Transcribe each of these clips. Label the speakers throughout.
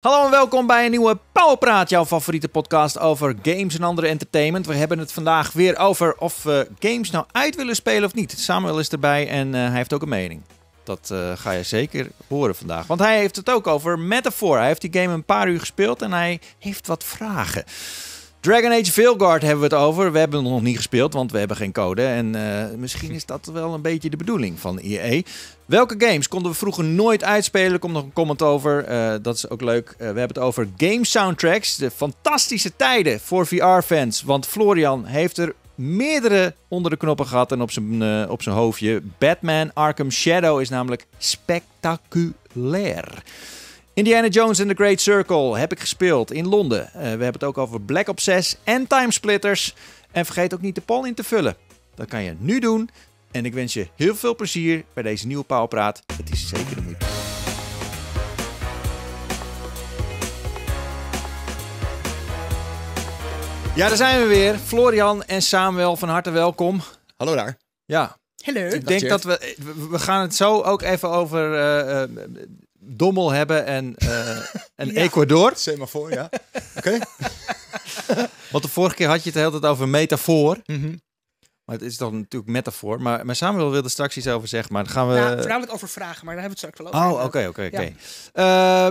Speaker 1: Hallo en welkom bij een nieuwe Powerpraat, jouw favoriete podcast over games en andere entertainment. We hebben het vandaag weer over of we games nou uit willen spelen of niet. Samuel is erbij en eh, hij heeft ook een mening. Dat eh, ga je zeker horen vandaag. Want hij heeft het ook over Metaphor. Hij heeft die game een paar uur gespeeld en hij heeft wat vragen. Dragon Age Veilguard hebben we het over. We hebben het nog niet gespeeld, want we hebben geen code. En eh, misschien is dat wel een beetje de bedoeling van EA. Welke games konden we vroeger nooit uitspelen? Er komt nog een comment over. Eh, dat is ook leuk. Eh, we hebben het over game soundtracks. De fantastische tijden voor VR-fans. Want Florian heeft er meerdere onder de knoppen gehad en op zijn, op zijn hoofdje. Batman Arkham Shadow is namelijk spectaculair. Indiana Jones and the Great Circle heb ik gespeeld in Londen. Eh, we hebben het ook over Black Ops 6 en Timesplitters. En vergeet ook niet de poll in te vullen. Dat kan je nu doen. En ik wens je heel veel plezier bij deze nieuwe Paalpraat. Het is zeker de moeite. Ja, daar zijn we weer. Florian en Samuel, van harte welkom. Hallo daar. Ja. Hallo. Ik denk dat we, we gaan het zo ook even over eh, eh, Dommel hebben en, uh, en Ecuador.
Speaker 2: Semafor. ja. Oké.
Speaker 1: Want de vorige keer had je het de hele tijd over metafoor. Mm Maar het is dan natuurlijk metafoor. Maar, maar Samuel wilde straks iets over zeggen. Maar dan gaan we. Ja, nou,
Speaker 3: voornamelijk over vragen, maar daar hebben we het straks wel over. Oh, oké, oké, oké.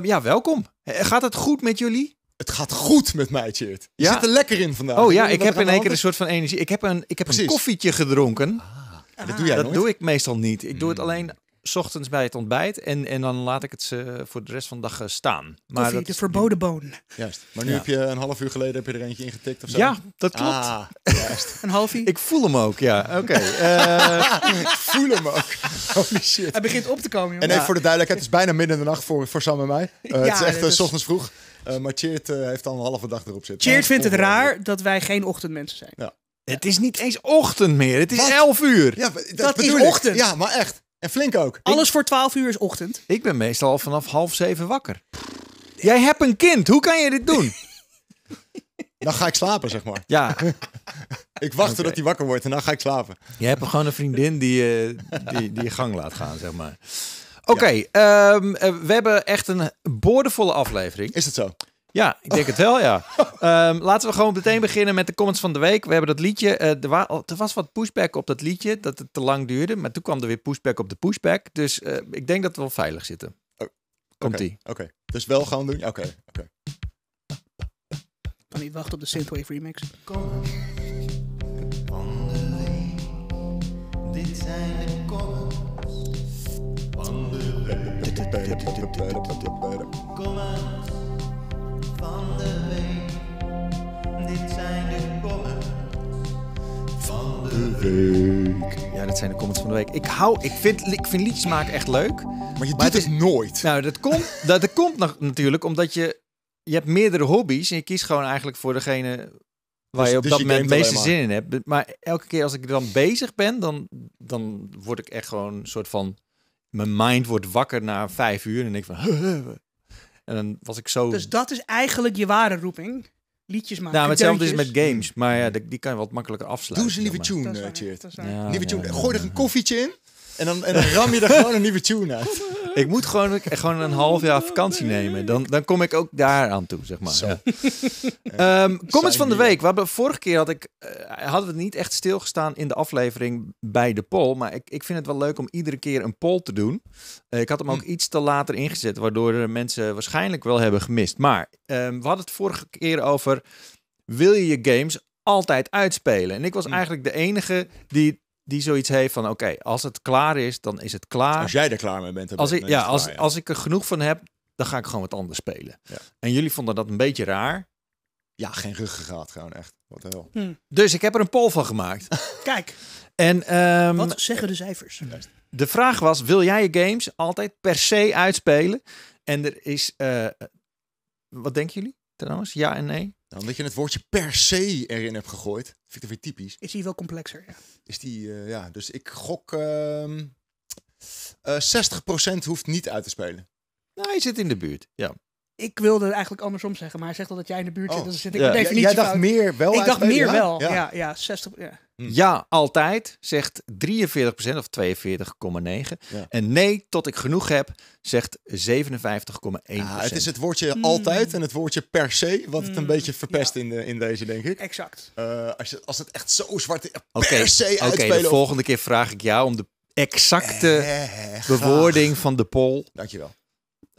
Speaker 1: Ja, eh, welkom. Eh, gaat het goed met jullie? Het gaat goed met mij, Tjeerd. Je zit er lekker in vandaag. Oh ja, ik heb in één keer een soort van energie. Ik heb een, ik heb een koffietje gedronken. Ah, dat doe jij Dat doe ik meestal niet. Ik doe het mm. alleen s ochtends bij het ontbijt en, en dan laat ik het ze eh, voor de rest van de dag eh, staan. Maar Koffie, dat de
Speaker 2: verboden boon. Juist. Maar nu heb je een half uur geleden heb je er eentje ingetikt of zo? Ja, dat klopt. Ah,
Speaker 1: juist. een halfie? Ik voel hem ook, ja. Oké.
Speaker 2: Eh, ik voel hem ook. Holy shit. Hij begint
Speaker 3: op te komen, En even voor de
Speaker 2: duidelijkheid, het is bijna midden in de nacht voor, voor Sam en mij. het is echt s ochtends vroeg. Uh, maar Cheert heeft al een halve dag erop zitten. Cheert vindt het raar
Speaker 3: dat wij geen ochtendmensen zijn. Ja.
Speaker 1: Het is niet eens ochtend meer. Het is elf uur. Ja, dat, is ochtend.
Speaker 3: Ja, maar echt.
Speaker 1: En flink ook. Alles voor 12 uur is ochtend. Ik ben meestal al vanaf half zeven wakker. Jij hebt een kind. Hoe kan je dit doen? Dan ga ik slapen, zeg maar. Ja. ik wacht totdat hij wakker wordt en dan ga ik slapen. Je hebt gewoon een vriendin die, eh, die, die je gang laat gaan, zeg maar. Oké, ehm, eh, we hebben echt een boordevolle aflevering. Is het zo? Ja, ik denk het wel, ja. Ehm, laten we gewoon meteen beginnen met de comments van de week. We hebben dat liedje. Eh, oh, er, was wat pushback op dat liedje, dat het te lang duurde. Maar toen kwam er weer pushback op de pushback. Dus eh, ik denk dat we wel veilig zitten. Oh, Komt-ie. Oké, dus wel gaan doen? Oké,
Speaker 3: oké. Kan niet wachten op de Synthwave remix. Dit zijn de comments
Speaker 2: van Comments
Speaker 1: week. Ja, dat zijn de comments van de week. Ik, hou, ik, vind, ik vind liedjes maken echt leuk. Maar je doet het, nooit. Nou, dat komt, dat, dat komt nog, natuurlijk omdat je... Je hebt meerdere hobby's en je kiest gewoon eigenlijk voor degene waar dus- je op dus dat moment het meeste zin in hebt. Maar elke keer als ik dan bezig ben, dan, dan word ik echt gewoon een soort van... Mijn mind wordt wakker na vijf uur en ik van... En dan was ik zo... Dus
Speaker 3: dat is eigenlijk je ware roeping? liedjes maken. Nou, hetzelfde is met
Speaker 1: games, maar ja, die, kan je wat makkelijker afsluiten. Doe ze een nieuwe tune, tune. Gooi
Speaker 3: er een koffietje in. En dan,
Speaker 2: en
Speaker 1: ram je er gewoon een
Speaker 2: nieuwe tune uit.
Speaker 1: Ik moet gewoon, gewoon een half jaar vakantie nemen. Dan, dan kom ik ook daar aan toe, zeg maar. Ja. comments ehm, van de week. hebben vorige keer had ik, eh, hadden we het niet echt stilgestaan in de aflevering bij de poll. Maar ik, ik vind het wel leuk om iedere keer een poll te doen. Eh, ik had hem ook hm. iets te later ingezet, waardoor mensen waarschijnlijk wel hebben gemist. Maar ehm, we hadden het vorige keer over... Wil je je games altijd uitspelen. En ik was hm. eigenlijk de enige die die zoiets heeft van: oké, als het klaar is, dan is het klaar. Als jij er klaar mee bent, dan als ik, ja, als, als ik er genoeg van heb, dan ga ik gewoon wat anders spelen. En jullie vonden dat een beetje raar. Ja, geen ruggengraat gewoon echt. Wat de hm. Dus ik heb er een poll van gemaakt. Kijk. En, ehm, wat zeggen de cijfers? De vraag was: wil jij je games altijd per se uitspelen? En er is. Eh, wat denken jullie trouwens? Ja en nee? Omdat je het woordje per se erin hebt gegooid. vind ik
Speaker 2: dat weer typisch.
Speaker 3: Is die wel complexer, ja.
Speaker 2: Is die, eh, ja. Dus ik gok... Uh, ehm, eh, 60% hoeft niet uit te spelen. Nou, hij zit in de buurt, ja
Speaker 3: ik wilde eigenlijk andersom zeggen, maar hij zegt al dat jij in de buurt zit. Dus zit ik ja. Jij dacht meer wel. Ik dacht meer wel. Ja, ja, 60. Ja.
Speaker 1: Hm. ja. altijd, zegt 43% of 42,9. En nee, tot ik genoeg heb, zegt 57,1%. het is het woordje hmm.
Speaker 2: altijd en het woordje per
Speaker 1: se, wat het een hmm. beetje verpest in, in deze, denk ik. Exact. Eh, als, je, als
Speaker 2: het echt zo zwart per se se Oké, de volgende
Speaker 1: keer vraag ik jou om de exacte eh, bewoording van de poll. Dankjewel.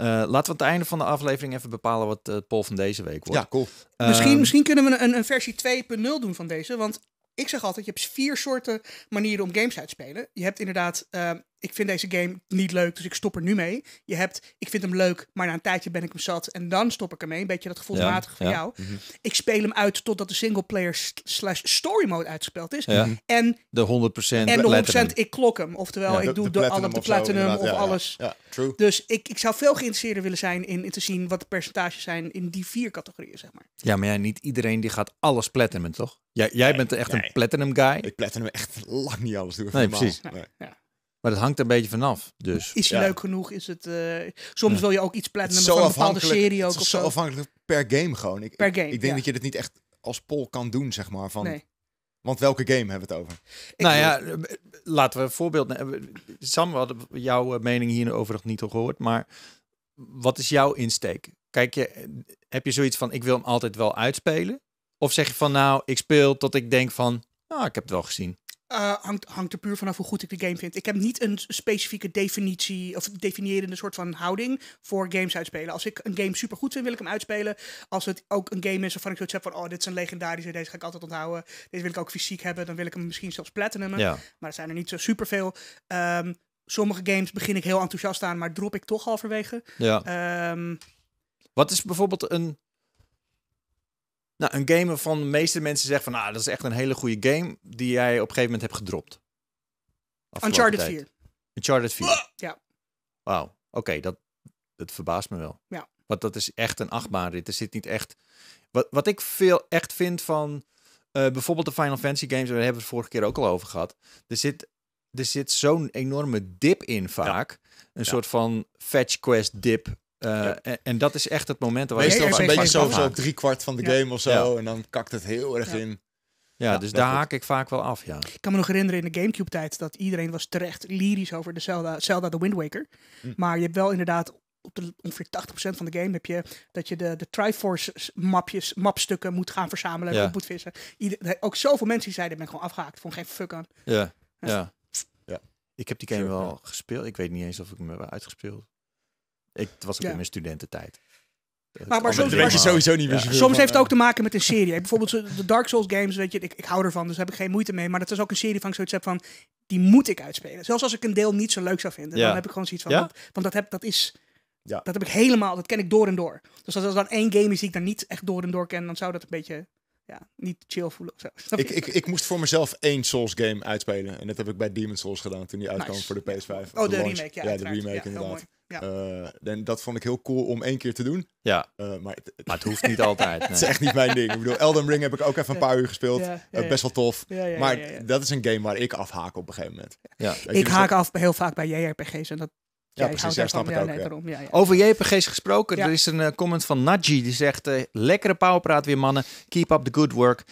Speaker 1: Uh, laten we het einde van de aflevering even bepalen wat het poll van deze week wordt. Ja, cool. Ehm, misschien, misschien
Speaker 3: kunnen we een, een versie 2.0 doen van deze. Want ik zeg altijd, je hebt vier soorten manieren om games uit te spelen. Je hebt inderdaad ehm, ik vind deze game niet leuk, dus ik stop er nu mee. Je hebt, ik vind hem leuk, maar na een tijdje ben ik hem zat en dan stop ik ermee. Een beetje dat gevoelsmatige van jou. Mhm. Ik speel hem uit totdat de singleplayer slash story mode uitgespeeld is. En de 100%, en de 100% ik klok hem. Oftewel, ik doe de, de platinum of, alles. True. Dus ik, ik zou veel geïnteresseerder willen zijn in, in, te zien wat de percentages zijn in die vier categorieën, zeg maar.
Speaker 1: Ja, maar ja, niet iedereen die gaat alles platinum, toch? Jij, jij bent echt een platinum guy. Ik platinum echt lang niet alles doen. Nee, precies. Nee. Ja. Maar dat hangt er een beetje vanaf. Dus. Is hij
Speaker 3: leuk genoeg? Is het, eh, soms wil je ook iets plannen van een bepaalde serie ook. Het is zo, afhankelijk
Speaker 2: per game gewoon. Ik, per game, ik, denk dat je dit niet echt als pol kan doen, zeg maar. Van, Want welke game hebben we het over?
Speaker 1: nou ja, eh, laten we een voorbeeld nemen. Sam, we hadden jouw eh, mening hier nog niet al gehoord. Maar wat is jouw insteek? Kijk, je, heb je zoiets van, ik wil hem altijd wel uitspelen? Of zeg je van, nou, ik speel tot ik denk van, nou, ik heb het wel gezien.
Speaker 3: Eh, hangt, hangt er puur vanaf hoe goed ik de game vind. Ik heb niet een specifieke definitie of definiërende soort van houding voor games uitspelen. Als ik een game super goed vind, wil ik hem uitspelen. Als het ook een game is waarvan ik zoiets heb van, oh, dit is een legendarische, deze ga ik altijd onthouden. Deze wil ik ook fysiek hebben, dan wil ik hem misschien zelfs platinumen. Maar er zijn er niet zo superveel. Ehm, sommige games begin ik heel enthousiast aan, maar drop ik toch halverwege. Ja. Ehm,
Speaker 1: Wat is bijvoorbeeld een nou, een game waarvan de meeste mensen zeggen van... Ah, dat is echt een hele goede game die jij op een gegeven moment hebt gedropt. Uncharted 4. Uncharted 4. Ah! Ja. Wauw, oké, dat, dat verbaast me wel. Ja. Want dat is echt een achtbaan. Er zit niet echt... Wat, wat ik veel echt vind van uh, bijvoorbeeld de Final Fantasy games... daar hebben we het vorige keer ook al over gehad. Er zit, er zit zo'n enorme dip in vaak. Een soort van fetch quest dip eh, en, dat is echt het moment waar je een beetje zo, zo drie kwart van de game of zo. En
Speaker 2: dan kakt het heel erg in. Ja, dus daar haak
Speaker 1: ik vaak wel af, ja.
Speaker 3: Ik kan me nog herinneren in de Gamecube-tijd dat iedereen was terecht lyrisch over de Zelda, Zelda The Wind Waker. Hm. Maar je hebt wel inderdaad op de, ongeveer 80% van de game heb je dat je de, de Triforce mapjes, mapstukken moet gaan verzamelen en op moet vissen. Ieder, ook zoveel mensen zeiden, ben gewoon afgehaakt, vond geen fuck aan. ja. ja.
Speaker 1: Ik heb die game wel gespeeld. Ik weet niet eens of ik hem heb uitgespeeld. Ik, het was ook in mijn studententijd. Maar, maar soms, sowieso niet Soms heeft het ook eh,
Speaker 3: te maken met een serie. Bijvoorbeeld eh, de Dark Souls games, weet je, ik, ik hou ervan, dus heb ik geen moeite mee. Maar dat is ook een serie van ik zoiets heb van, die moet ik uitspelen. Zelfs als ik een deel niet zo leuk zou vinden, dan heb ik gewoon zoiets van, ja? want, dat, heb, dat is... Dat heb ik helemaal, dat ken ik door en door. Dus als er dan één game is die ik daar niet echt door en door ken, dan zou dat een beetje ja, niet chill voelen. Ik, ik, ik
Speaker 2: moest voor mezelf één Souls game uitspelen. En dat heb ik bij Demon Souls gedaan toen die uitkwam voor de PS5. Oh, de, remake, Ja, de remake inderdaad. Ja. Eh, en dat vond ik heel cool om één keer te doen. Ja. Eh, maar, het, het hoeft niet altijd. Nee. is echt niet mijn ding. Ik bedoel, Elden Ring heb ik ook even een paar uur gespeeld. Eh, best wel tof. maar dat is een game waar ik afhaak op een gegeven moment. Ja. Ik dus haak
Speaker 3: af heel vaak bij JRPG's en dat ja, precies. Ja, snap ik ook. Over
Speaker 1: JPG's gesproken, er is een comment van Nadji Die zegt, lekkere powerpraat weer mannen. Keep up the good work.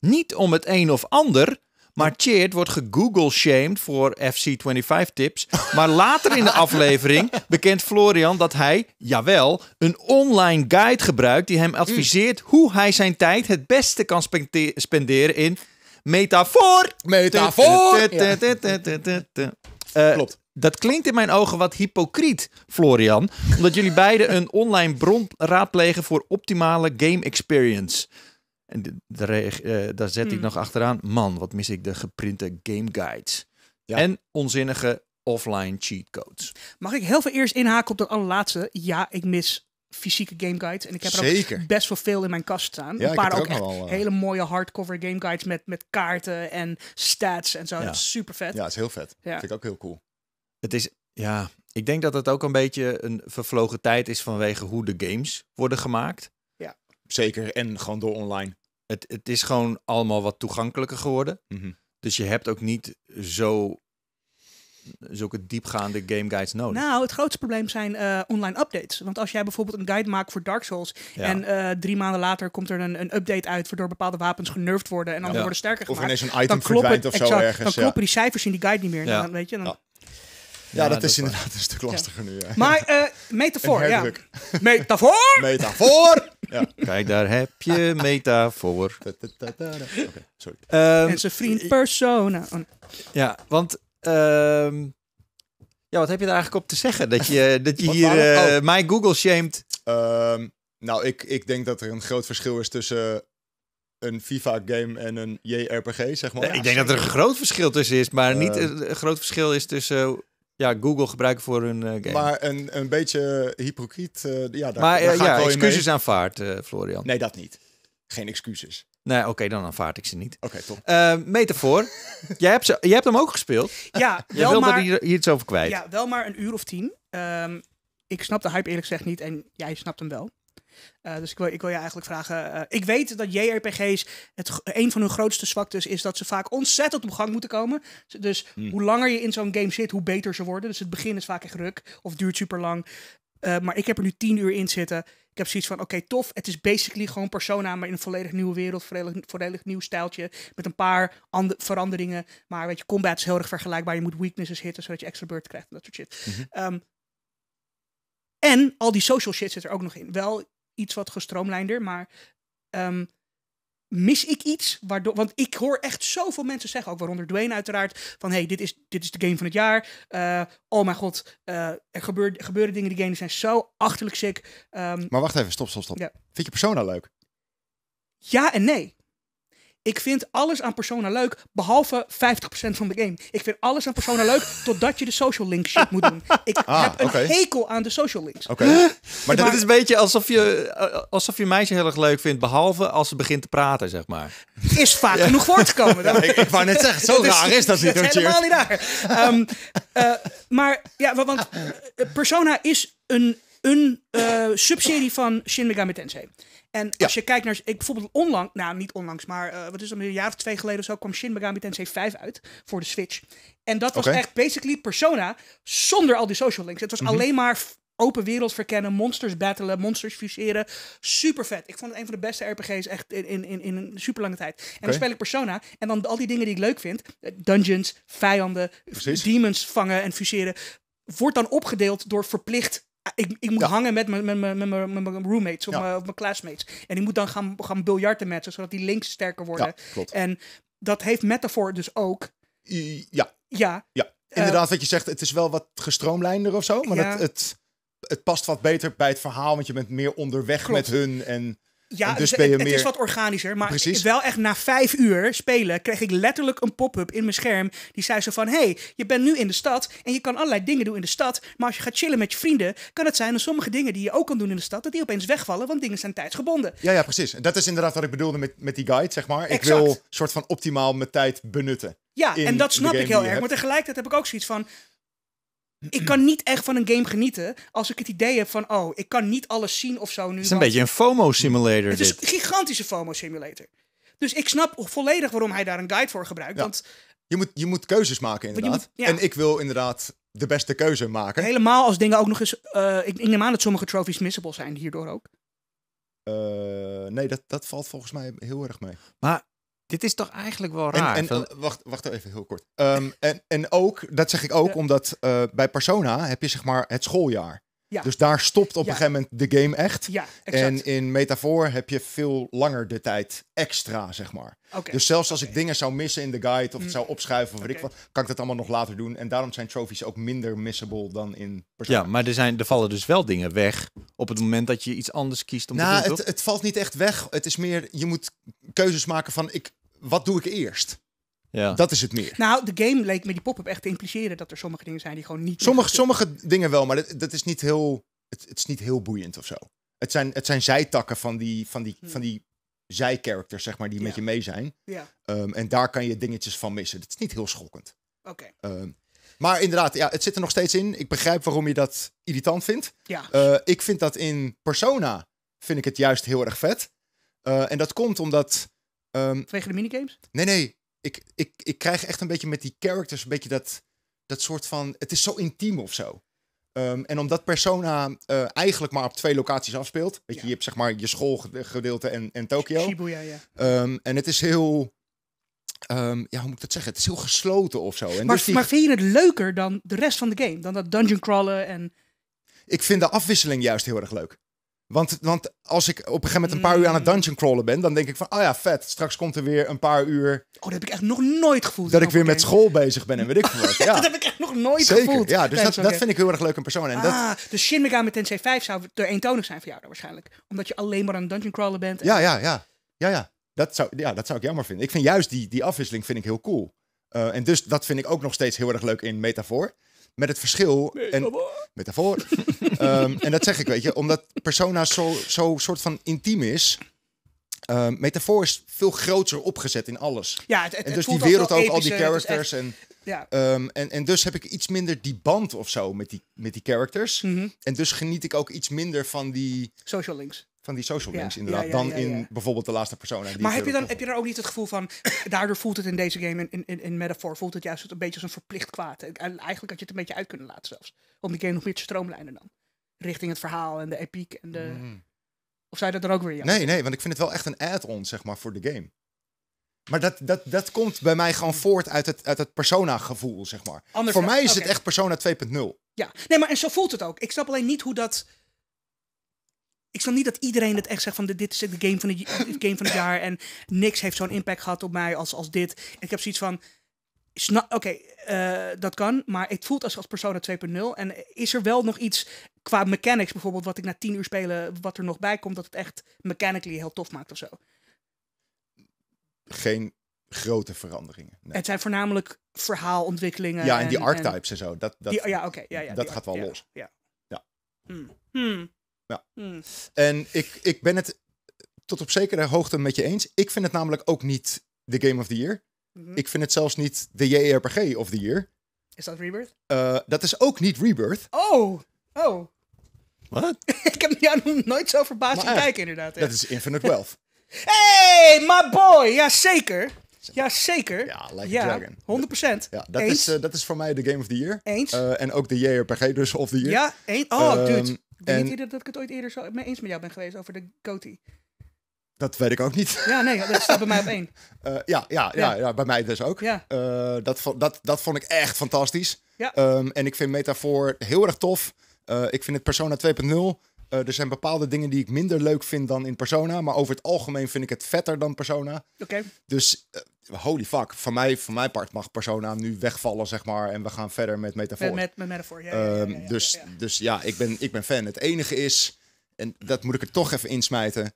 Speaker 1: Niet om het een of ander, maar Cheert wordt gegoogle-shamed voor FC25 tips. Maar later in de aflevering bekent Florian dat hij, jawel, een online guide gebruikt die hem mm. adviseert hoe hij zijn tijd het beste kan spenderen in metafoor. Metafoor! Eh, Klopt. Dat klinkt in mijn ogen wat hypocriet, Florian. Omdat jullie beiden een online bron raadplegen voor optimale game experience. En eh, daar zet ik hmm. nog achteraan, man, wat mis ik de geprinte game guides. Ja. En onzinnige offline cheat
Speaker 3: codes. Mag ik heel veel eerst inhaken op dat allerlaatste? Ja, ik mis fysieke game guides. En ik heb er ook best wel veel in mijn kast staan. een paar ook, eh, hele mooie hardcover game guides met, met kaarten en stats en zo. super vet. Ja, het is heel vet. Vind
Speaker 1: ik ook heel cool. Het is, ja, ik denk dat het ook een beetje een vervlogen tijd is vanwege hoe de games worden gemaakt. Zeker, en gewoon door online. Het, het is gewoon allemaal wat toegankelijker geworden. Mhm. Dus je hebt ook niet zo zulke diepgaande game guides nodig?
Speaker 3: Nou, het grootste probleem zijn eh, online updates. Want als jij bijvoorbeeld een guide maakt voor Dark Souls en eh, drie maanden later komt er een, een update uit waardoor bepaalde wapens genurfd worden en dan ja. worden sterker gemaakt. Of ineens een item dan verdwijnt of zo ergens. Dan kloppen die cijfers in die guide niet meer. Dan, nou, weet je, dan ja, dat, is inderdaad een stuk lastiger nu. Maar eh, metafoor, ja. Metafoor! Metafoor!
Speaker 1: Ja. Kijk, daar heb je metafoor. Okay, sorry. Ehm, en zijn vriend persona. Oh, ja, want... Ehm, ja, wat heb je er eigenlijk op te zeggen? Dat je, dat je hier uh, eh, oh. mij Google shamed? Ehm, nou,
Speaker 2: ik, ik denk dat er een groot verschil is tussen een FIFA-game en een JRPG, zeg maar. Ja, eh, ik denk dat er een groot
Speaker 1: verschil tussen is, maar niet een groot verschil is tussen ja, Google gebruiken voor hun eh, game. Maar
Speaker 2: een, een beetje hypocriet. Eh, ja, daar, maar eh, daar ja, excuses
Speaker 1: aanvaard, Florian. Nee, dat niet. Geen excuses. Nee, oké, dan aanvaard ik ze niet. Oké, okay, top. metafoor. jij, hebt ze, jij hebt hem ook gespeeld.
Speaker 3: Ja, wel maar, je hier,
Speaker 1: hier, iets over kwijt. Ja,
Speaker 3: wel maar een uur of tien. Ehm, ik snap de hype eerlijk gezegd niet en jij snapt hem wel. Eh, dus ik wil, ik wil je eigenlijk vragen. Eh, ik weet dat JRPG's, het, een van hun grootste zwaktes is dat ze vaak ontzettend op gang moeten komen. Dus hm. hoe langer je in zo'n game zit, hoe beter ze worden. Dus het begin is vaak echt ruk of duurt super lang. Eh, maar ik heb er nu tien uur in zitten. Ik heb zoiets van, oké, tof. Het is basically gewoon Persona, maar in een volledig nieuwe wereld. Volledig, nieuw stijltje. Met een paar veranderingen. Maar weet je, combat is heel erg vergelijkbaar. Je moet weaknesses hitten, zodat je extra beurt krijgt en dat soort shit. Mhm. Ehm, en al die social shit zit er ook nog in. Wel iets wat gestroomlijnder, maar ehm, mis ik iets? Waardoor, want ik hoor echt zoveel mensen zeggen, ook waaronder Dwayne uiteraard, van hey, dit is, dit is de game van het jaar. Eh, oh mijn god, eh, er gebeuren, gebeuren dingen die games zijn zo achterlijk sick. Ehm, maar wacht even, stop, stop, stop. Vind je Persona leuk? Ja en nee. Ik vind alles aan Persona leuk, behalve 50% van de game. Ik vind alles aan Persona leuk, totdat je de social links shit moet doen. Ik ah, heb een hekel aan de social links. Oké.
Speaker 1: Maar, dat is een beetje alsof je, eh, alsof je meisje heel erg leuk vindt, behalve als ze begint te praten, zeg maar.
Speaker 3: Is vaak genoeg voortgekomen. te komen. Dan. ik, wou net zeggen, zo raar is dat niet. Dat is helemaal niet raar. Um, maar ja, want eh, Persona is een, een uh, subserie van Shin Megami Tensei. En als je kijkt naar. Ik bijvoorbeeld onlangs. Nou, niet onlangs, maar eh, wat is het? Een jaar of twee geleden of zo kwam Shin Megami Tensei 5 uit. Voor de Switch. En dat was echt basically persona. Zonder al die social links. Het was mhm. alleen maar open wereld verkennen, monsters battelen, monsters fuseren. Super vet. Ik vond het een van de beste RPG's echt in, in, in, in een super lange tijd. En okay. dan speel ik Persona en dan al die dingen die ik leuk vind, eh, dungeons, vijanden, demons vangen en fuseren, wordt dan opgedeeld door verplicht ik, ik moet hangen met mijn met roommates of mijn classmates. En ik moet dan gaan, gaan biljarten met ze, zodat die links sterker worden. Klopt. En dat heeft metafoor dus ook. ja. Ja.
Speaker 2: ja. Eh, Inderdaad, wat je zegt, het is wel wat gestroomlijnder of zo. Maar het, het, het past wat beter bij het verhaal, want je bent meer onderweg met hun.
Speaker 3: En ja, dus het, meer... is wat organischer. Maar Precies. wel echt na vijf uur spelen kreeg ik letterlijk een pop-up in mijn scherm. Die zei zo van, hey, je bent nu in de stad en je kan allerlei dingen doen in de stad. Maar als je gaat chillen met je vrienden, kan het zijn dat sommige dingen die je ook kan doen in de stad, dat die opeens wegvallen, want dingen zijn tijdsgebonden.
Speaker 2: Ja, ja, precies. En dat is inderdaad wat ik bedoelde met, met die guide, zeg maar. Ik wil soort van optimaal mijn tijd benutten. Ja, en dat snap ik heel erg. Maar
Speaker 3: tegelijkertijd heb ik ook zoiets van: ik kan niet echt van een game genieten als ik het idee heb van, oh, ik kan niet alles zien of zo nu. Het is een beetje een
Speaker 1: FOMO-simulator. Het is een
Speaker 3: gigantische FOMO-simulator. Dus ik snap volledig waarom hij daar een guide voor gebruikt. Want
Speaker 2: je moet, je moet keuzes maken, inderdaad. En ik wil inderdaad de beste keuze maken. Helemaal
Speaker 3: als dingen ook nog eens. Eh, ik, neem aan dat sommige trophies missable zijn hierdoor ook.
Speaker 2: Eh, nee, dat, dat valt volgens mij heel erg
Speaker 4: mee.
Speaker 3: Maar dit is toch eigenlijk wel raar? En, en eh,
Speaker 2: wacht, wacht even heel kort. Ehm, en, en ook, dat zeg ik ook, omdat eh, bij Persona heb je zeg maar het schooljaar. Ja. Dus daar stopt op een gegeven moment de game echt. Ja, en in Metafoor heb je veel langer de tijd extra, zeg maar. Dus zelfs als ik dingen zou missen in de guide of het mm. zou opschuiven of weet ik wat, kan ik dat allemaal nog later doen. En daarom zijn trophies ook minder missable
Speaker 1: dan in Persona. Ja, maar er, zijn, er vallen dus wel dingen weg op het moment dat je iets anders kiest om te nou, doen, het,
Speaker 2: het, valt niet echt weg. Het is meer, je moet keuzes maken van ik wat doe ik eerst? Ja. Dat is het meer.
Speaker 3: Nou, de game leek me die pop-up echt te impliceren dat er sommige dingen zijn die gewoon niet. Sommige, sommige
Speaker 2: dingen wel, maar dat, dat is niet heel. Het, het, is niet heel boeiend of zo. Het zijn, het zijn zijtakken van die, van die, hmm. van die zijcharacters, zeg maar, die met je mee zijn. Ja. Ehm, en daar kan je dingetjes van missen. Het is niet heel schokkend. Oké. Ehm, maar inderdaad, ja, het zit er nog steeds in. Ik begrijp waarom je dat irritant vindt. Ja. Eh, ik vind dat in Persona vind ik het juist heel erg vet. Eh, en dat komt omdat Um, Vanwege de minigames? Nee, nee. Ik, ik, ik krijg echt een beetje met die characters een beetje dat, dat soort van... Het is zo intiem of zo. Ehm, en omdat Persona eh, eigenlijk maar op twee locaties afspeelt. Weet je, hebt zeg maar je schoolgedeelte en, en Tokio. Shibuya, ja. Ehm, en het is heel... ja, hoe moet ik dat zeggen? Het is heel gesloten of zo. En dus maar
Speaker 3: vind je het leuker dan de rest van de game? Dan dat dungeon crawlen en...
Speaker 2: Ik vind de afwisseling juist heel erg leuk. Want, want als ik op een gegeven moment een paar uur aan het mm. dungeon crawlen ben, dan denk ik van, oh ja, vet, straks komt er weer een paar uur. Oh,
Speaker 3: dat heb ik echt nog nooit gevoeld. Dat ik weer met school
Speaker 2: bezig ben en weet ik veel wat. Ja. dat heb
Speaker 3: ik echt nog nooit Zeker. gevoeld. Ja, dus dat, dat vind ik
Speaker 2: heel erg leuk in persoon. En ah,
Speaker 3: dat... Dus Shin Megami Tensei 5 zou er eentonig zijn voor jou waarschijnlijk. Omdat je alleen maar aan het dungeon crawlen bent. Ja, ja,
Speaker 2: ja. Ja, ja. Dat zou, ja, dat zou ik jammer vinden. Ik vind juist die, die afwisseling vind ik heel cool. Eh, en dus dat vind ik ook nog steeds heel erg leuk in metafoor. Met het verschil. En, metafoor. um, en dat zeg ik, weet je, omdat persona zo, zo soort van intiem is. Uh, metafoor is veel groter opgezet in alles.
Speaker 3: Ja, het, en dus die wereld ook, al die characters. en, ja.
Speaker 2: Ehm, en, en dus heb ik iets minder die band of zo met die, met die characters. Mhm. En dus geniet ik ook iets minder van die. Social links van die social links inderdaad, dan in bijvoorbeeld de laatste persoon. Maar heb je, dan, heb je
Speaker 3: dan ook niet het gevoel van, daardoor voelt het in deze game, in, in, in Metaphor, voelt het juist een beetje als een verplicht kwaad. En eigenlijk had je het een beetje uit kunnen laten zelfs. Om die game nog meer te stroomlijnen dan. Richting het verhaal en de epiek en de... Mm. Of zou dat dan ook weer... ja Nee, nee,
Speaker 2: want ik vind het wel echt een add-on, zeg maar, voor de game. Maar dat, dat, dat komt bij mij gewoon voort uit het, uit het persona-gevoel, zeg maar. voor mij is het echt Persona 2.0.
Speaker 3: Ja, nee, maar en zo voelt het ook. Ik snap alleen niet hoe dat ik snap niet dat iedereen het echt zegt van dit is de game van het, game van het jaar en niks heeft zo'n impact gehad op mij als, als dit. ik heb zoiets van, oké, eh, dat kan, maar het voelt als, als Persona 2.0 en is er wel nog iets qua mechanics bijvoorbeeld wat ik na tien uur spelen, wat er nog bij komt, dat het echt mechanically heel tof maakt of zo?
Speaker 2: Geen grote veranderingen. Het
Speaker 3: zijn voornamelijk verhaalontwikkelingen. Ja, en, die archetypes en, zo. Dat, dat, ja, oké. ja, ja, dat gaat wel los.
Speaker 2: Ja. ja.
Speaker 3: Hmm. Hmm.
Speaker 2: Ja. Hmm. En ik, ik ben het tot op zekere hoogte met je eens. Ik vind het namelijk ook niet de Game of the Year. Mhm. Ik vind het zelfs niet de JRPG of the Year.
Speaker 3: Is dat Rebirth?
Speaker 2: Eh, dat is ook niet Rebirth.
Speaker 3: Oh, oh. Wat? ik heb jou nooit zo verbaasd maar, kijken, inderdaad. Dat
Speaker 2: is Infinite Wealth.
Speaker 3: hey, my boy! Jazeker. Jazeker. Ja, Like ja, a Dragon. 100%. Ja, dat, Is,
Speaker 2: eh, dat is voor mij de Game of the Year. Eens. Eh, en ook de JRPG dus of the Year. Ja, eens. Oh, ehm, dude. Denkt je dat,
Speaker 3: ik het ooit eerder zo mee eens met jou ben geweest over de Goti?
Speaker 2: Dat weet ik ook niet. Ja, nee, dat staat bij mij op één. Eh, ja, ja, ja, ja, bij mij dus ook. Ja. Eh, dat, dat, dat vond ik echt fantastisch. Ja. Ehm, en ik vind Metafoor heel erg tof. Eh, ik vind het Persona 2.0 eh, er zijn bepaalde dingen die ik minder leuk vind dan in Persona. Maar over het algemeen vind ik het vetter dan Persona. Oké. Dus eh, holy fuck, van mij, van mijn part mag Persona nu wegvallen, zeg maar. En we gaan verder met metafoor. Met, met,
Speaker 3: metafoor, ehm,
Speaker 2: ja, Dus, dus ja, ik ben, ik ben fan. Het enige is, en dat moet ik er toch even insmijten.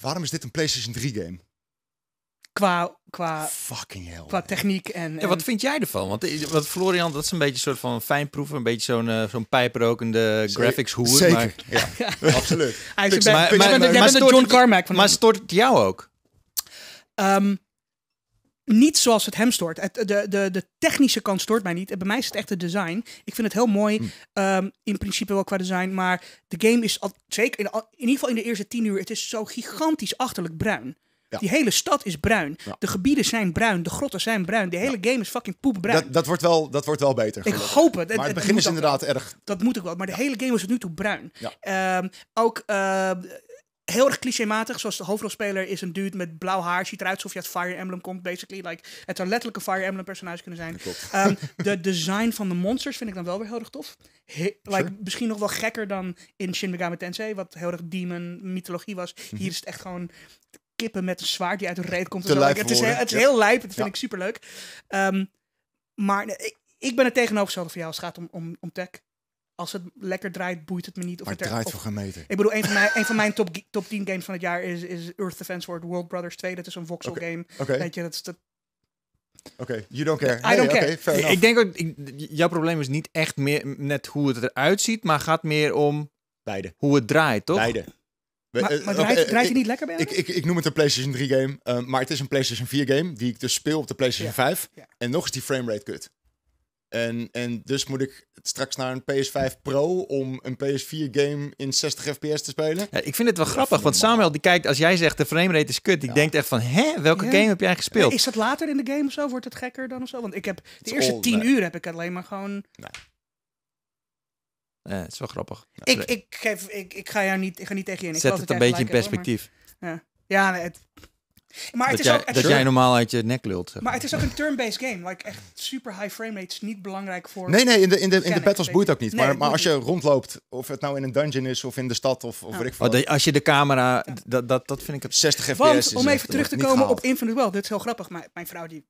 Speaker 1: Waarom is dit een PlayStation 3 game?
Speaker 3: qua, qua, Fucking hell, qua techniek. En, en... wat
Speaker 1: vind jij ervan? Want wat Florian, dat is een beetje een soort van fijnproeven. Een beetje zo'n eh, zo'n pijprokende graphics hoer. Zeker, maar, ja, absoluut. maar, maar, jij John Carmack van Maar stort het
Speaker 3: jou ook? Ehm, niet zoals het hem stort. Het, de, de, de technische kant stoort mij niet. Bij mij is het echt het design. Ik vind het heel mooi. Hmm. Ehm, in principe wel qua design. Maar de game is al, zeker in, in ieder geval in de eerste tien uur. Het is zo gigantisch achterlijk bruin. Die hele stad is bruin. De gebieden zijn bruin. De grotten zijn bruin. De hele game is fucking poepbruin. Dat,
Speaker 2: dat, wordt, wel, dat wordt wel beter. Ik hoop het. Maar het, begin is inderdaad erg.
Speaker 3: Dat moet ik wel. Maar de hele game is tot nu toe bruin. Ehm, ook... Ehm, heel erg clichématig. Zoals de hoofdrolspeler is een dude met blauw haar. Ziet eruit alsof je uit Fire Emblem komt, basically. Like, het zou letterlijk een Fire Emblem personage kunnen zijn. Um, de design van de monsters vind ik dan wel weer heel erg tof. like, Misschien nog wel gekker dan in Shin Megami Tensei. Wat heel erg demon mythologie was. Hier is het echt gewoon kippen met een zwaard die uit de reet komt. Te en het, is, heel, het is heel lijp, dat vind ik superleuk. Um, maar ik, ik ben het tegenovergestelde van jou als het gaat om, om, om tech als het lekker draait, boeit het me niet. Of maar het, draait voor gemeten. Ik bedoel, een van mijn, van mijn top, top 10 games van het jaar is, is Earth Defense World World Brothers 2. Dat is een voxel game. Okay. Weet je, dat
Speaker 2: Oké, you
Speaker 1: don't care. I don't care. ik denk ook, jouw probleem is niet echt meer net hoe het eruit ziet, maar gaat meer om... Beide. Hoe het draait, toch? Beide.
Speaker 2: Maar, eh, maar eh, eh, niet lekker bij ik, ik, ik, noem het een PlayStation 3 game, maar het is een PlayStation 4 game die ik dus speel op de PlayStation 5. En nog is die framerate kut. En, en dus moet ik straks naar een PS5 Pro om een PS4 game in 60 fps te spelen.
Speaker 1: Ja, ik vind het wel grappig, want Samuel die kijkt, als jij zegt de framerate is kut, Ik denk echt van, hè, welke game heb jij gespeeld? Is
Speaker 3: dat later in de game of zo? Wordt het gekker dan of zo? Want ik heb de eerste 10 uur heb ik alleen maar gewoon... Nee.
Speaker 1: Nee, het is wel grappig. Ik,
Speaker 3: ik, geef, ik, ik ga jou niet, ik ga niet tegen je in. Ik Zet het een beetje in perspectief. Hoor, ja, het, maar het dat, is jij, ook, dat jij normaal uit je nek lult. maar. het is ook een turn-based game. Like, echt super high frame rates niet belangrijk voor... Nee, nee, in de, in de, in de battles boeit ook niet. maar maar als je
Speaker 2: rondloopt, of het nou in een dungeon is of in de stad of, of oh.
Speaker 1: als je de camera... Dat, dat, dat vind ik... Het 60 fps Want, om even terug te komen op
Speaker 3: Infinite Well. Dit is heel grappig. Maar mijn vrouw die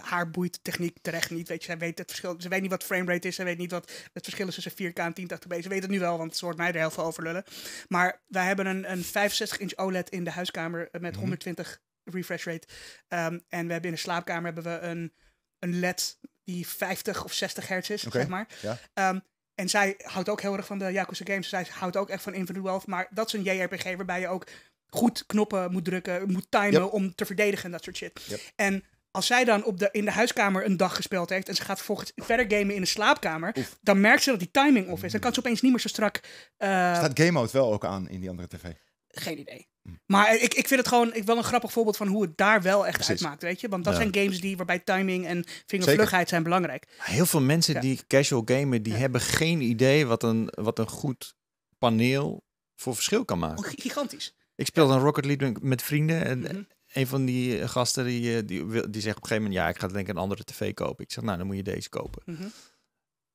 Speaker 3: haar boeit techniek terecht niet. Weet je, zij weet het verschil. Ze weet niet wat framerate is. Ze weet niet wat het verschil is tussen 4K en 1080p. Ze weet het nu wel, want ze hoort mij er heel veel over lullen. Maar wij hebben een, een 65-inch OLED in de huiskamer eh, met 120 mhm. refresh rate. Ehm, en we hebben in de slaapkamer hebben we een, een LED die 50 of 60 hertz is, zeg maar. Ehm, en zij houdt ook heel erg van de Yakuza games. Dus zij houdt ook echt van Infinite Wealth. Maar dat is een JRPG waarbij je ook goed knoppen moet drukken, moet timen om te verdedigen en dat soort shit. En als zij dan op de, in de huiskamer een dag gespeeld heeft en ze gaat vervolgens verder gamen in de slaapkamer, dan merkt ze dat die timing off is. Dan kan ze opeens niet meer zo strak. Uh... Staat
Speaker 2: game mode wel ook aan in die andere tv?
Speaker 3: Geen idee. Hm. Maar ik, ik vind het gewoon ik, wel een grappig voorbeeld van hoe het daar wel echt uitmaakt, weet je? Want dat zijn games die, waarbij timing en vingervlugheid zijn belangrijk.
Speaker 1: Heel veel mensen die casual gamen, die hebben geen idee wat een, wat een goed paneel voor verschil kan maken. Oh, gigantisch. Ik speel dan Rocket League met vrienden en mhm een van die eh, gasten die, eh, die, die zegt op een gegeven moment... ja, ik ga denk ik een andere tv kopen. Ik zeg, nou, dan moet je deze kopen. Mhm.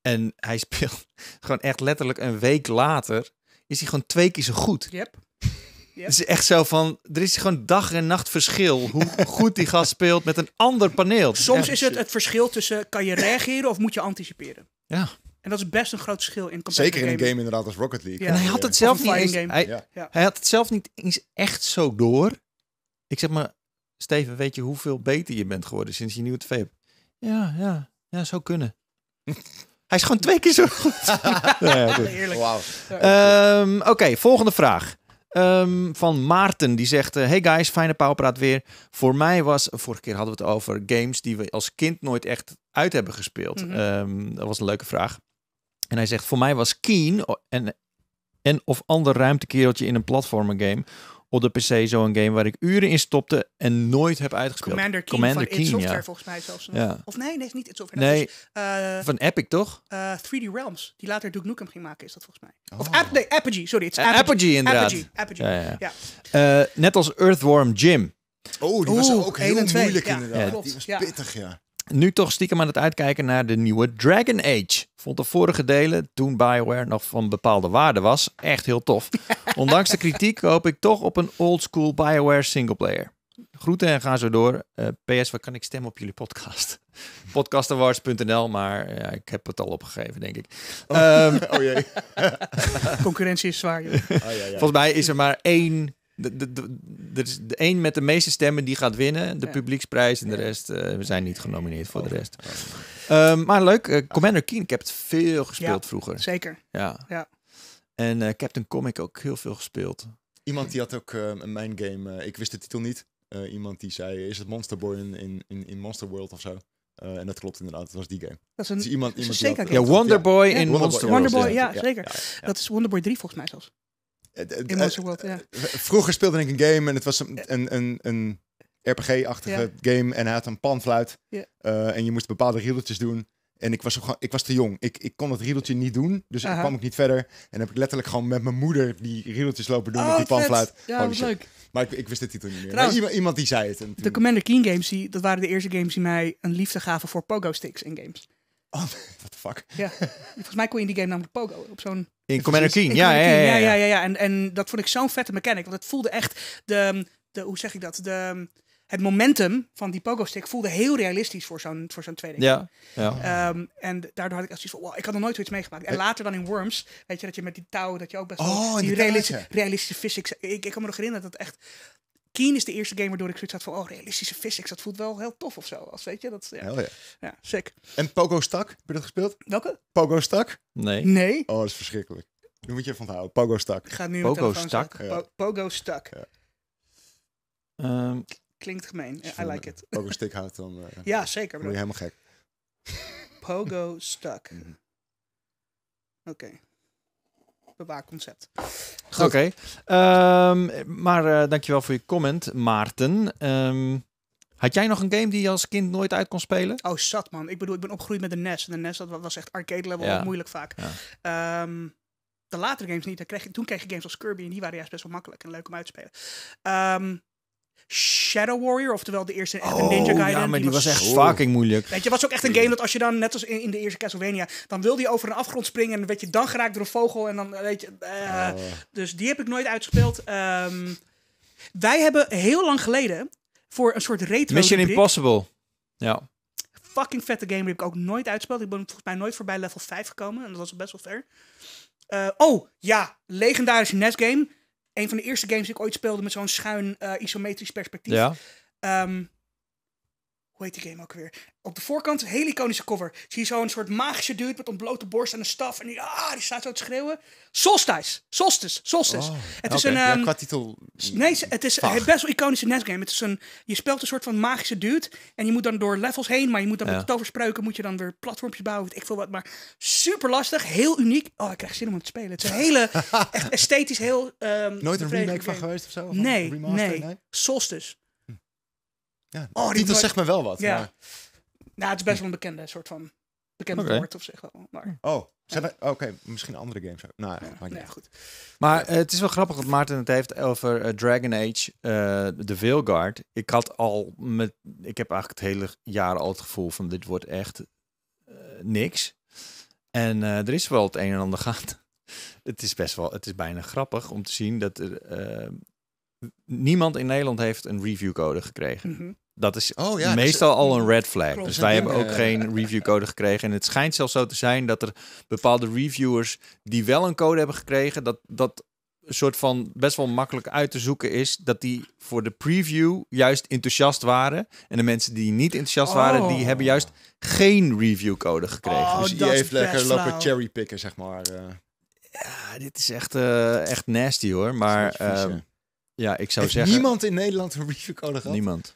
Speaker 1: En hij speelt gewoon echt letterlijk een week later... is hij gewoon twee keer zo goed. Yep. Yep. Het is echt zo van, er is gewoon dag en nacht verschil hoe goed die gast speelt met een ander paneel. Soms is, het het
Speaker 3: verschil tussen kan je reageren of moet je anticiperen. Ja. En dat is best een groot verschil in Zeker in een game inderdaad als Rocket League. Ja. En hij had het zelf niet hij,
Speaker 1: had het zelf niet eens echt zo door. Ik zeg maar, Steven, weet je hoeveel beter je bent geworden sinds je nieuwe tv hebt? Ja, ja, ja, zou kunnen. Hij is gewoon twee keer zo goed. ja, ehm, Oké, volgende vraag. Ehm, van Maarten, die zegt... Eh, hey guys, fijne pauwpraat weer. Voor mij was... Vorige keer hadden we het over games die we als kind nooit echt uit hebben gespeeld. Mhm. Ehm, dat was een leuke vraag. En hij zegt, voor mij was Keen en, en of ander ruimtekereltje in een platformer game op de PC zo'n game waar ik uren in stopte en nooit heb uitgespeeld. Commander Keen van Keen, Software ja. volgens mij zelfs. Of nee, nee, niet Software. Nee, eh, van Epic toch?
Speaker 3: 3D eh, Realms, die later Duke Nukem ging maken, is dat volgens mij. Of oh. Ap nee, Apogee, sorry. Het is Apogee. Apogee inderdaad. Apogee, Apogee. Ja,
Speaker 1: eh, net als Earthworm Jim.
Speaker 4: Oh, die was ook heel moeilijk inderdaad.
Speaker 2: Die was pittig, ja.
Speaker 1: Nu toch stiekem aan het uitkijken naar de nieuwe Dragon Age. Vond de vorige delen, toen Bioware nog van bepaalde waarde was, echt heel tof. Ondanks de kritiek hoop ik toch op een oldschool Bioware singleplayer. Groeten en ga zo door. Eh, PS, waar kan ik stemmen op jullie podcast? Podcastawards.nl, maar eh, ja, ik heb het al opgegeven, denk ik. Oh, ehm, oh jee. Concurrentie is zwaar. ja, ja. Volgens mij is er maar één de, de, de, de een met de meeste stemmen die gaat winnen. De publieksprijs en de rest. Eh, we zijn niet genomineerd voor de oh. rest. Ehm, maar leuk. Eh, Commander Keen. Ik heb het veel gespeeld vroeger. Zeker. Ja. ja. En uh, Captain Comic ook heel veel gespeeld. Iemand
Speaker 2: die had ook een mijn game. ik wist de titel niet. iemand die zei: Is het Monster Boy in, in, in Monster World of zo? en dat klopt inderdaad, het was die game. Dat is dus een, iemand, iemand Ja,
Speaker 1: Wonderboy ja, in
Speaker 3: Monster World. ja, ja, zeker. dat is Wonderboy 3 volgens mij zelfs.
Speaker 2: Eh, vroeger speelde ik een game en het was een, een, een, RPG-achtige game. En hij had een panfluit. Eh, en je moest bepaalde riedeltjes doen. En ik was, ik was te jong. Ik, ik kon dat riedeltje niet doen. Dus ik kwam ik niet verder. En heb ik letterlijk gewoon met mijn moeder die riedeltjes lopen doen oh, die panfluit. Ja, leuk. Maar ik, ik, wist de titel niet meer. iemand, iemand, die zei het. De Commander
Speaker 3: Keen games, die, dat waren de eerste games die mij een liefde gaven voor pogo sticks in games.
Speaker 2: Oh, what the fuck?
Speaker 3: Ja. Volgens mij kon je in die game namelijk pogo op zo'n... In Commander Keen, ja, ja, ja, ja. ja, En, en dat vond ik zo'n vette mechanic. Want het voelde echt de, de... Hoe zeg ik dat? De het momentum van die pogo-stick voelde heel realistisch voor zo'n voor zo'n tweede Ja, ja. Ehm, en daardoor had ik als zoiets van, wow, ik had nog nooit zoiets meegemaakt. En eh. later dan in Worms, weet je, dat je met die touw, dat je ook best oh, die, die realistische, realistische physics... Ik, ik kan me nog herinneren dat echt Keen is de eerste game waardoor ik zoiets had van... oh, realistische physics, dat voelt wel heel tof of zo. Als, weet je, dat, ja.
Speaker 2: ja, sick. En Pogo Stak, heb je dat gespeeld? Welke? Pogo Stak? Nee. Nee? Oh, dat is verschrikkelijk. Nu moet je van houden. Pogo Stak. ga nu Pogo Stak?
Speaker 3: Pogo Stak. Ja. Um, Klinkt gemeen. I like it.
Speaker 2: Pogo Stik houdt
Speaker 1: dan... Eh, ja, zeker. ben je helemaal gek.
Speaker 3: Pogo Stak. Mhm. Oké bewaarconcept.
Speaker 1: Oké, okay. Ehm, maar uh, dankjewel voor je comment, Maarten. Ehm, had jij nog een game die je als kind nooit uit
Speaker 3: kon spelen? Oh, zat man. Ik bedoel, ik ben opgegroeid met de NES. En de NES dat was echt arcade level moeilijk vaak. Ehm, de latere games niet. kreeg, toen kreeg je games als Kirby en die waren juist best wel makkelijk en leuk om uit te spelen. Shadow Warrior, oftewel de eerste Ninja oh, Gaiden. Ja, maar die, was, echt fucking moeilijk. Weet je, was ook echt een game dat als je dan, net als in, de eerste Castlevania, dan wil die over een afgrond springen en dan werd je dan geraakt door een vogel en dan eh, weet je. Eh. Oh. Dus die heb ik nooit uitgespeeld. Ehm, wij hebben heel lang geleden voor een soort retro. Mission Impossible. Ja. Fucking vette game die heb ik ook nooit uitgespeeld. Ik ben volgens mij nooit voorbij level 5 gekomen en dat was best wel ver. Eh, oh ja, legendarische NES game een van de eerste games die ik ooit speelde met zo'n schuin eh, isometrisch perspectief. Ja. Ehm, hoe heet die game ook weer? Op de voorkant, een hele iconische cover. Zie je zo'n soort magische dude met een blote borst en een staf. En die, ah, die staat zo te schreeuwen. Solstice. Solstice. Solstice. Oh, het is een... Um, Nee, het is best wel iconische NES-game. Het is een... Je speelt een soort van magische dude. En je moet dan door levels heen. Maar je moet dan ja. met toverspreuken... Moet je dan weer platformpjes bouwen. Weet ik veel wat. Maar super lastig. Heel uniek. Oh, ik krijg zin om het te spelen. Het is een hele... echt esthetisch heel... Ehm, Nooit een remake van geweest of zo? Of nee, nee, nee. Solstice. Ja,
Speaker 2: oh, die zegt me wel wat.
Speaker 3: Ja. Nou, het is best wel een bekende soort van bekend woord op zich wel. Maar...
Speaker 4: Oh, oh
Speaker 2: oké, misschien andere games Nou, ja, maar goed.
Speaker 1: Maar eh, het is wel grappig dat Maarten het heeft over eh, Dragon Age, uh, de Veilguard. Ik had al met, ik heb eigenlijk het hele jaar al het gevoel van dit wordt echt niks. En er is wel het een en ander gaande. het is best wel, het is bijna grappig om te zien dat er, niemand in Nederland heeft een review code gekregen. Mhm. Dat is oh, ja, dus, meestal eh, al een red flag. Dus wij hebben ook geen reviewcode gekregen. En het schijnt zelfs zo te zijn dat er bepaalde reviewers die wel een code hebben gekregen, dat dat een soort van best wel makkelijk uit te zoeken is dat die voor de preview juist enthousiast waren en de mensen die niet enthousiast waren, die oh. hebben juist geen reviewcode gekregen. Oh, dus die heeft lekker lopen cherrypicken
Speaker 2: zeg maar. Eh. Ja,
Speaker 1: dit is echt, eh, echt nasty hoor, maar ehm, ja, ik zou zeggen niemand
Speaker 2: in Nederland een reviewcode gehad. Niemand.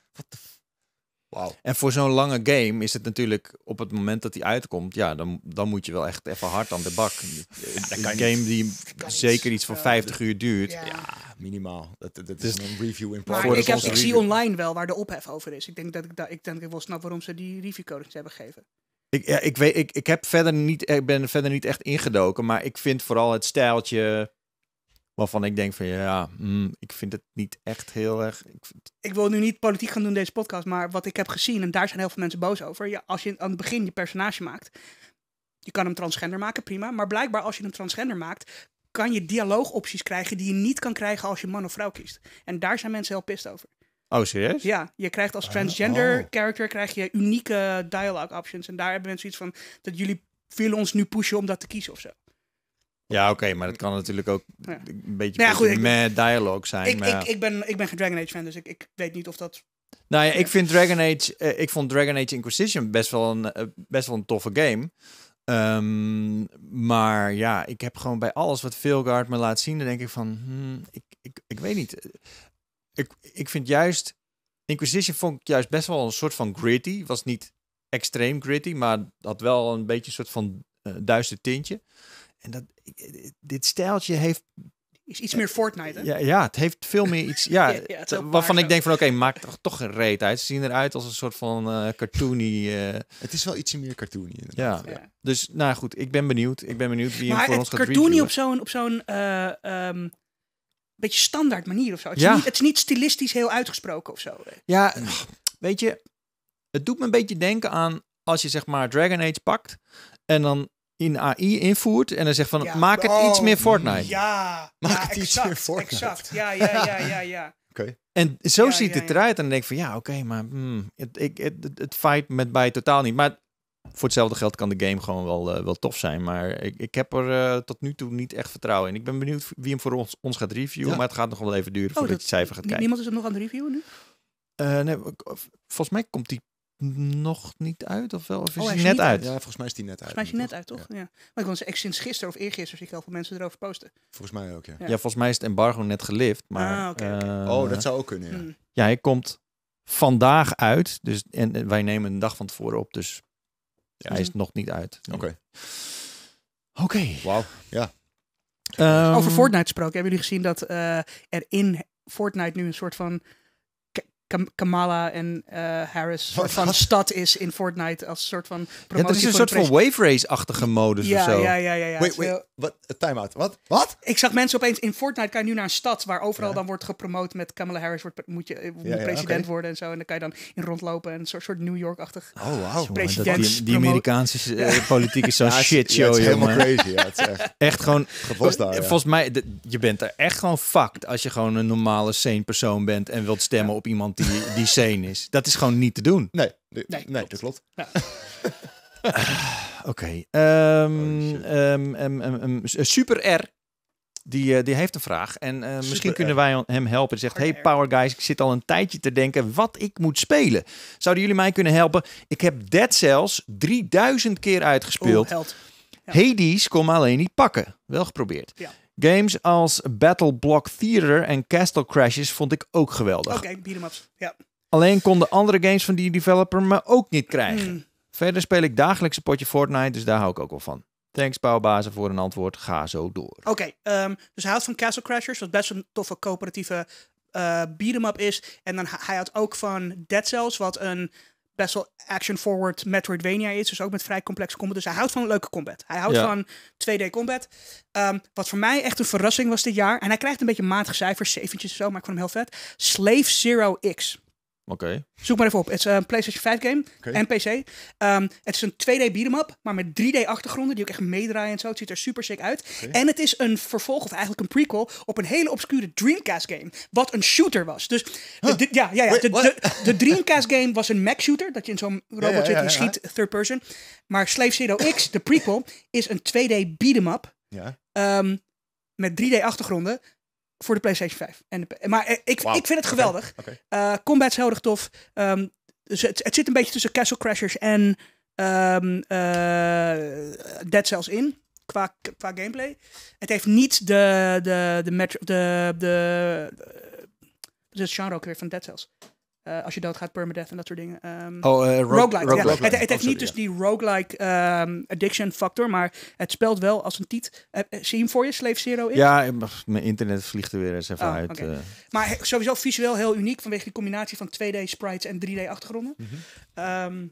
Speaker 1: En voor zo'n lange game is het natuurlijk op het moment dat die uitkomt, ja, dan, dan moet je wel echt even hard aan de bak. Ja, een game die zeker iets van 50 uur duurt. Ja, minimaal. Dat, dat dus is een review in van ik, ik zie
Speaker 3: online wel waar de ophef over is. Ik denk dat ik, ik, denk ik wel snap waarom ze die reviewcodes hebben gegeven.
Speaker 1: Ik, ja, ik, weet, ik, ik, heb verder niet, ik ben verder niet echt ingedoken, maar ik vind vooral het stijltje waarvan ik denk van ja, mm, ik vind het niet echt heel erg.
Speaker 3: Ik, wil nu niet politiek gaan doen deze podcast, maar wat ik heb gezien, en daar zijn heel veel mensen boos over. Ja, als je aan het begin je personage maakt, je kan hem transgender maken, prima. Maar blijkbaar als je hem transgender maakt, kan je dialoogopties krijgen die je niet kan krijgen als je man of vrouw kiest. En daar zijn mensen heel pist over. Oh, serieus? Ja, je krijgt als ah, transgender oh. character krijg je unieke dialogue options. En daar hebben mensen iets van dat jullie willen ons nu pushen om dat te kiezen of zo.
Speaker 1: Ja, oké, maar dat kan natuurlijk ook een beetje nou met dialogue zijn. Ik, ik, ik,
Speaker 3: ben, ik ben geen Dragon Age fan, dus ik, ik weet niet of dat... Nou ja, ik vind
Speaker 1: Dragon Age... Eh, ik vond Dragon Age Inquisition best wel een, eh, best wel een toffe game. Ehm, maar ja, ik heb gewoon bij alles wat Vilgaard me laat zien, dan denk ik van... Hmm, ik, ik, ik weet niet. Ik, ik vind juist... Inquisition vond ik juist best wel een soort van gritty. Was niet extreem gritty, maar had wel een beetje een soort van uh, duister tintje.
Speaker 3: En dat, eh, eh, dit stijltje heeft is iets meer Fortnite, hè? Ja, ja
Speaker 1: het heeft veel meer iets... Ja, waarvan ik denk van, oké, okay, maakt toch, toch geen reet uit. Ze zien eruit als een soort van uh, cartoony... Het is wel iets meer cartoony, Ja. ja. dus nou goed, ik ben benieuwd. Ik ben benieuwd wie maar hem voor ons gaat cartoony
Speaker 3: zo'n op zo'n... uh, beetje standaard manier of zo. Het, is het is niet stilistisch heel uitgesproken of zo.
Speaker 1: Ja, weet je... Het doet me een beetje denken aan als je zeg maar Dragon Age pakt... en dan in AI invoert en dan zegt van maak het iets meer oh, Fortnite. Ja, maak ja, het exact, iets meer Fortnite. Exact. Ja, ja, ja, ja, ja. Oké. En zo ziet het eruit en dan denk ik van ja, oké, maar hmm, het, ik, het, het, het fight met bij totaal niet. Maar voor hetzelfde geld kan de game gewoon wel, eh, wel tof zijn. Maar ik, ik heb er eh, tot nu toe niet echt vertrouwen in. Ik ben benieuwd wie hem voor ons, ons gaat reviewen. Maar het gaat nog wel even duren oh, voordat je cijfer gaat kijken. Niemand
Speaker 3: is hem nog aan het reviewen nu?
Speaker 1: Uh, nee, volgens mij komt die nog niet uit? Of, wel? of is oh, hij net uit? Ja, volgens mij is hij net uit. Volgens mij is
Speaker 3: hij net uit, toch? Ja. Maar ik was echt sinds gisteren of eergisteren zie ik heel veel mensen erover posten. Volgens mij ook, ja. Ja, volgens
Speaker 1: mij is het embargo net gelift. Ah, maar, ah, oh, dat zou ook kunnen, ja. Hmm. Ja, hij komt vandaag uit. Dus, en, wij nemen een dag van tevoren op, dus ja. hij is nog niet uit. Oké. Oké. Wauw, ja. Ehm, Over
Speaker 3: Fortnite gesproken, hebben jullie gezien dat eh, er in Fortnite nu een soort van Kamala en eh, Harris soort van stad is in Fortnite als soort van promotie. Ja, is een soort van
Speaker 1: wave race-achtige modus ja, of zo. Ja, ja, ja. ja. wat? Time out. Wat?
Speaker 3: Wat? Ik zag mensen opeens in Fortnite kan je nu naar een stad waar overal dan wordt gepromoot met Kamala Harris wordt, moet je eh, president worden en zo en dan kan je dan in rondlopen en een soort, New York-achtig. Oh wow. President. Die,
Speaker 1: Amerikaanse eh, politiek is zo'n shit show. Het is crazy. is echt, gewoon. daar, Volgens mij je bent er echt gewoon fucked als je gewoon een normale sane persoon bent en wilt stemmen op iemand die, die is. Dat is gewoon niet te doen. Nee, nee, nee, dat klopt. Ja. Ah, oké. Ehm, okay. Ehm, ehm, eh, Super R die, eh, die heeft een vraag. En eh, misschien kunnen wij hem helpen. Die zegt, hey Power Guys, ik zit al een tijdje te denken wat ik moet spelen. Zouden jullie mij kunnen helpen? Ik heb Dead Cells 3000 keer uitgespeeld. Oh, ja. Hades kon alleen niet pakken. Wel geprobeerd. Ja. Games als Battle Block Theater en Castle Crashes vond ik ook geweldig. Oké,
Speaker 3: okay, Ja.
Speaker 1: Alleen konden andere games van die developer me ook niet krijgen. Hmm. Verder speel ik dagelijks een potje Fortnite, dus daar hou ik ook wel van. Thanks, Bouwbazen, voor een antwoord. Ga zo door.
Speaker 3: Oké, ehm, dus hij houdt van Castle Crashers, wat best een toffe coöperatieve uh, up is. En dan hij houdt ook van Dead Cells, wat een best wel action-forward Metroidvania is. Dus ook met vrij complexe combat. Dus hij houdt van leuke combat. Hij houdt van 2D combat. Ehm, wat voor mij echt een verrassing was dit jaar. En hij krijgt een beetje matige cijfers, zeventjes of zo, maar ik vond hem heel vet. Slave Zero X. Oké. Zoek maar even op. Ehm, het is een PlayStation 5 game en PC. het is een 2D em up maar met 3D achtergronden die ook echt meedraaien en zo. Het ziet er super sick uit. En het is een vervolg, of eigenlijk een prequel, op een hele obscure Dreamcast game. Wat een shooter was. Dus de, ja, ja, ja de, Dreamcast game was een mech shooter, dat je in zo'n robot zit die schiet third person. Maar Slave Zero X, de prequel, is een 2D em up Ja. Ehm, met 3D achtergronden voor de PlayStation 5. En maar eh, ik, ik vind het geweldig. Eh, combat is heel erg tof. Ehm, dus het, zit een beetje tussen Castle Crashers en ehm, eh, Dead Cells in. Qua, qua gameplay. Het heeft niet de. de, de, de, de, de, de, genre weer van Dead Cells. Eh, als je doodgaat, permadeath en dat soort dingen. Ehm, oh, eh, roguelike. Ja. Het, heeft oh, niet dus die roguelike ehm, addiction factor, maar het speelt wel als een tiet. Uh, voor je, Slave Zero? In? Ja,
Speaker 1: mijn internet vliegt er weer eens even oh, uit.
Speaker 3: Maar sowieso visueel heel uniek vanwege die combinatie van 2D sprites en 3D achtergronden. Mhm. Ehm,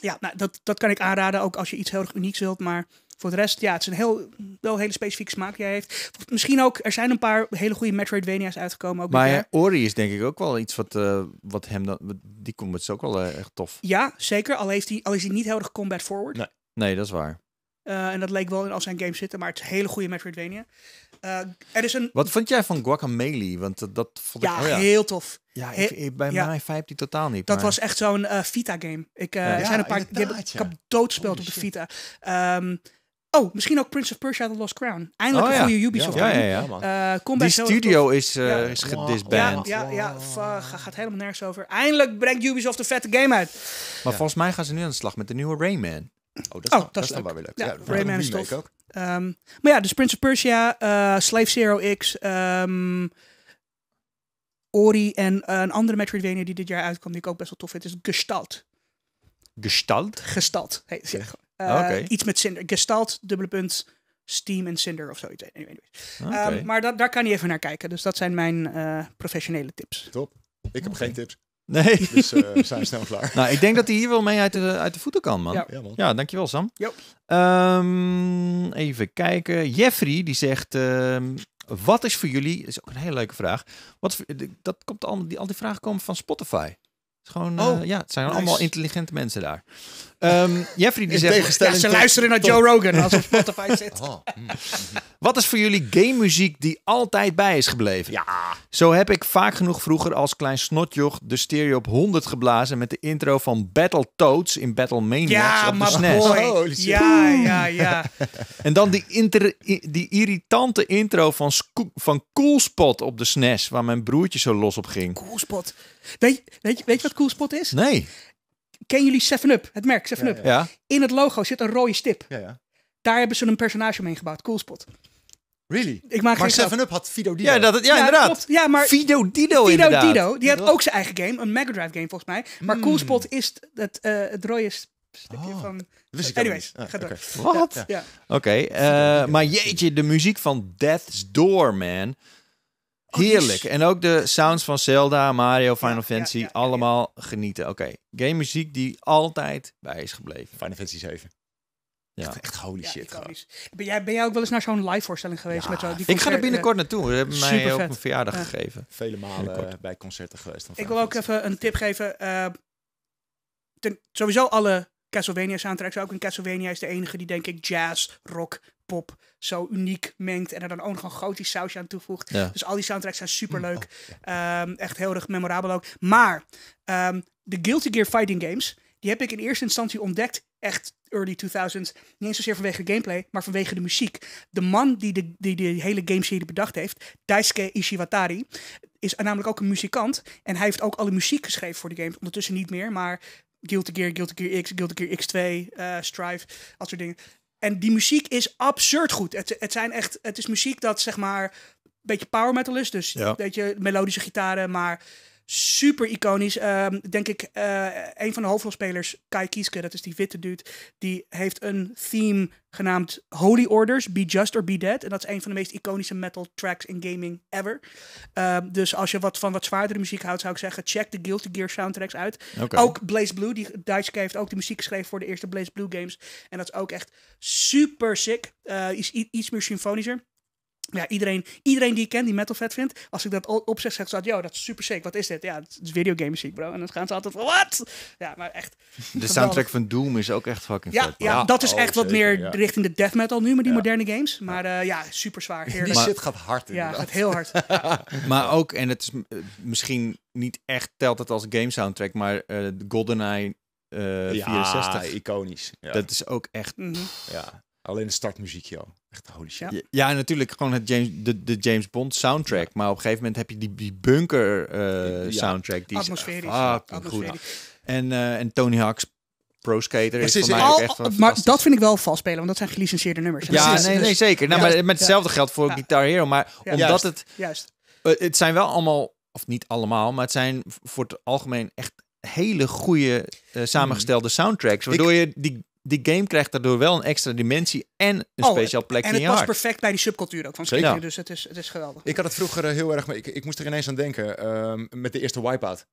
Speaker 3: ja, nou, dat, dat kan ik aanraden, ook als je iets heel erg unieks wilt, maar... Voor de rest, ja, het is een heel, wel hele specifieke smaak die hij heeft. Misschien ook, er zijn een paar hele goede Metroidvania's uitgekomen. Ook maar
Speaker 1: Ori is denk ik ook wel iets wat, uh, wat hem dan, die combat is ook wel eh, echt tof.
Speaker 3: Ja, zeker. Al, heeft hij, al is hij niet heel erg combat forward. Nee,
Speaker 1: nee dat is waar.
Speaker 3: Eh, en dat leek wel in al zijn games zitten, maar het is een hele goede Metroidvania. Uh, er is een... Wat
Speaker 1: vond jij van Guacamelee Want uh, dat vond ik ja, oh, ja. heel tof. Ja, ik, ik, bij mij vijp die totaal niet. Dat was
Speaker 3: echt zo'n Vita-game. Ik, er zijn een paar die heb doodspeeld op de Vita. Ehm, Oh, misschien ook Prince of Persia The Lost Crown. Eindelijk oh een goede Ubisoft. Ja, ja, ja, eh, Die studio
Speaker 1: is, uh, is
Speaker 3: gedisband. Ja, ja, gaat helemaal nergens over. Eindelijk brengt Ubisoft een vette game uit.
Speaker 1: Maar volgens mij gaan ze nu aan de slag met de nieuwe Rayman. Oh, dat is, oh, dan, wel weer leuk. Ja, Rayman is Ook.
Speaker 3: Ehm, maar ja, dus Prince of Persia, eh, Slave Zero X, ehm, Ori en een andere Metroidvania die dit jaar uitkwam, die ik ook best wel tof vind, is Gestalt. Gestalt? Gestalt. Hey, ja. Ah, eh, iets met Cinder. Gestalt, dubbele punt, Steam en Cinder of zoiets. Ah, ehm, maar daar kan je even naar kijken. Dus dat zijn mijn eh, professionele tips. Top.
Speaker 1: Ik heb geen tips. Nee. Dus eh, we zijn snel klaar. Nou, ik denk dat hij hier wel mee uit de, uit de voeten kan, man. Ja, ja, man. ja dankjewel Sam. Um, even kijken. Jeffrey, die zegt... Ehm, wat is voor jullie... is ook een hele leuke vraag. Wat, dat komt al, die, al die vragen komen van Spotify. Het is gewoon, oh, ja, het zijn allemaal intelligente mensen daar. Um, Jeffrey die zegt... Ja, ze luisteren naar Joe Rogan als op Spotify
Speaker 4: zit. Oh, hm, hm, hm.
Speaker 1: Wat is voor jullie game muziek die altijd bij is gebleven? Ja. Zo heb ik vaak genoeg vroeger als klein snotjoch de stereo op 100 geblazen met de intro van Battletoads in Battle ja, op de SNES. E boy. Ja, ja, ja. en dan die, die irritante intro van, van Coolspot op de SNES, e waar mijn broertje zo los op ging.
Speaker 3: Coolspot. Weet, weet, weet je wat Coolspot is? Nee. Ken jullie Seven up het merk Seven up Ja, In het logo zit een rode stip. Ja, Daar hebben ze een personage omheen gebouwd, Coolspot. Really? Ik maak maar 7-Up had Fido Dido. Ja, dat, ja, inderdaad. Ja, maar Fido Dido Fido inderdaad. Dido, die had ook zijn eigen game, een Mega Drive game volgens mij. Maar hmm. Coolspot is het, eh, het rode stipje oh, van... Anyways, ah, gaat Wat?
Speaker 1: Oké, eh, maar jeetje, de muziek van Death's Door, man. Oh, Heerlijk. En ook de sounds van Zelda, Mario, Final Fantasy. allemaal genieten. Oké. Game muziek die altijd bij is gebleven. Final Fantasy 7. Ja. Echt, echt holy shit.
Speaker 3: Ben jij, ben jij ook wel eens naar zo'n live voorstelling geweest? Met, uh, die ik ga er binnenkort naartoe. We hebben mij ook een verjaardag gegeven.
Speaker 2: Vele malen eh, bij concerten geweest. Ik
Speaker 3: wil ook even een tip geven. Eh, sowieso alle Castlevania soundtracks. Ook in Castlevania is de enige die denk ik jazz, rock pop zo uniek mengt en er dan ook nog een gotisch sausje aan toevoegt. Dus al die soundtracks zijn superleuk. Mm, oh. Ehm, echt heel erg memorabel ook. Maar ehm, de Guilty Gear Fighting Games, die heb ik in eerste instantie ontdekt. Echt early 2000s. Niet zozeer vanwege gameplay, maar vanwege de muziek. De man die de, die de hele gameserie bedacht heeft, Daisuke Ishiwatari, is namelijk ook een muzikant. En hij heeft ook alle muziek geschreven voor de games. Ondertussen niet meer, maar Guilty Gear, Guilty Gear X, Guilty Gear X2, uh, eh, Strive, dat soort dingen. En die muziek is absurd goed. Het, het, zijn echt, het is muziek dat zeg maar een beetje power metal is. Dus ja. weet melodische gitaren, maar Super iconisch. Ehm, denk ik, eh, een van de hoofdrolspelers, Kai Kieske, dat is die witte dude, die heeft een theme genaamd Holy Orders, Be Just or Be Dead. En dat is een van de meest iconische metal tracks in gaming ever. Ehm, dus als je wat van wat zwaardere muziek houdt, zou ik zeggen, check de Guilty Gear soundtracks uit. Ook Blaze Blue, die Duitske heeft ook die muziek geschreven voor de eerste Blaze Blue games. En dat is ook echt super sick. Uh, eh, iets, iets meer symfonischer ja, iedereen, iedereen die ik ken die metal vet vindt, als ik dat opzeg, zegt ze altijd, yo, dat is super sick, wat is dit? Ja, het is videogame muziek, bro. En dan gaan ze altijd van, wat? Ja, maar echt. De soundtrack
Speaker 1: van Doom is ook echt fucking ja, vet. Ja, dat is oh, echt wat meer
Speaker 3: richting de death metal nu, met die moderne games. Maar eh, ja, super zwaar. Heerlijk. Die shit gaat hard Ja, Ja, gaat heel
Speaker 4: hard.
Speaker 1: maar ook, en het is eh, misschien niet echt, telt het als game soundtrack, maar uh, GoldenEye uh, 64. iconisch. Dat is ook echt... Mhm. Ja, alleen de startmuziekje al.
Speaker 2: Echt holy shit.
Speaker 1: Ja, natuurlijk gewoon het James, de, de James Bond soundtrack. Maar op een gegeven moment heb je die, die bunker eh, soundtrack. Die atmosferisch. Is, ah, Goed. En, eh, en Tony Hawk's Pro Skater is voor mij al, echt Maar
Speaker 3: dat vind ik wel spelen want dat zijn gelicenseerde nummers. Ja, nee, zeker. Nou, maar met hetzelfde geldt voor Guitar
Speaker 1: Hero. Maar omdat het... Juist. Eh, het zijn wel allemaal, of niet allemaal, maar het zijn voor het algemeen echt hele goede samengestelde mm. soundtracks. Waardoor je die die game krijgt daardoor wel een extra dimensie en een oh, speciaal plekje in je En het past
Speaker 3: perfect bij die subcultuur ook van Zeker. dus het is, het is geweldig.
Speaker 2: Ik had het vroeger eh, heel erg, maar ik, ik moest er ineens aan denken ehm, met de eerste Wipeout.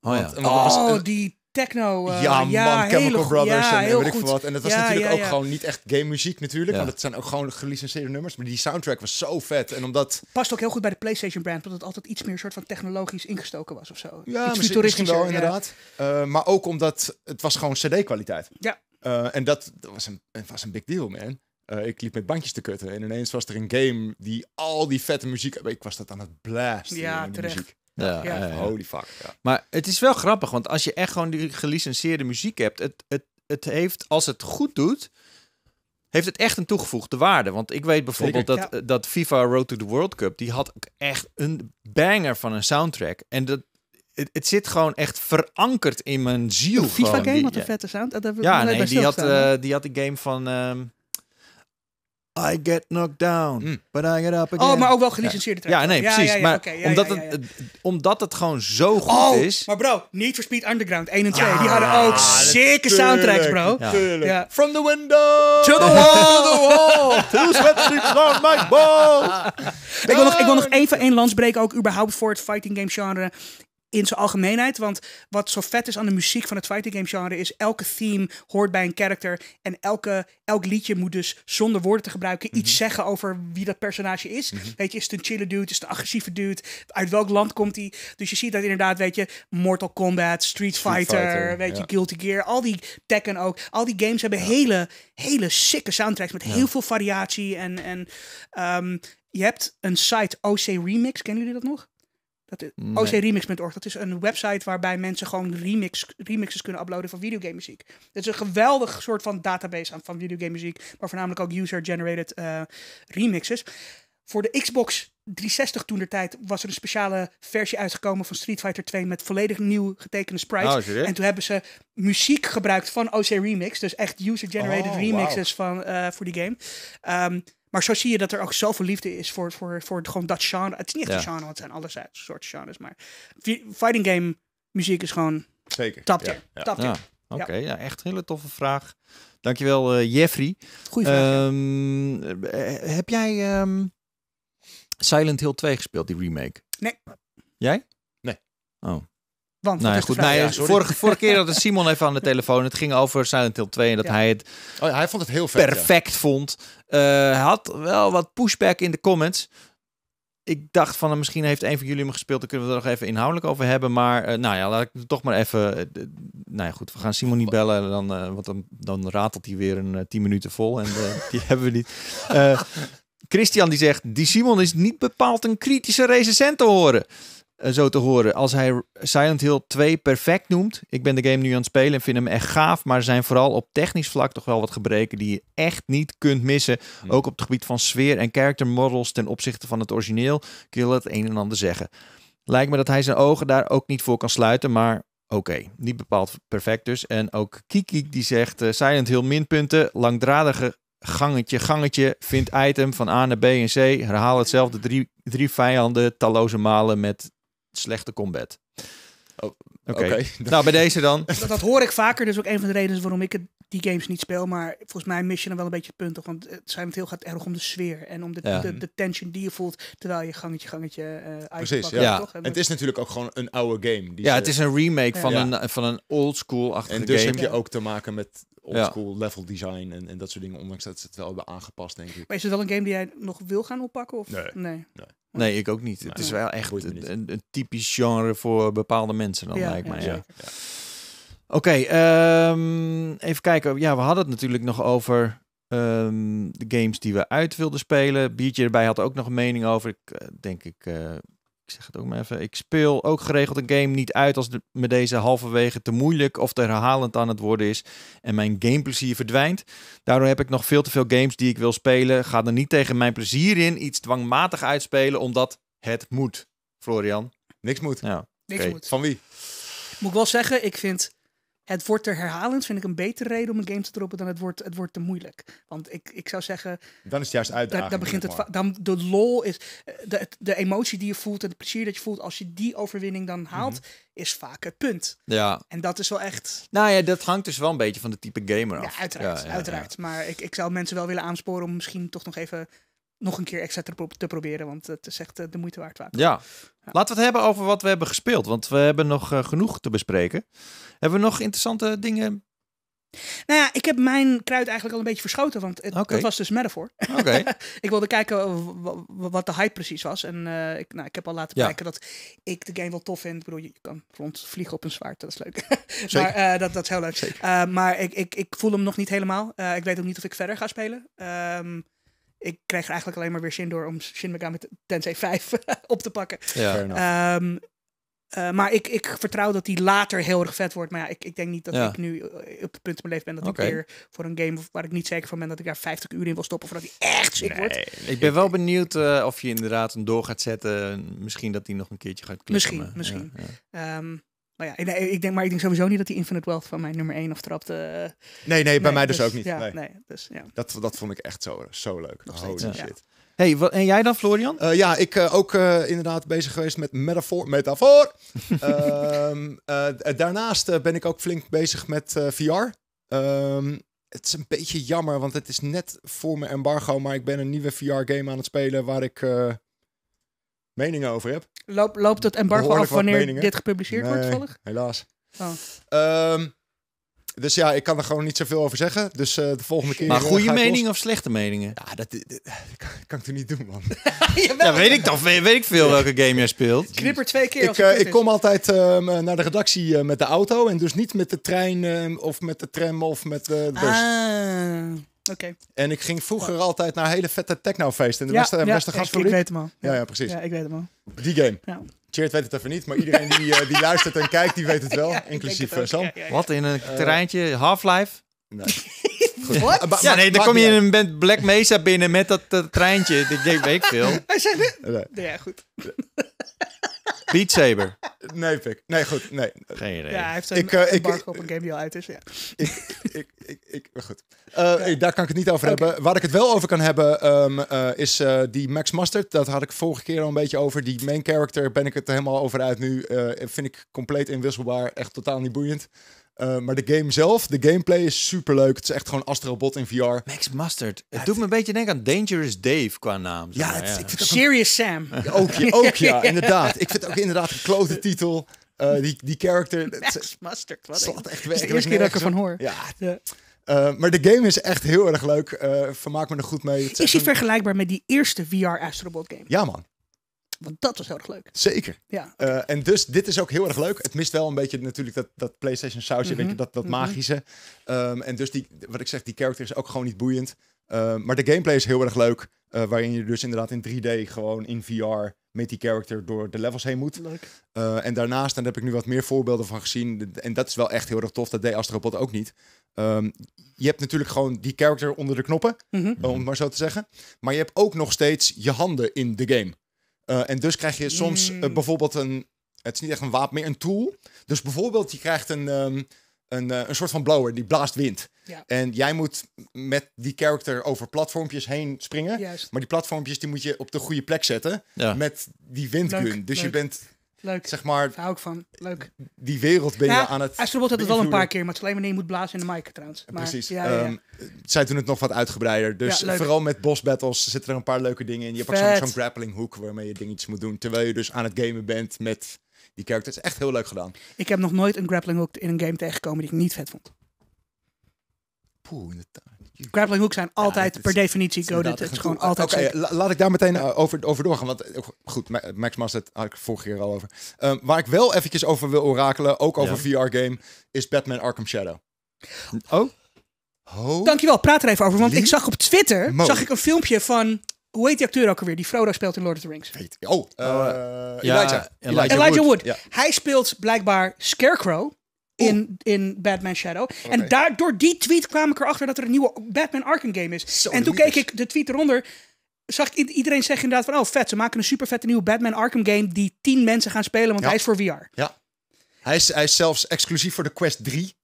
Speaker 2: Oh ja. Eh, oh, die techno. Eh, ja, man, Chemical Brothers en, en weet ik veel wat. En dat was natuurlijk ook gewoon niet echt game muziek natuurlijk. Want het zijn ook gewoon gelicenseerde nummers. Maar die soundtrack was zo vet. En omdat...
Speaker 3: Past ook heel goed bij de PlayStation brand. Omdat het altijd iets meer soort van technologisch ingestoken was of zo. Ja, misschien, wel inderdaad.
Speaker 2: maar ook omdat het was gewoon cd-kwaliteit. Ja. Eh, en dat, dat, was een, was een big deal, man. Eh, ik liep met bandjes te kutten. En ineens was er een game die al die vette muziek... Ik was dat aan het blazen. Ja, terecht. Muziek. Ja, ja, Holy fuck. Ja.
Speaker 1: Maar het is wel grappig, want als je echt gewoon die gelicenseerde muziek hebt, het, het, het heeft, als het goed doet, heeft het echt een toegevoegde waarde. Want ik weet bijvoorbeeld dat, dat FIFA Road to the World Cup, die had echt een banger van een soundtrack. En dat, het, het, zit gewoon echt verankerd in mijn ziel. Een FIFA-game had een vette sound. Dat ja, nee, die had, uh, die had game van... Ehm, I get knocked down, mm. but I get up oh, again. Oh, maar ook wel gelicenseerde ja. ja, nee, precies. maar omdat, Het, omdat het gewoon zo goed oh, is...
Speaker 3: maar bro, Need for Speed Underground 1 en 2, die hadden ook zeker soundtracks, bro. From the window to the wall, the wall, who's my ball. ik, wil nog, ik wil nog ah. even één lans breken, ook überhaupt voor het fighting game genre in zijn algemeenheid. Want wat zo vet is aan de muziek van het fighting game genre is elke theme hoort bij een karakter En elke, elk liedje moet dus zonder woorden te gebruiken iets mhm. zeggen over wie dat personage is. Mhm. Weet je, is het een chille dude? Is het een agressieve dude? Uit welk land komt hij? Dus je ziet dat inderdaad, weet je, Mortal Kombat, Street, Fighter, weet je, Guilty Gear. Al die Tekken ook. Al die games hebben hele, hele sikke soundtracks met heel veel variatie. En, en ehm, je hebt een site OC Remix, kennen jullie dat nog? Dat is, nee. ocremix.org, dat is een website waarbij mensen gewoon remixes kunnen uploaden van videogame muziek. Het is een geweldig soort van database aan, van videogame muziek, maar voornamelijk ook user-generated eh, remixes. Voor de Xbox 360 toen de tijd was er een speciale versie uitgekomen van Street Fighter 2 met volledig nieuw getekende sprites. Oh, en toen hebben ze muziek gebruikt van OC Remix, dus echt user-generated oh, remixes van, eh, voor die game. Um, maar zo zie je dat er ook zoveel liefde is voor, voor, voor gewoon dat genre. Het is niet echt ja. een genre, het zijn allerlei soort genres. Maar fighting game muziek is gewoon... Zeker. Top tier. Oké,
Speaker 1: echt een hele toffe vraag. Dankjewel, uh, Jeffrey. Goeie vraag. Ehm, eh, heb jij ehm, Silent Hill 2 gespeeld, die remake? Nee. Jij? Nee. Oh. Want, nou ja, goed, nou vorige, vorige keer had Simon even aan de telefoon. Het ging over Silent Hill 2 en dat hij het oh, hij vond het heel vet, perfect vond. Uh, had wel wat pushback in de comments. Ik dacht van, eh, misschien heeft een van jullie hem gespeeld. Dan kunnen we er nog even inhoudelijk over hebben. Maar eh, nou ja, laat ik toch maar even... nou ja, goed, we gaan Simon niet bellen. Dan, want dan, dan ratelt hij weer een tien minuten vol. En die hebben we niet. Christian die zegt, die Simon is niet bepaald een kritische recensent te horen. Eh, zo te horen. Als hij Silent Hill 2 perfect noemt. Ik ben de game nu aan het spelen en vind hem echt gaaf. Maar er zijn vooral op technisch vlak toch wel wat gebreken die je echt niet kunt missen. Ook op het gebied van sfeer en character models ten opzichte van het origineel. Kun je het een en ander zeggen. Lijkt me dat hij zijn ogen daar ook niet voor kan sluiten. Maar oké, niet bepaald perfect dus. En ook Kiki die zegt eh, Silent Hill minpunten. Langdradige gangetje, gangetje, vind item van A naar B en C, herhaal hetzelfde drie, drie vijanden talloze malen met slechte combat. Oh, oké. nou, bij deze dan. Dat, dat,
Speaker 3: hoor ik vaker. Dus ook een van de redenen waarom ik het, die games niet speel. Maar volgens mij mis je dan wel een beetje punten. Want eh, het zijn heel gaat erg om de sfeer. En om de, de, de, tension die je voelt terwijl je gangetje, gangetje uh, Precies, ja. het is
Speaker 2: natuurlijk ook gewoon een oude game. Die ja, het is een
Speaker 1: remake Van, een, van een old school achtige En dus
Speaker 2: game. heb je ook te maken met oldschool ja. level design en, en dat soort dingen. Ondanks dat ze het wel hebben aangepast, denk ik. Maar is
Speaker 3: het wel een game die jij nog wil gaan oppakken? Of? nee. nee.
Speaker 1: Nee, ik ook niet. Het is wel echt een, een, typisch genre voor bepaalde mensen dan, lijkt mij. Ja. Oké, ehm, even kijken. Ja, we hadden het natuurlijk nog over ehm, de games die we uit wilden spelen. Biertje erbij had ook nog een mening over. Ik, eh, denk ik, eh, ik zeg het ook maar even. Ik speel ook geregeld een game niet uit als de, me deze halverwege te moeilijk of te herhalend aan het worden is en mijn gameplezier verdwijnt. Daardoor heb ik nog veel te veel games die ik wil spelen. Ga er niet tegen mijn plezier in iets dwangmatig uitspelen omdat het moet. Florian. Niks moet. Ja. Niks moet. Van wie?
Speaker 3: Moet ik wel zeggen, ik vind het wordt te herhalend vind ik een betere reden om een game te droppen dan het wordt, het wordt te moeilijk. Want ik, ik zou zeggen... Dan is
Speaker 1: het juist uitdaging. Dan, dan begint het,
Speaker 3: dan, de lol is... Eh, de, de emotie die je voelt en het plezier dat je voelt... als je die overwinning dan mhm. haalt, is vaak het punt. Ja. En dat is wel echt...
Speaker 1: Nou ja, dat hangt dus wel een beetje van de type gamer af. Ja, uiteraard. uiteraard.
Speaker 3: maar ik, ik zou mensen wel willen aansporen om misschien toch nog even nog een keer extra te, proberen, want het is echt eh, de moeite waard. Ja.
Speaker 1: laten we het hebben over wat we hebben gespeeld, want we hebben nog eh, genoeg te bespreken. Hebben we nog interessante dingen
Speaker 3: nou ja, ik heb mijn kruid eigenlijk al een beetje verschoten, want het, was dus metafoor. Oké. ik wilde kijken wat de hype precies was. En eh, ik, nou, ik heb al laten kijken dat ik de game wel tof vind. Ik bedoel, je kan rondvliegen op een zwaard, dat is leuk. maar dat, dat is heel leuk. Uh, maar ik, ik, ik voel hem nog niet helemaal. ik weet ook niet of ik verder ga spelen. Ehm, ik kreeg er eigenlijk alleen maar weer zin door om Shin Megami Tensei 5 op te pakken. Ja, ehm, ehm, eh, maar ik, ik vertrouw dat die later heel erg vet wordt. Maar ja, ik, ik denk niet dat ik nu eh, op het punt beleefd ben dat ik weer voor een game waar ik niet zeker van ben dat ik daar 50 uur in wil stoppen voordat die echt ziek nee, wordt.
Speaker 1: Ik ben wel benieuwd eh, of je inderdaad hem door gaat zetten. Misschien dat die nog een keertje gaat klikken. Misschien, misschien.
Speaker 3: Ja, ehm, nou ja, ik, ik, denk, maar ik denk sowieso niet dat die Infinite Wealth van mijn nummer 1 of trapte. nee, nee, bij mij dus, dus, ook niet. nee. nee. dus, ja.
Speaker 2: dat, dat vond ik echt zo, zo leuk.
Speaker 4: Holy shit.
Speaker 2: Hey, en jij dan, Florian? Eh, ja, ik uh, ook eh, inderdaad bezig geweest met metafoor. metafoor. Ehm, daarnaast ben ik ook flink bezig met VR. Ehm, het is een beetje jammer, want het is net voor mijn embargo, maar ik ben een nieuwe VR-game aan het spelen waar ik meningen over heb. Loop, loopt het
Speaker 3: embargo af wanneer dit
Speaker 1: gepubliceerd wordt toevallig? helaas.
Speaker 2: Oh. Ehm, dus ja, ik kan er gewoon niet zoveel over zeggen. Dus eh, de volgende keer. Maar eh, goede meningen
Speaker 1: of slechte meningen? Ja, dat, eh, kan, ik toch niet doen, man. ja, weet ik dan. Weet, weet ik veel welke game jij speelt. Knipper
Speaker 3: twee keer. Ik, ik kom
Speaker 2: altijd ehm, naar de redactie met de auto. En dus niet met de trein ehm, of met de tram of met de bus.
Speaker 3: Ah.
Speaker 2: En ik ging vroeger altijd naar hele vette technofeesten in de ja, ja, ik, ik, weet hem al. Ja, ja, precies. Ja, ik weet hem al. Die game. Ja. Cheert weet het even niet, maar iedereen die, eh, die luistert en kijkt, die weet het wel. inclusief eh, Sam. Wat, in een eh,
Speaker 1: terreintje? Half-Life? Nee.
Speaker 3: Goed. ja, nee, dan kom je in een
Speaker 1: band Black Mesa binnen met dat, treintje. Dit weet ik veel. Hij zegt dit. Nee. Ja, goed. Beat Saber. Nee, pik. Nee, goed. Nee. Geen idee.
Speaker 2: Ja, hij heeft een, eh, ik, ik
Speaker 3: op een game die al uit is. Ja. Ik, ik, ik, ik goed.
Speaker 2: Eh, daar kan ik het niet over hebben. Waar ik het wel over kan hebben ehm, eh, is die Max Mustard. Dat had ik vorige keer al een beetje over. Die main character ben ik het helemaal over uit nu. vind ik compleet inwisselbaar. Echt totaal niet boeiend. Eh, maar de game zelf, de gameplay is super leuk. Het is echt gewoon Astrobot in VR. Max Mustard. Het doet me een beetje denken aan
Speaker 1: Dangerous Dave qua naam. ja, ik
Speaker 2: vind
Speaker 3: Serious Sam. Ook, ook ja, inderdaad. Ik vind het ook
Speaker 2: inderdaad een klote titel. Eh, die, die character... Max
Speaker 1: Mustard. Wat slaat echt weg. de eerste keer dat ik hoor. Ja.
Speaker 2: Eh, maar de game is echt heel erg leuk. vermaak me er goed mee. Het is, is
Speaker 3: vergelijkbaar met die eerste VR Astrobot game? Ja man, want dat was heel erg leuk. Zeker. Ja.
Speaker 2: Eh, en dus, dit is ook heel erg leuk. Het mist wel een beetje natuurlijk dat, dat PlayStation sausje, mm -hmm. dat, dat mhm. magische. Ehm, en dus, die, wat ik zeg, die character is ook gewoon niet boeiend. Ehm, maar de gameplay is heel erg leuk. Eh, waarin je dus inderdaad in 3D gewoon in VR met die character door de levels heen moet. Leuk. Eh, en daarnaast, en daar heb ik nu wat meer voorbeelden van gezien. En dat is wel echt heel erg tof. Dat deed Astrobot ook niet. Ehm, je hebt natuurlijk gewoon die character onder de knoppen, mhm. om het maar zo te zeggen. Maar je hebt ook nog steeds je handen in de game. Eh, en dus krijg je soms eh, hmm. bijvoorbeeld een. Het is niet echt een wapen, meer een tool. Dus bijvoorbeeld, je krijgt een, ehm, een, eh, een soort van blower die blaast wind. En jij moet met die character over platformpjes heen springen. Maar die platformpjes die moet je op de goede plek zetten met die windgun. dus je bent
Speaker 3: Leuk. Zeg maar. hou van. Leuk.
Speaker 2: Die wereld ben je aan het. Astrobot had het wel een paar
Speaker 3: keer, maar het is alleen wanneer je moet blazen in de mic trouwens. Maar, Precies. Ja, ja, ehm,
Speaker 2: zij doen het nog wat uitgebreider. Dus vooral met boss battles zitten er een paar leuke dingen in. Je hebt ook zo'n grappling hook waarmee je dingetjes moet doen. Terwijl je dus aan het gamen bent met die character. is echt heel leuk gedaan.
Speaker 3: Ik heb nog nooit een grappling hook in een game tegengekomen die ik niet vet vond.
Speaker 2: Poeh, inderdaad.
Speaker 3: Grappling hooks zijn altijd per definitie goaded. Het is, gewoon altijd okay,
Speaker 2: la, Laat ik daar meteen eh, over, over doorgaan. Want eh, goed, Max Master had ik vorige keer al over. Ehm, waar ik wel eventjes over wil orakelen, ook over VR-game, is Batman Arkham Shadow.
Speaker 3: Oh? oh? Dankjewel, praat er even over. Want ik zag op Twitter zag ik een filmpje van... Hoe heet die acteur ook alweer? Die Frodo speelt in Lord of the Rings. oh, eh,
Speaker 2: oh Elijah. Ja, Elijah Wood.
Speaker 3: Hij speelt blijkbaar Scarecrow in, in Batman Shadow. En door die tweet kwam ik erachter dat er een nieuwe Batman Arkham game is. en toen keek ik de tweet eronder. Zag ik iedereen zeggen inderdaad van, oh vet, ze maken een super vette nieuwe Batman Arkham game die tien mensen gaan spelen, want hij is voor VR.
Speaker 2: Ja. Hij is, hij is zelfs exclusief voor de Quest 3.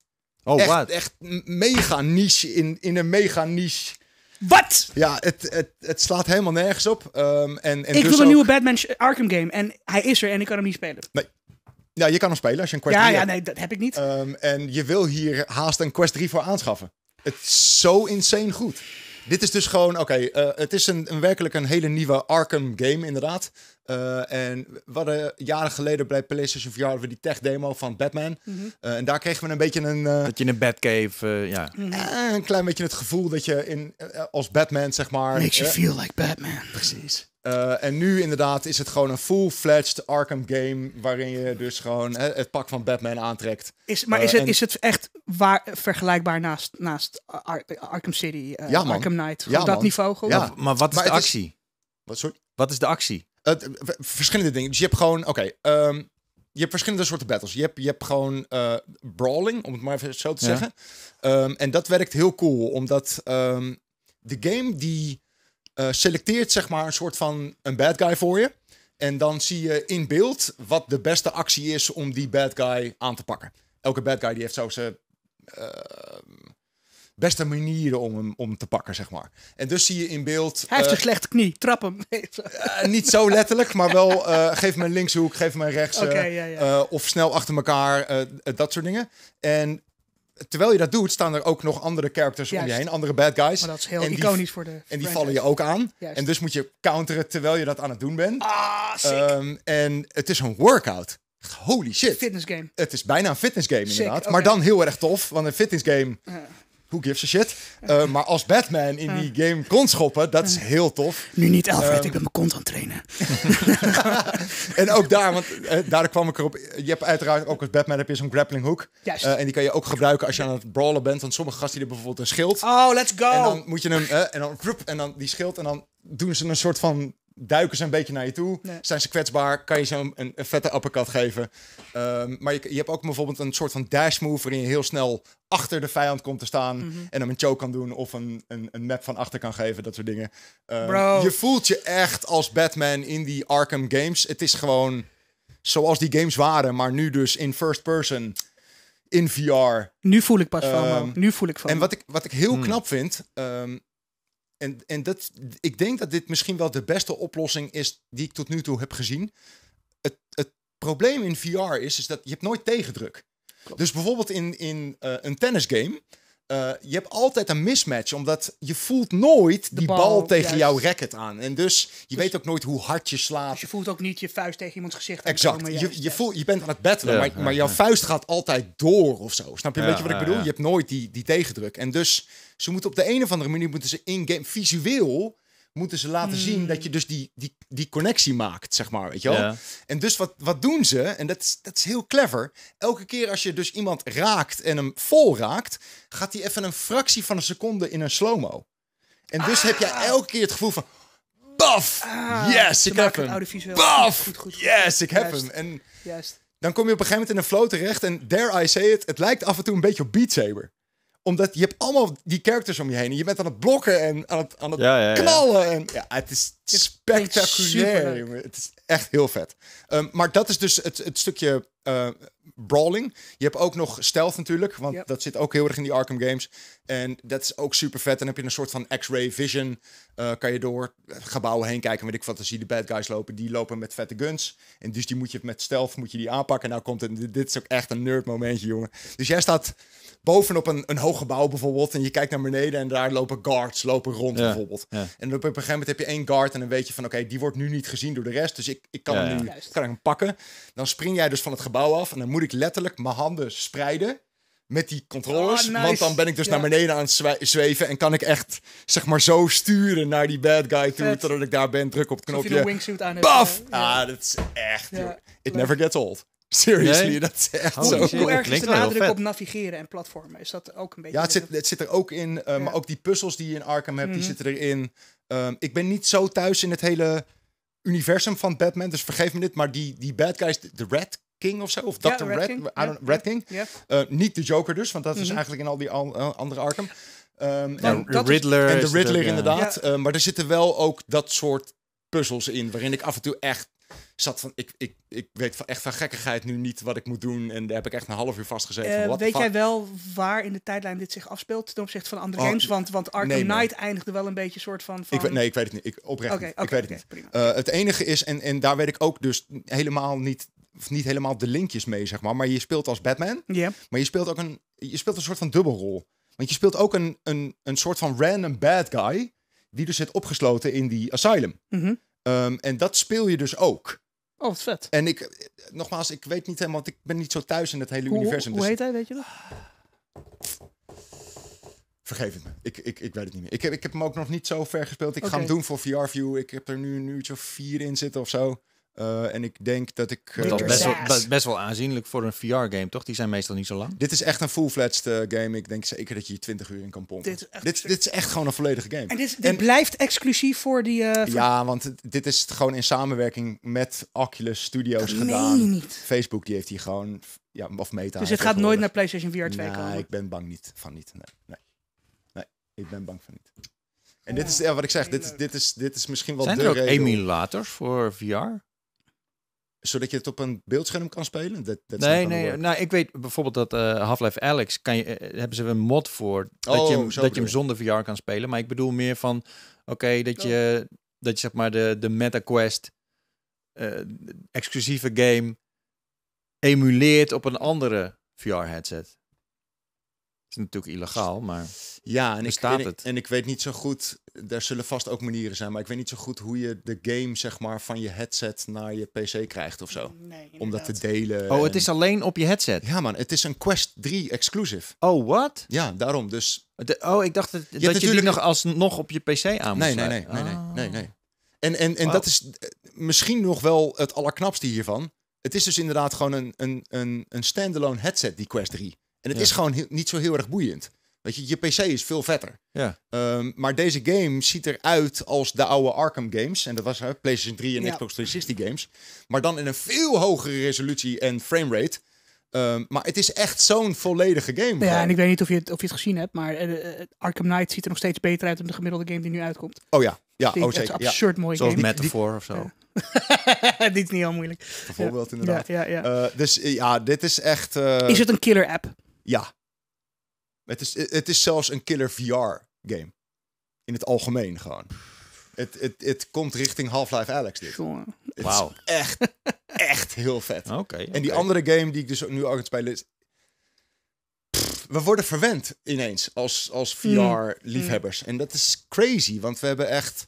Speaker 2: Oh, echt, wat? Echt mega niche in, in een mega niche. Wat? Ja, het, het, het, slaat helemaal nergens op. Ehm, en, en ik dus wil een nieuwe
Speaker 3: Batman Arkham game en hij is er en ik kan hem niet spelen.
Speaker 2: Nee, ja, je kan hem spelen als je een Quest ja, ja, nee, dat heb ik niet. Ehm, en je wil hier haast een Quest 3 voor aanschaffen. Het is zo insane goed. Dit is dus gewoon, oké, eh, het is een, een, werkelijk een hele nieuwe Arkham game inderdaad. Eh, en we hadden jaren geleden bij PlayStation VR hadden we die tech demo van Batman. Mhm. Eh, en daar kregen we een beetje een... dat je in een
Speaker 1: Batcave, ja.
Speaker 2: Mhm. een klein beetje het gevoel dat je in, als Batman, zeg maar... Makes you feel like Batman. Precies. Eh, en nu inderdaad is het gewoon een full-fledged Arkham game waarin je dus gewoon hè, het pak van Batman aantrekt. Is, maar is, eh, het, is het
Speaker 3: echt waar, vergelijkbaar naast, naast Arkham City, eh, Arkham Knight? op dat niveau gewoon? Ja. Maar wat is de
Speaker 2: actie?
Speaker 1: Wat, wat is de actie?
Speaker 2: verschillende dingen. Dus je hebt gewoon, oké, ehm, je hebt verschillende soorten battles. Je hebt, je hebt gewoon brawling, om het maar even zo te zeggen. Ehm, en dat werkt heel cool, omdat ehm, de game die eh, selecteert zeg maar een soort van een bad guy voor je. En dan zie je in beeld wat de beste actie is om die bad guy aan te pakken. Elke bad guy die heeft zo zijn eh, beste manieren om hem om te pakken, zeg maar. En dus zie je in beeld... Hij heeft eh, een slechte
Speaker 3: knie, trap hem.
Speaker 2: niet zo letterlijk, maar wel geef mijn een linkshoek, geef me een rechts. of snel achter elkaar, dat soort dingen. En terwijl je dat doet, staan er ook nog andere characters om je heen, andere bad guys. Maar dat is heel en iconisch die, voor
Speaker 3: de. En die vallen
Speaker 2: je ook aan. En dus moet je counteren terwijl je dat aan het doen bent. Ah, sick. Ehm, en het is een workout. Holy shit. Fitness game. Het is bijna een fitness game, inderdaad. Maar dan heel erg tof, want een fitness game who gives a shit. Eh, maar als Batman in die game kon schoppen, dat is heel tof. Nu niet Alfred, ehm, ik ben mijn kont aan het trainen. en ook daar, want eh, daar kwam ik erop. Je hebt uiteraard ook als Batman heb je zo'n grappling hook. Eh, en die kan je ook gebruiken als je aan het brawlen bent. Want sommige gasten hebben bijvoorbeeld een schild. Oh, let's go! En dan moet je hem, en dan, vroep, en dan die schild, en dan doen ze een soort van duiken ze een beetje naar je toe. Zijn ze kwetsbaar, kan je ze een, een, vette uppercut geven. Ehm, maar je, je, hebt ook bijvoorbeeld een soort van dash move... waarin je heel snel achter de vijand komt te staan... Mhm. en hem een choke kan doen of een, een, een map van achter kan geven. Dat soort dingen. Ehm, je voelt je echt als Batman in die Arkham games. Het is gewoon zoals die games waren, maar nu dus in first person... In VR.
Speaker 3: Nu voel ik pas van. Ehm,
Speaker 2: nu voel ik van. En wat ik, wat ik heel hmm. knap vind, en en dat, ik denk dat dit misschien wel de beste oplossing is die ik tot nu toe heb gezien. Het, het probleem in VR is, is dat je hebt nooit tegendruk. Klopt. Dus bijvoorbeeld in, in uh, een tennisgame eh, je hebt altijd een mismatch, omdat je voelt nooit die bal, tegen jouw racket aan. En dus je dus- weet ook nooit hoe hard je slaat. Dus je voelt ook niet je vuist tegen iemands gezicht. Exact. je, je, voelt, je bent aan het battelen, maar, maar, jouw vuist gaat altijd door of zo. Snap je een beetje wat ik bedoel? Je hebt nooit die, die tegendruk. En dus ze moeten op de een of andere manier moeten ze in-game visueel moeten ze laten zien hmm. dat je dus die, die, die connectie maakt, zeg maar, weet je wel. En dus wat, wat doen ze, en dat is, dat is heel clever, elke keer als je dus iemand raakt en hem vol raakt, gaat hij even een fractie van een seconde in een slow-mo. En dus heb jij ah. elke keer het gevoel van, baf, ah. yes, ik heb hem. Baf, yes, ik heb hem. En Juist. dan kom je op een gegeven moment in een flow terecht en dare I say it, het lijkt af en toe een beetje op Beat Saber omdat je hebt allemaal die characters om je heen. En je bent aan het blokken en aan het, aan het knallen. En, ja, het is spectaculair. Het is, het is echt heel vet. Ehm, maar dat is dus het, het stukje eh, brawling. Je hebt ook nog stealth natuurlijk. Want dat zit ook heel erg in die Arkham games. En dat is ook super vet. Dan heb je een soort van X-ray vision. Eh, kan je door gebouwen heen kijken. Weet ik wat, dan zie je de bad guys lopen. Die lopen met vette guns. En dus die moet je met stealth moet je die aanpakken. Nou komt het. Dit is ook echt een nerd momentje, jongen. Dus jij staat bovenop een, een hoog gebouw bijvoorbeeld. En je kijkt naar beneden en daar lopen guards lopen rond bijvoorbeeld. En op een gegeven moment heb je één guard en dan weet je van oké, die wordt nu niet gezien door de rest. Dus ik, ik kan, hem nu, kan hem pakken. Dan spring jij dus van het gebouw af en dan moet ik letterlijk mijn handen spreiden met die controllers. Oh, want dan ben ik dus naar beneden aan het zweven. En kan ik echt, zeg maar, zo sturen naar die bad guy toe. Totdat ik daar ben, druk op het knopje.
Speaker 3: wingsuit aan Baf! Eh, ja.
Speaker 1: Ah, dat is echt,
Speaker 2: It never gets old. Seriously, dat is echt zo. Hoe erg is de nadruk op
Speaker 3: navigeren en platformen? Is dat ook een beetje... Ja, het zit,
Speaker 2: het zit er ook in. Eh, maar ook die puzzels die je in Arkham hebt, die mhm. zitten erin. Ehm, ik ben niet zo thuis in het hele universum van Batman, dus vergeef me dit. Maar die, die bad guys, de Red of zo. Of Dr. Ja, Red, Red, King. Eh, niet de Joker dus, want dat is mhm. eigenlijk in al die andere Arkham. Um, en, de Riddler. En de Riddler inderdaad. Ehm, maar er zitten wel ook dat soort puzzels in, waarin ik af en toe echt zat van, ik, ik, ik weet van, echt van gekkigheid nu niet wat ik moet doen. En daar heb ik echt een half uur vastgezeten. Uh, weet jij
Speaker 3: wel waar in de tijdlijn dit zich afspeelt ten opzichte van andere oh, games? Want, want Arkham Knight eindigde wel een beetje soort van... Ik weet, nee, ik weet het
Speaker 2: niet. Ik, oprecht ik weet het niet. Eh, het enige is, en, en daar weet ik ook dus helemaal niet of niet helemaal de linkjes mee, zeg maar. Maar je speelt als Batman. Ja. Maar je speelt ook een, je speelt een soort van dubbelrol. Want je speelt ook een, een, een soort van random bad guy. Die dus zit opgesloten in die asylum. Mhm. Ehm, en dat speel je dus ook. Oh, wat vet. En ik, eh, nogmaals, ik weet niet helemaal, want ik ben niet zo thuis in het hele universum. Hoe, dus heet hij, weet je dat? Vergeef het me. Ik, ik, ik weet het niet meer. Ik heb, ik heb hem ook nog niet zo ver gespeeld. Ik ga hem doen voor VR-view. Ik heb er nu een uurtje of vier in zitten of zo. Eh, en ik denk dat ik. dat is eh, best
Speaker 3: wel,
Speaker 1: best, wel aanzienlijk voor een VR-game, toch? Die zijn meestal niet zo lang. Dit is echt een full-fledged eh, game. Ik denk
Speaker 2: zeker dat je hier 20 uur in kan pompen. Dit is echt, dit, is echt gewoon een volledige game. En dit,
Speaker 3: blijft exclusief voor
Speaker 2: die. Ja, want dit is gewoon in samenwerking met Oculus Studios gedaan. Facebook die heeft hier gewoon. Ja, of Meta. Dus het gaat nooit naar PlayStation VR 2 nee, ik ben bang niet, van niet. Nee, nee. ik ben bang van niet. En dit is wat ik zeg, dit, dit, is, dit is misschien wel. Zijn er ook emulators voor VR? zodat je het op een beeldscherm kan spelen? Dat, nee, nee.
Speaker 1: Nou, ik weet bijvoorbeeld dat eh, Half-Life Alex, kan je, eh, eh, hebben ze een mod voor dat, je, oh, hem, dat je zonder VR kan spelen. Maar ik bedoel meer van, oké, dat, oh. je, dat je zeg maar de, de MetaQuest uh, exclusieve game emuleert op een andere VR-headset is natuurlijk illegaal, maar
Speaker 2: ja, en ik, en, ik weet niet zo goed, Er zullen vast ook manieren zijn, maar ik weet niet zo goed hoe je de game zeg maar van je headset naar je PC krijgt of zo. om dat
Speaker 1: te delen. Oh, het is
Speaker 2: alleen op je headset. Ja man, het is een Quest 3 exclusive. Oh, wat? Ja, daarom dus. De,
Speaker 1: oh, ik dacht dat je, dat je nog alsnog op je PC aan moest. Nee, nee, nee, nee, nee, nee, nee. Ah. En, en, en dat is
Speaker 2: eh, misschien nog wel het allerknapste hiervan. Het is dus inderdaad gewoon een, een, een, een standalone headset, die Quest 3. En het is gewoon niet zo heel erg boeiend. Weet je, je PC is veel vetter. Ja. Ehm, maar deze game ziet eruit als de oude Arkham games. En dat was PlayStation 3 en Xbox 360 games. Maar dan in een veel hogere resolutie en framerate. Ehm, maar het is echt zo'n volledige game. Ja, en ik
Speaker 3: weet niet of je het, of je het gezien hebt, maar eh, eh, Arkham Knight ziet er nog steeds beter uit dan de gemiddelde game die nu uitkomt. Oh ja, ja, oh, zeker. Het is absurd ja. mooi Zoals game. metafoor of zo. Ja. dit is niet heel moeilijk. Bijvoorbeeld, inderdaad. Ja,
Speaker 2: eh, dus ja, dit is echt... Is het een killer app? Ja. Het is, het is zelfs een killer VR-game. In het algemeen gewoon. Het, het, het komt richting Half-Life Alex dit. is Echt, echt heel vet. Oké. En die andere game die ik dus nu ook aan het spelen is... we worden verwend ineens als, als VR-liefhebbers. Mm. En dat is crazy, want we hebben echt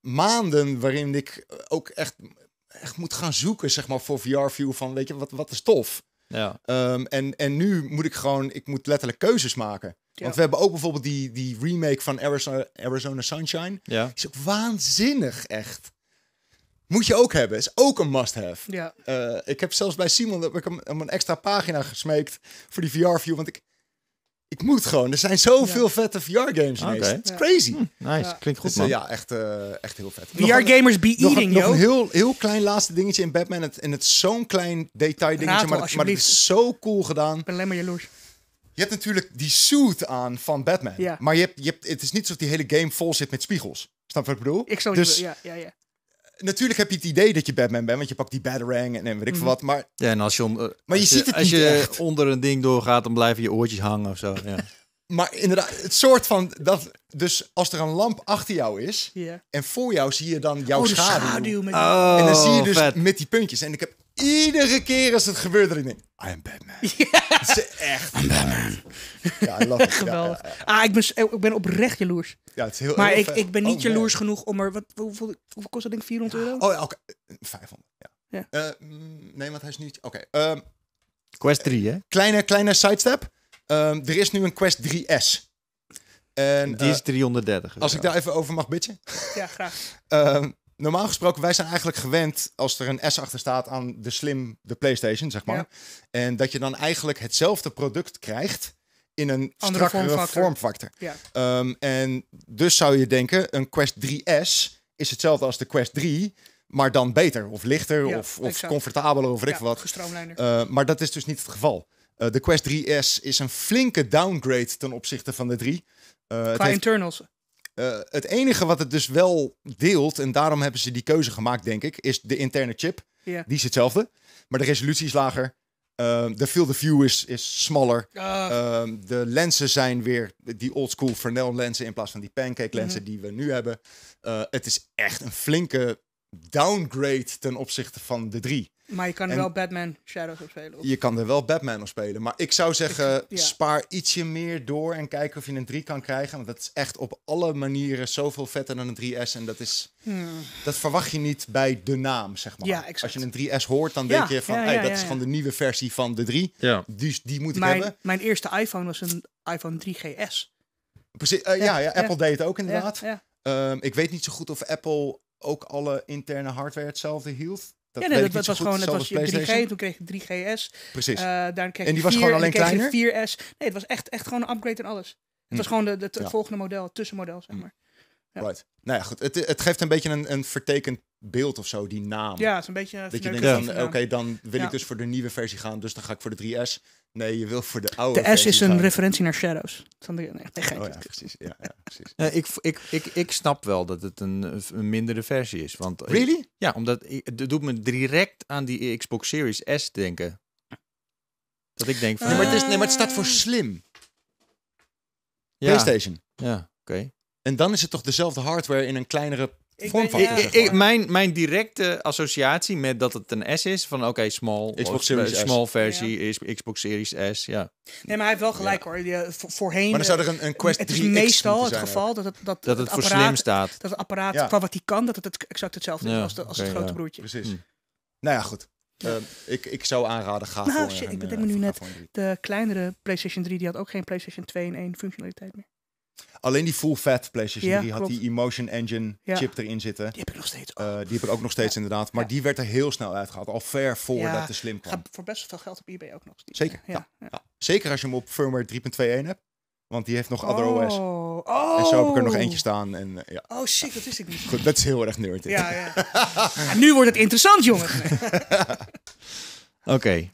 Speaker 2: maanden waarin ik ook echt, echt moet gaan zoeken zeg maar, voor VR-view van... weet je, wat, wat is tof? Ja. Ehm, en, en nu moet ik gewoon, ik moet letterlijk keuzes maken. Want we hebben ook bijvoorbeeld die, die remake van Arizona, Arizona Sunshine. Ja. Is ook waanzinnig, echt. Moet je ook hebben. Is ook een must-have. Ja. Eh, ik heb zelfs bij Simon dat ik hem, een extra pagina gesmeekt voor die VR-view. Want ik, ik moet gewoon. Er zijn zoveel vette VR-games ineens. Okay. Het is crazy. Hm, nice, klinkt goed, dus, man. Eh, ja, echt, eh, echt heel vet. VR-gamers be eating, yo. Nog een heel, heel klein laatste dingetje in Batman. Het, en het zo'n klein detail dingetje, maar, het, maar is zo cool gedaan. Ik ben alleen maar jaloers. Je hebt natuurlijk die suit aan van Batman. Ja. Maar je hebt, je hebt, het is niet dat die hele game vol zit met spiegels. Snap je wat ik bedoel?
Speaker 3: Ik zou dus, niet, ja, ja, ja
Speaker 2: natuurlijk heb je het idee dat je Batman bent, want je pakt die Batarang en, weet ik veel mhm. wat. Maar,
Speaker 1: ja, en als je, eh, maar je, ziet het Als je echt. onder een ding doorgaat, dan blijven je oortjes hangen of zo. Ja.
Speaker 2: maar inderdaad, het soort van dat. Dus als er een lamp achter jou is en voor jou zie je dan jouw oh, schaduw. met... oh, en dan zie je dus met die puntjes. En ik heb Iedere
Speaker 3: keer als het gebeurt, dat ik denk, I am Batman. Ja. Dat is echt...
Speaker 2: I'm Batman.
Speaker 3: Ja, Geweldig. ah, ik ben, ik ben oprecht jaloers. Ja, het is heel Maar ik, ik ben niet oh, jaloers genoeg om er... Wat, hoeveel, hoeveel kost dat ik 400 euro? Oh ja, oké.
Speaker 2: 500, ja. Uh, nee, want hij is niet... Oké. Okay. Ehm, Quest 3, hè? Kleine, kleine sidestep. Um, er is nu een Quest 3S. En, die is 330. Eh, als ik daar even over mag bitchen. Ja, graag. um, normaal gesproken, wij zijn eigenlijk gewend als er een S achter staat aan de slim, de PlayStation, zeg maar. En dat je dan eigenlijk hetzelfde product krijgt in een Andere strakkere vormfactor. Ehm, en dus zou je denken, een Quest 3S is hetzelfde als de Quest 3, maar dan beter of lichter of, of comfortabeler of ik wat. Uh, maar dat is dus niet het geval. Eh, de Quest 3S is een flinke downgrade ten opzichte van de 3. Uh, eh, Qua heeft... internals. Eh, het enige wat het dus wel deelt, en daarom hebben ze die keuze gemaakt, denk ik, is de interne chip. Die is hetzelfde, maar de resolutie is lager. Eh, de field of view is, is smaller. Ah. Ehm, de lenzen zijn weer die old school Fresnel lenzen in plaats van die pancake lenzen mhm. die we nu hebben. Eh, het is echt een flinke downgrade ten opzichte van de drie.
Speaker 3: Maar je kan er wel Batman Shadows op spelen. Je
Speaker 2: kan er wel Batman op spelen. Maar ik zou zeggen, spaar ietsje meer door en kijk of je een 3 kan krijgen. Want dat is echt op alle manieren zoveel vetter dan een 3S. En dat is. Hmm. Dat verwacht je niet bij de naam, zeg maar. Als je een 3S hoort, dan denk je van hey, dat is van de nieuwe versie van de 3. Dus die moet ik mijn, hebben.
Speaker 3: Mijn eerste iPhone was een iPhone 3GS.
Speaker 2: Precies, eh, ja, ja, Apple deed het ook inderdaad. Ehm, ik weet niet zo goed of Apple ook alle interne hardware hetzelfde hield ja, dat, was gewoon, het was je 3G,
Speaker 3: toen kreeg je 3GS. Precies. Eh, daar en die was gewoon alleen kleiner? 4S. Nee, het was echt, echt gewoon een upgrade en alles. Het was hm. gewoon de, de, het volgende model, het tussenmodel, zeg
Speaker 2: hm. maar. Ja. Right. Nou ja, goed. Het, het geeft een beetje een, een vertekend beeld of zo, die naam. Ja, het is een beetje... dat je denkt, ja. oké, dan wil ik dus voor de nieuwe versie gaan, dus dan ga ik voor de 3S. Nee, je wil voor de oude. De S is een referentie
Speaker 3: naar Shadows. Nee, nee, oh ja, precies. Ja, ja,
Speaker 1: precies. Eh, ik, ik, ik, ik snap wel dat het een, een mindere versie is. Want, really? Ja, omdat het doet me direct aan die Xbox Series S denken. Dat ik denk van. Nee, maar het, is, nee, het staat
Speaker 2: voor eh. slim.
Speaker 1: PlayStation. Ja,
Speaker 2: oké. En dan is het toch dezelfde hardware in een kleinere
Speaker 3: vormfactor.
Speaker 1: mijn, mijn directe associatie met dat het een S is, van oké, small, Xbox Series eh, small versie is Xbox Series S, ja.
Speaker 3: Nee, maar hij heeft wel gelijk hoor. Die, voorheen. Maar dan zou er een, eh, Quest 3 Het is meestal het geval dat het, dat, dat het, het voor slim staat. Dat het apparaat, qua wat hij kan, dat het exact hetzelfde is als, als het grote broertje. Precies. Hm. Nou ja, goed. Uh,
Speaker 2: ik, ik zou aanraden, ga nou, voor shit, ik bedenk me nu net,
Speaker 3: de kleinere PlayStation 3, die had ook geen PlayStation 2 en 1 functionaliteit meer.
Speaker 2: Alleen die full fat PlayStation die had die Emotion Engine chip erin zitten. Die heb ik nog steeds. Eh, die heb ik ook nog steeds inderdaad. Maar die werd er heel snel uitgehaald. Al ver voordat de slim kwam. Gaat
Speaker 3: voor best veel geld op eBay ook nog.
Speaker 2: Zeker. Ja. Zeker als je hem op firmware 3.21 hebt. Want die heeft nog other OS. Oh. En zo heb ik er nog eentje staan. En, eh, ja. Oh
Speaker 3: shit, dat wist ik niet. Goed, dat
Speaker 1: is heel erg nerd.
Speaker 3: Ja, ja. nu wordt het interessant, jongens.
Speaker 1: Oké.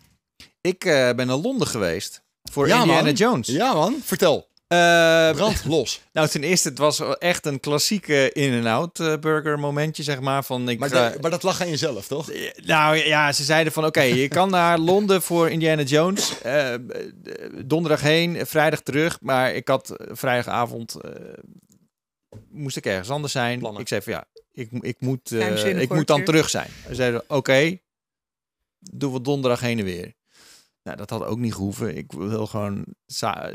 Speaker 1: Ik eh, ben naar Londen geweest voor Indiana Jones. Ja man, vertel. Eh, Brand los. nou, ten eerste, het was echt een klassieke in-en-out eh, burger momentje, zeg maar. Van, ik, maar, maar
Speaker 2: dat lag aan jezelf, toch? Eh,
Speaker 1: nou ja, ze zeiden van, oké, je kan naar Londen voor Indiana Jones. donderdag heen, vrijdag terug. Maar ik had vrijdagavond, moest ik ergens anders zijn. Ik zei van, ja, ik, ik, moet, ik moet dan terug zijn. Ze zeiden, oké, doen we donderdag heen en weer. Nou, dat had ook niet gehoeven. Ik wil gewoon,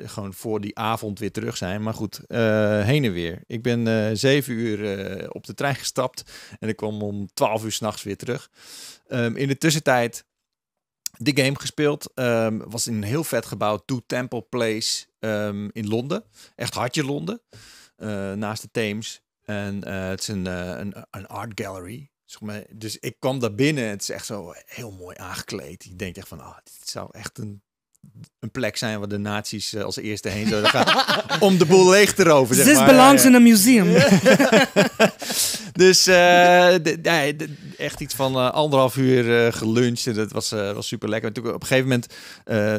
Speaker 1: gewoon voor die avond weer terug zijn. Maar goed, eh, heen en weer. Ik ben eh, zeven uur eh, op de trein gestapt en ik kwam om twaalf uur s'nachts weer terug. Ehm, in de tussentijd de game gespeeld. Um, was in een heel vet gebouw, Two Temple Place ehm, in Londen. Echt hartje Londen, naast de Thames. En het is een, een, een art gallery dus ik kwam daar binnen. Het is echt zo heel mooi aangekleed. Ik denk echt van, oh, dit zou echt een, een plek zijn waar de nazi's eh, als eerste heen zouden gaan. om de boel leeg te roven. Zeg is maar. in een museum. dus eh, echt iets van eh, anderhalf uur uh, geluncht. Dat was, was super lekker. Toen op een gegeven moment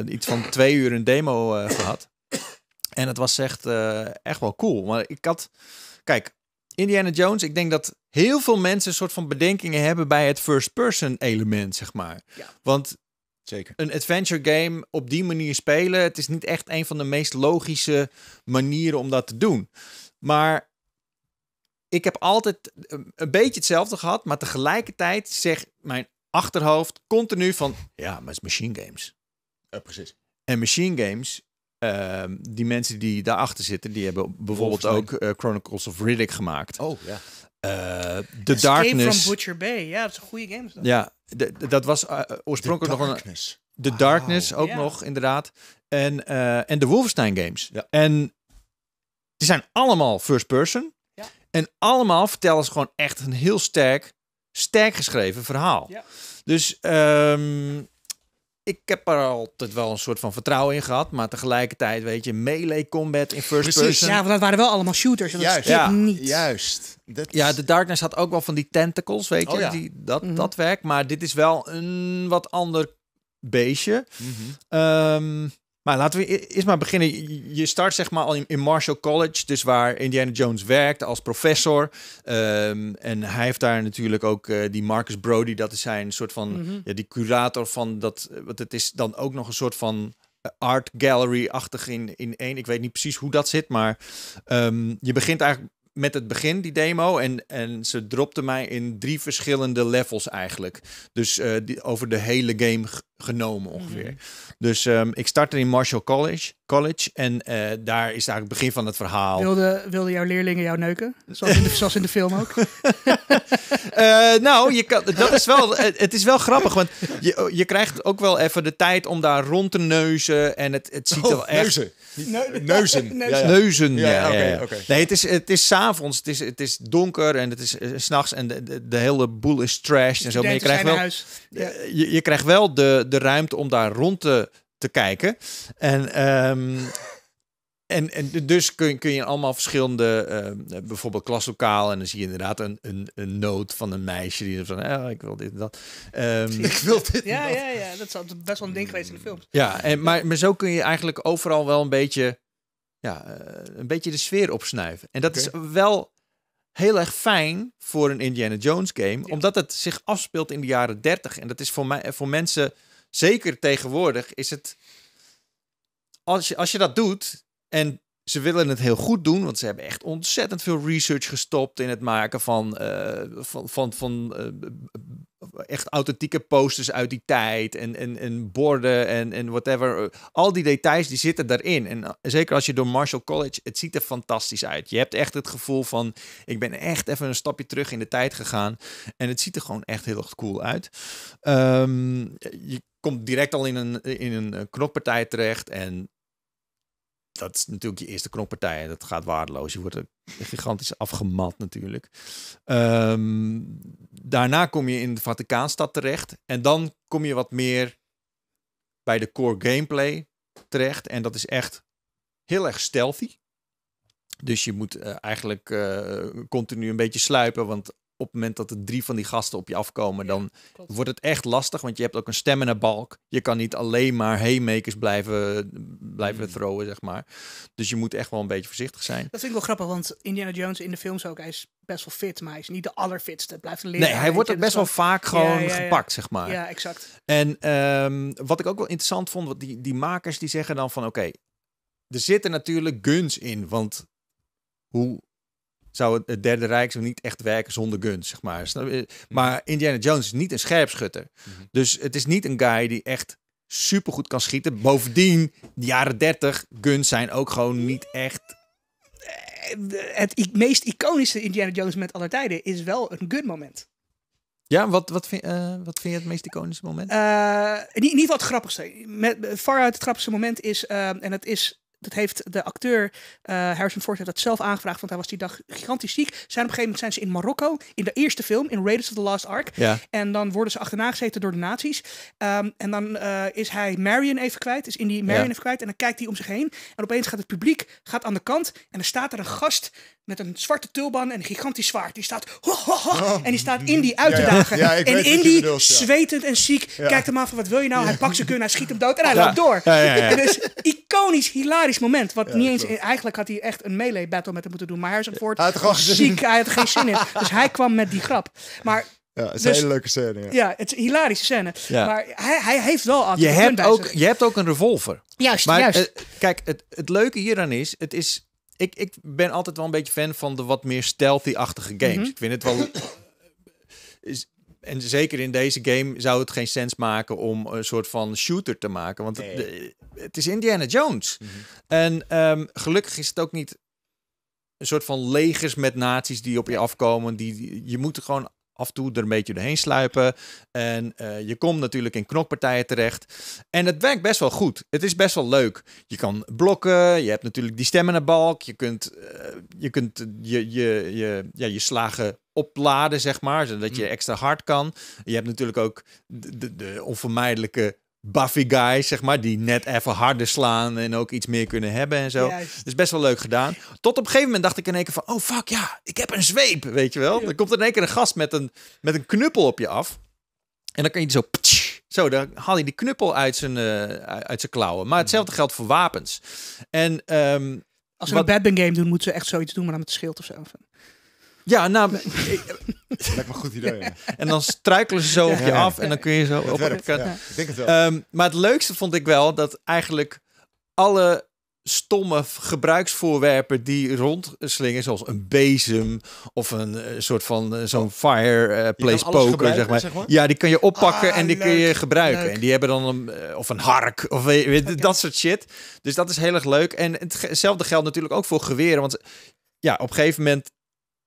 Speaker 1: iets van twee uur een demo gehad. En het was echt, echt wel cool. Maar ik had, kijk, Indiana Jones, ik denk dat heel veel mensen een soort van bedenkingen hebben bij het first-person element, zeg maar. Ja. Want Zeker. een adventure game op die manier spelen, het is niet echt een van de meest logische manieren om dat te doen. Maar ik heb altijd eh, een beetje hetzelfde gehad, maar tegelijkertijd zegt mijn achterhoofd continu van, ja, maar het is machine games. precies. En machine games ehm, die mensen die daarachter zitten, die hebben bijvoorbeeld ook eh, Chronicles of Riddick gemaakt. Oh, ja. The eh, Escape Darkness. from
Speaker 3: Butcher Bay. Ja, dat is een goede game.
Speaker 1: Ja, dat was eh, eh, oorspronkelijk nog een... The Darkness ook nog, inderdaad. En, en de Wolfenstein games. En die zijn allemaal first person. Ja. En allemaal vertellen ze gewoon echt een heel sterk, sterk geschreven verhaal. Ja. Dus um, ik heb er altijd wel een soort van vertrouwen in gehad. Maar tegelijkertijd, weet je, melee combat in first Precies. person. Ja, want
Speaker 3: dat waren wel allemaal shooters. En juist. Dat ja. niet.
Speaker 1: Juist. Dat ja, The Darkness had ook wel van die tentacles, weet je. Oh die, dat, mhm. dat werkt. Maar dit is wel een wat ander beestje. Mm maar laten we e-, eerst maar beginnen. Je start zeg maar al in, Marshall College, dus waar Indiana Jones werkt als professor. Ehm, en hij heeft daar natuurlijk ook eh, die Marcus Brody, dat is zijn soort van, mhm. die curator van dat, eh, want het is dan ook nog een soort van eh, art gallery-achtig in, één. Ik weet niet precies hoe dat zit, maar ehm, je begint eigenlijk met het begin, die demo. En, en ze dropte mij in drie verschillende levels eigenlijk. Dus over de hele game genomen ongeveer. Mhm. Dus um, ik startte in Marshall College. College en eh, daar is het eigenlijk het begin van het verhaal.
Speaker 3: Wilden wilde jouw leerlingen jou neuken? Zoals in de, in de film ook?
Speaker 1: Eh, nou, je kan, dat is wel, het is wel grappig, want je, je krijgt ook wel even de tijd om daar rond te neuzen. En het, het ziet er oh, wel echt...
Speaker 4: Neuzen. Neuzen. Neuzen, ja.
Speaker 1: Neuzen, ja, Nee, het is, het is s'avonds, het is, het is donker en het is s eh, s'nachts en de, de, hele boel is trash en zo. Maar je krijgt, wel, je, je, krijgt wel de de ruimte om daar rond te, te kijken. En, ehm, en, en dus kun, kun je allemaal verschillende, ehm, bijvoorbeeld klaslokaal. En dan zie je inderdaad een, een, een noot van een meisje die van, eh, ik wil dit en dat. Ehm, ik wil dit ja, ja,
Speaker 3: ja, dat is best wel een ding geweest in de films.
Speaker 1: Ja, en, maar, maar zo kun je eigenlijk overal wel een beetje, ja, eh, een beetje de sfeer opsnuiven. En dat is wel heel erg fijn voor een Indiana Jones game, omdat het zich afspeelt in de jaren 30. En dat is voor, mij, voor mensen zeker tegenwoordig is het. Als je, als je dat doet en ze willen het heel goed doen, want ze hebben echt ontzettend veel research gestopt in het maken van, eh, van, van, van eh, echt authentieke posters uit die tijd en, en, en borden en, en whatever. Al die details die zitten daarin. En eh, zeker als je door Marshall College, het ziet er fantastisch uit. Je hebt echt het gevoel van, ik ben echt even een stapje terug in de tijd gegaan en het ziet er gewoon echt heel erg cool uit. Ehm, je komt direct al in een, in een eh, knokpartij terecht. En dat is natuurlijk je eerste knokpartij. Dat gaat waardeloos. Je wordt gigantisch afgemat natuurlijk. Ehm, daarna kom je in de Vaticaanstad terecht. En dan kom je wat meer bij de core gameplay terecht. En dat is echt heel erg stealthy. Dus je moet eh, eigenlijk eh, continu een beetje sluipen. Want op het moment dat er drie van die gasten op je afkomen, dan wordt het echt lastig. Want je hebt ook een stem balk. Je kan niet alleen maar haymakers blijven, blijven hmm. throwen, zeg maar. Dus je moet echt wel een beetje voorzichtig zijn. Dat
Speaker 3: vind ik wel grappig, want Indiana Jones in de films ook, hij is best wel fit, maar hij is niet de allerfitste. blijft leren. Nee, hij wordt ook best wel vaak gewoon gepakt, zeg maar. Ja, exact.
Speaker 1: En ehm, wat ik ook wel interessant vond, wat die, die makers die zeggen dan van oké, er zitten natuurlijk guns in, want hoe zou het, derde rijk zo niet echt werken zonder guns, zeg maar. Maar Indiana Jones is niet een scherpschutter. Mhm. Dus het is niet een guy die echt supergoed kan schieten. Bovendien, de jaren dertig guns zijn ook gewoon niet echt...
Speaker 3: Eh, het meest iconische Indiana Jones moment aller tijden is wel een gun moment.
Speaker 1: Ja, wat, wat, vind, eh, wat vind je het meest iconische moment?
Speaker 3: Niet eh, in, in, ieder geval het grappigste. Met, far het grappigste moment is, en dat is dat heeft de acteur uh, Harrison Ford heeft dat zelf aangevraagd, want hij was die dag gigantisch ziek. Zijn op een gegeven moment zijn ze in Marokko, in de eerste film, in Raiders of the Lost Ark. En dan worden ze achterna gezeten door de nazi's. Ehm, en dan eh, is hij Marion even kwijt, is in die Marion even kwijt. En dan kijkt hij om zich heen. En opeens gaat het publiek gaat aan de kant en er staat er een gast met een zwarte tulban en een gigantisch zwaard. Die staat ho, ho, ho, oh. en die staat Indy uit te dagen. en in die zwetend en ziek, kijkt hem aan van wat wil je nou? Hij pakt zijn kunnen hij schiet hem dood en hij loopt door. dus iconisch, hilarisch moment. Wat niet eens, eigenlijk had hij echt een melee battle met hem moeten doen. Maar Harrison hij was ziek, hij had geen zin in. Dus hij kwam met die grap. Maar ja, het is een dus- hele
Speaker 1: leuke scène. Ja,
Speaker 3: het is een hilarische scène. Maar hij, hij heeft wel altijd je hebt ook,
Speaker 1: Je hebt ook een revolver. Juist, maar, juist.
Speaker 3: kijk, het, het leuke hieraan
Speaker 1: is, het is ik, ik ben altijd wel een beetje fan van de wat meer stealthy-achtige games. Mhm. Ik vind het wel... en zeker in deze game zou het geen sens maken om een soort van shooter te maken. Want het, het, is Indiana Jones. Mhm. En ehm, gelukkig is het ook niet een soort van legers met naties die op je afkomen. Die, je moet gewoon af en toe er een beetje doorheen sluipen. En eh, je komt natuurlijk in knokpartijen terecht. En het werkt best wel goed. Het is best wel leuk. Je kan blokken. Je hebt natuurlijk die stemmen naar balk. Je kunt, eh, je, kunt je, je, je, ja, je slagen opladen, zeg maar. Zodat je mm. extra hard kan. Je hebt natuurlijk ook de, de onvermijdelijke buffy guys, zeg maar, die net even harder slaan en ook iets meer kunnen hebben en zo. Juist. Dus best wel leuk gedaan. Tot op een gegeven moment dacht ik in één keer van, oh fuck ja, ik heb een zweep, weet je wel. Dan komt in één keer een gast met een, met een knuppel op je af. En dan kan je zo, zo, dan haal hij die knuppel uit zijn, eh, uit zijn klauwen. Maar hetzelfde geldt voor wapens. En ehm,
Speaker 3: als we een Batman game doen, moeten ze echt zoiets doen, maar dan met schild of zo. Ja, nou... Lijkt me goed idee. Ja. En dan struikelen ze zo op je af en dan kun je zo... Op, werkt, Ik denk het wel.
Speaker 1: Ehm, maar het leukste vond ik wel dat eigenlijk alle stomme gebruiksvoorwerpen die rondslingen, zoals een bezem of een eh, soort van eh, zo'n fireplace eh, poker, zeg maar. Ja, die kan je oppakken ah, en die kun je gebruiken. En die hebben dan een, of een hark of weet, dat soort shit. Dus dat is heel erg leuk. En hetzelfde geldt natuurlijk ook voor geweren, want ja, op een gegeven moment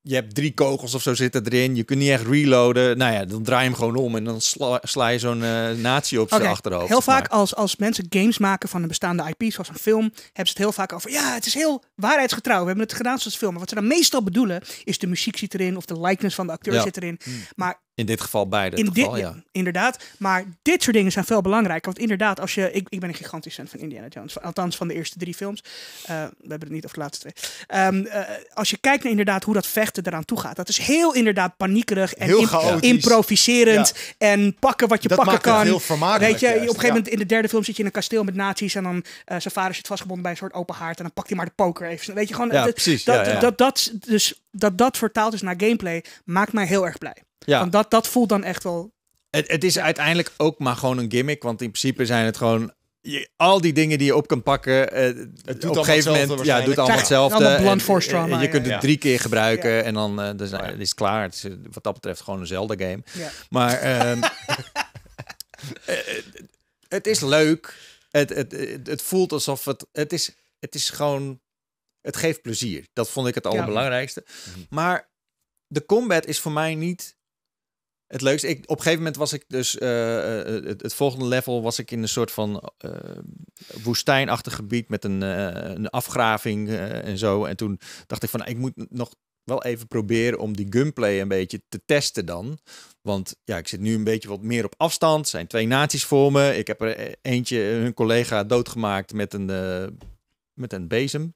Speaker 1: je hebt drie kogels of zo zitten erin. Je kunt niet echt reloaden. Nou ja, dan draai je hem gewoon om en dan sla, je zo'n uh, natie op zijn achterhoofd. Heel
Speaker 3: vaak als, als mensen games maken van een bestaande IP, zoals een film, hebben ze het heel vaak over. Ja, het is heel waarheidsgetrouw. We hebben het gedaan zoals film. Maar wat ze dan meestal bedoelen, is de muziek zit erin of de likeness van de acteur zit erin. Hmm. Maar
Speaker 1: in dit geval beide. In geval, ja.
Speaker 3: Inderdaad. Maar dit soort dingen zijn veel belangrijker. Want inderdaad, als je. Ik, ik ben een gigantisch fan van Indiana Jones. Althans, van de eerste drie films. Eh, we hebben het niet over de laatste twee. Ehm, eh, als je kijkt naar inderdaad hoe dat vechten eraan toe gaat. Dat is heel inderdaad paniekerig en improviserend. En pakken wat je dat pakken kan. heel vermakelijk. Weet je, op een gegeven moment in de derde film zit je in een kasteel met nazi's. En dan uh, eh, zijn zit vastgebonden bij een soort open haard. En dan pakt hij maar de poker even. Weet je gewoon. Dat, precies, dat, dat, dat, dus, dat dat vertaald is naar gameplay maakt mij heel erg blij. Ja. dat, dat voelt dan echt wel...
Speaker 1: Het, het is uiteindelijk ook maar gewoon een gimmick, want in principe zijn het gewoon al die dingen die je op kan pakken, eh, het doet op een gegeven moment ja, doet allemaal hetzelfde. En, je kunt het drie keer gebruiken en eh, dan is het oh, klaar. Eh, wat dat betreft gewoon een Zelda game. Ja. Maar ehm, het is leuk. Het, het, het, het, voelt alsof het... Het is, het is gewoon... Het geeft plezier. Dat vond ik het allerbelangrijkste. Mhm. Maar de combat is voor mij niet het leukste, ik, op een gegeven moment was ik dus eh, eh, eh, het, het, volgende level was ik in een soort van uh, woestijnachtig gebied met een, een afgraving en zo. En toen dacht ik van ik moet nog wel even proberen om die gunplay een beetje te testen dan. Want ja, ik zit nu een beetje wat meer op afstand. zijn twee naties voor me. Ik heb er eentje, hun collega, doodgemaakt met een, met een bezem.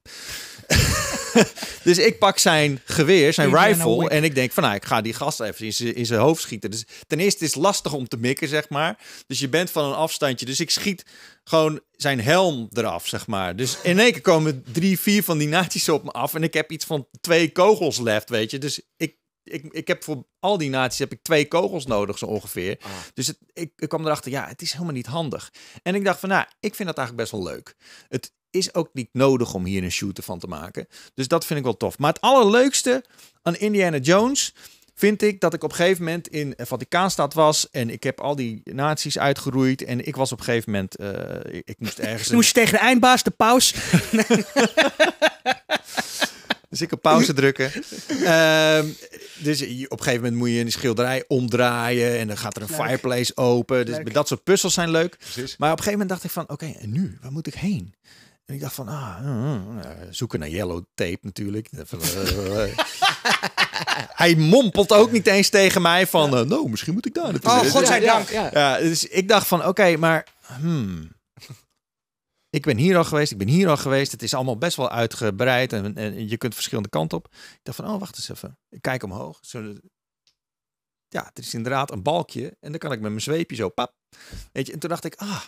Speaker 1: dus ik pak zijn geweer, zijn rifle. En ik denk van nou, ik ga die gast even in zijn hoofd schieten. Dus ten eerste is het lastig om te mikken, zeg maar. Dus je bent van een afstandje. Dus ik schiet gewoon zijn helm eraf, zeg maar. Dus in één keer komen drie, vier van die naties op me af. En ik heb iets van twee kogels left, weet je. Dus ik ik, ik heb voor al die naties heb ik twee kogels nodig, zo ongeveer. Ah. Dus het, ik, ik kwam erachter, ja, het is helemaal niet handig. En ik dacht van, nou, ik vind dat eigenlijk best wel leuk. Het is ook niet nodig om hier een shooter van te maken. Dus dat vind ik wel tof. Maar het allerleukste aan Indiana Jones vind ik dat ik op een gegeven moment in Vaticaanstad was en ik heb al die naties uitgeroeid en ik was op een gegeven moment, eh, ik, moest ergens... moest je
Speaker 3: tegen de eindbaas, de paus.
Speaker 1: Dus ik op pauze drukken. Ehm, dus op een gegeven moment moet je een schilderij omdraaien en dan gaat er een fireplace open. Dus dat soort puzzels zijn leuk. Maar op een gegeven moment dacht ik van, oké, en nu? Waar moet ik heen? En ik dacht van, ah, mm, mm, mm, eh, zoeken naar yellow tape natuurlijk. Hij mompelt ook niet eens tegen mij van, uh, nou, misschien moet ik daar Oh, godzijdank. ja. dus ik dacht van, oké, maar... Hmm ik ben hier al geweest, ik ben hier al geweest. Het is allemaal best wel uitgebreid en, en je kunt verschillende kanten op. Ik dacht van, oh, wacht eens even. Ik kijk omhoog. Zo, ja, er is inderdaad een balkje en dan kan ik met mijn zweepje zo, pap. Weet je, en toen dacht ik, ah,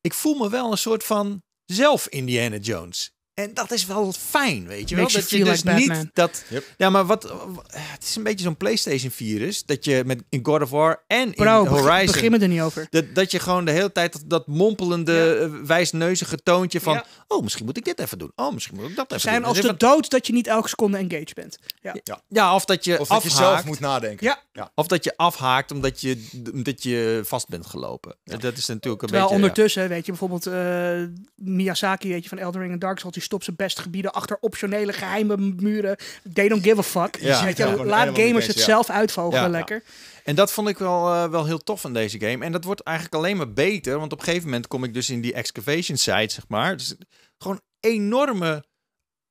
Speaker 1: ik voel me wel een soort van zelf Indiana Jones. En dat is wel fijn, weet je wel? dat je, dus niet dat. Ja, maar wat. Het is een beetje zo'n PlayStation-virus. Dat je met in God of War en Bro, in Horizon. Begin, er niet over. Dat, dat je gewoon de hele tijd dat, mompelende, ja. Eh, wijsneuzige toontje van. Oh, misschien moet ik dit even doen. Oh, misschien moet ik dat even Zijn als dus de
Speaker 3: dood dat je niet elke seconde engaged bent. Ja, ja. ja of
Speaker 1: dat je. Of dat je zelf moet nadenken. Ja. Of dat je afhaakt omdat je, omdat je vast bent gelopen. Dat is natuurlijk een beetje. Terwijl ondertussen,
Speaker 3: weet je, bijvoorbeeld eh, Miyazaki, weet je, van Eldering en Dark Souls op zijn best gebieden achter optionele geheime muren. They don't give a fuck. Ja, dus laat gamers het zelf uitvogelen lekker.
Speaker 1: En dat vond ik wel, eh, wel heel tof van deze game. En dat wordt eigenlijk alleen maar beter. Want op een gegeven moment kom ik dus in die excavation site, zeg maar. Dus gewoon enorme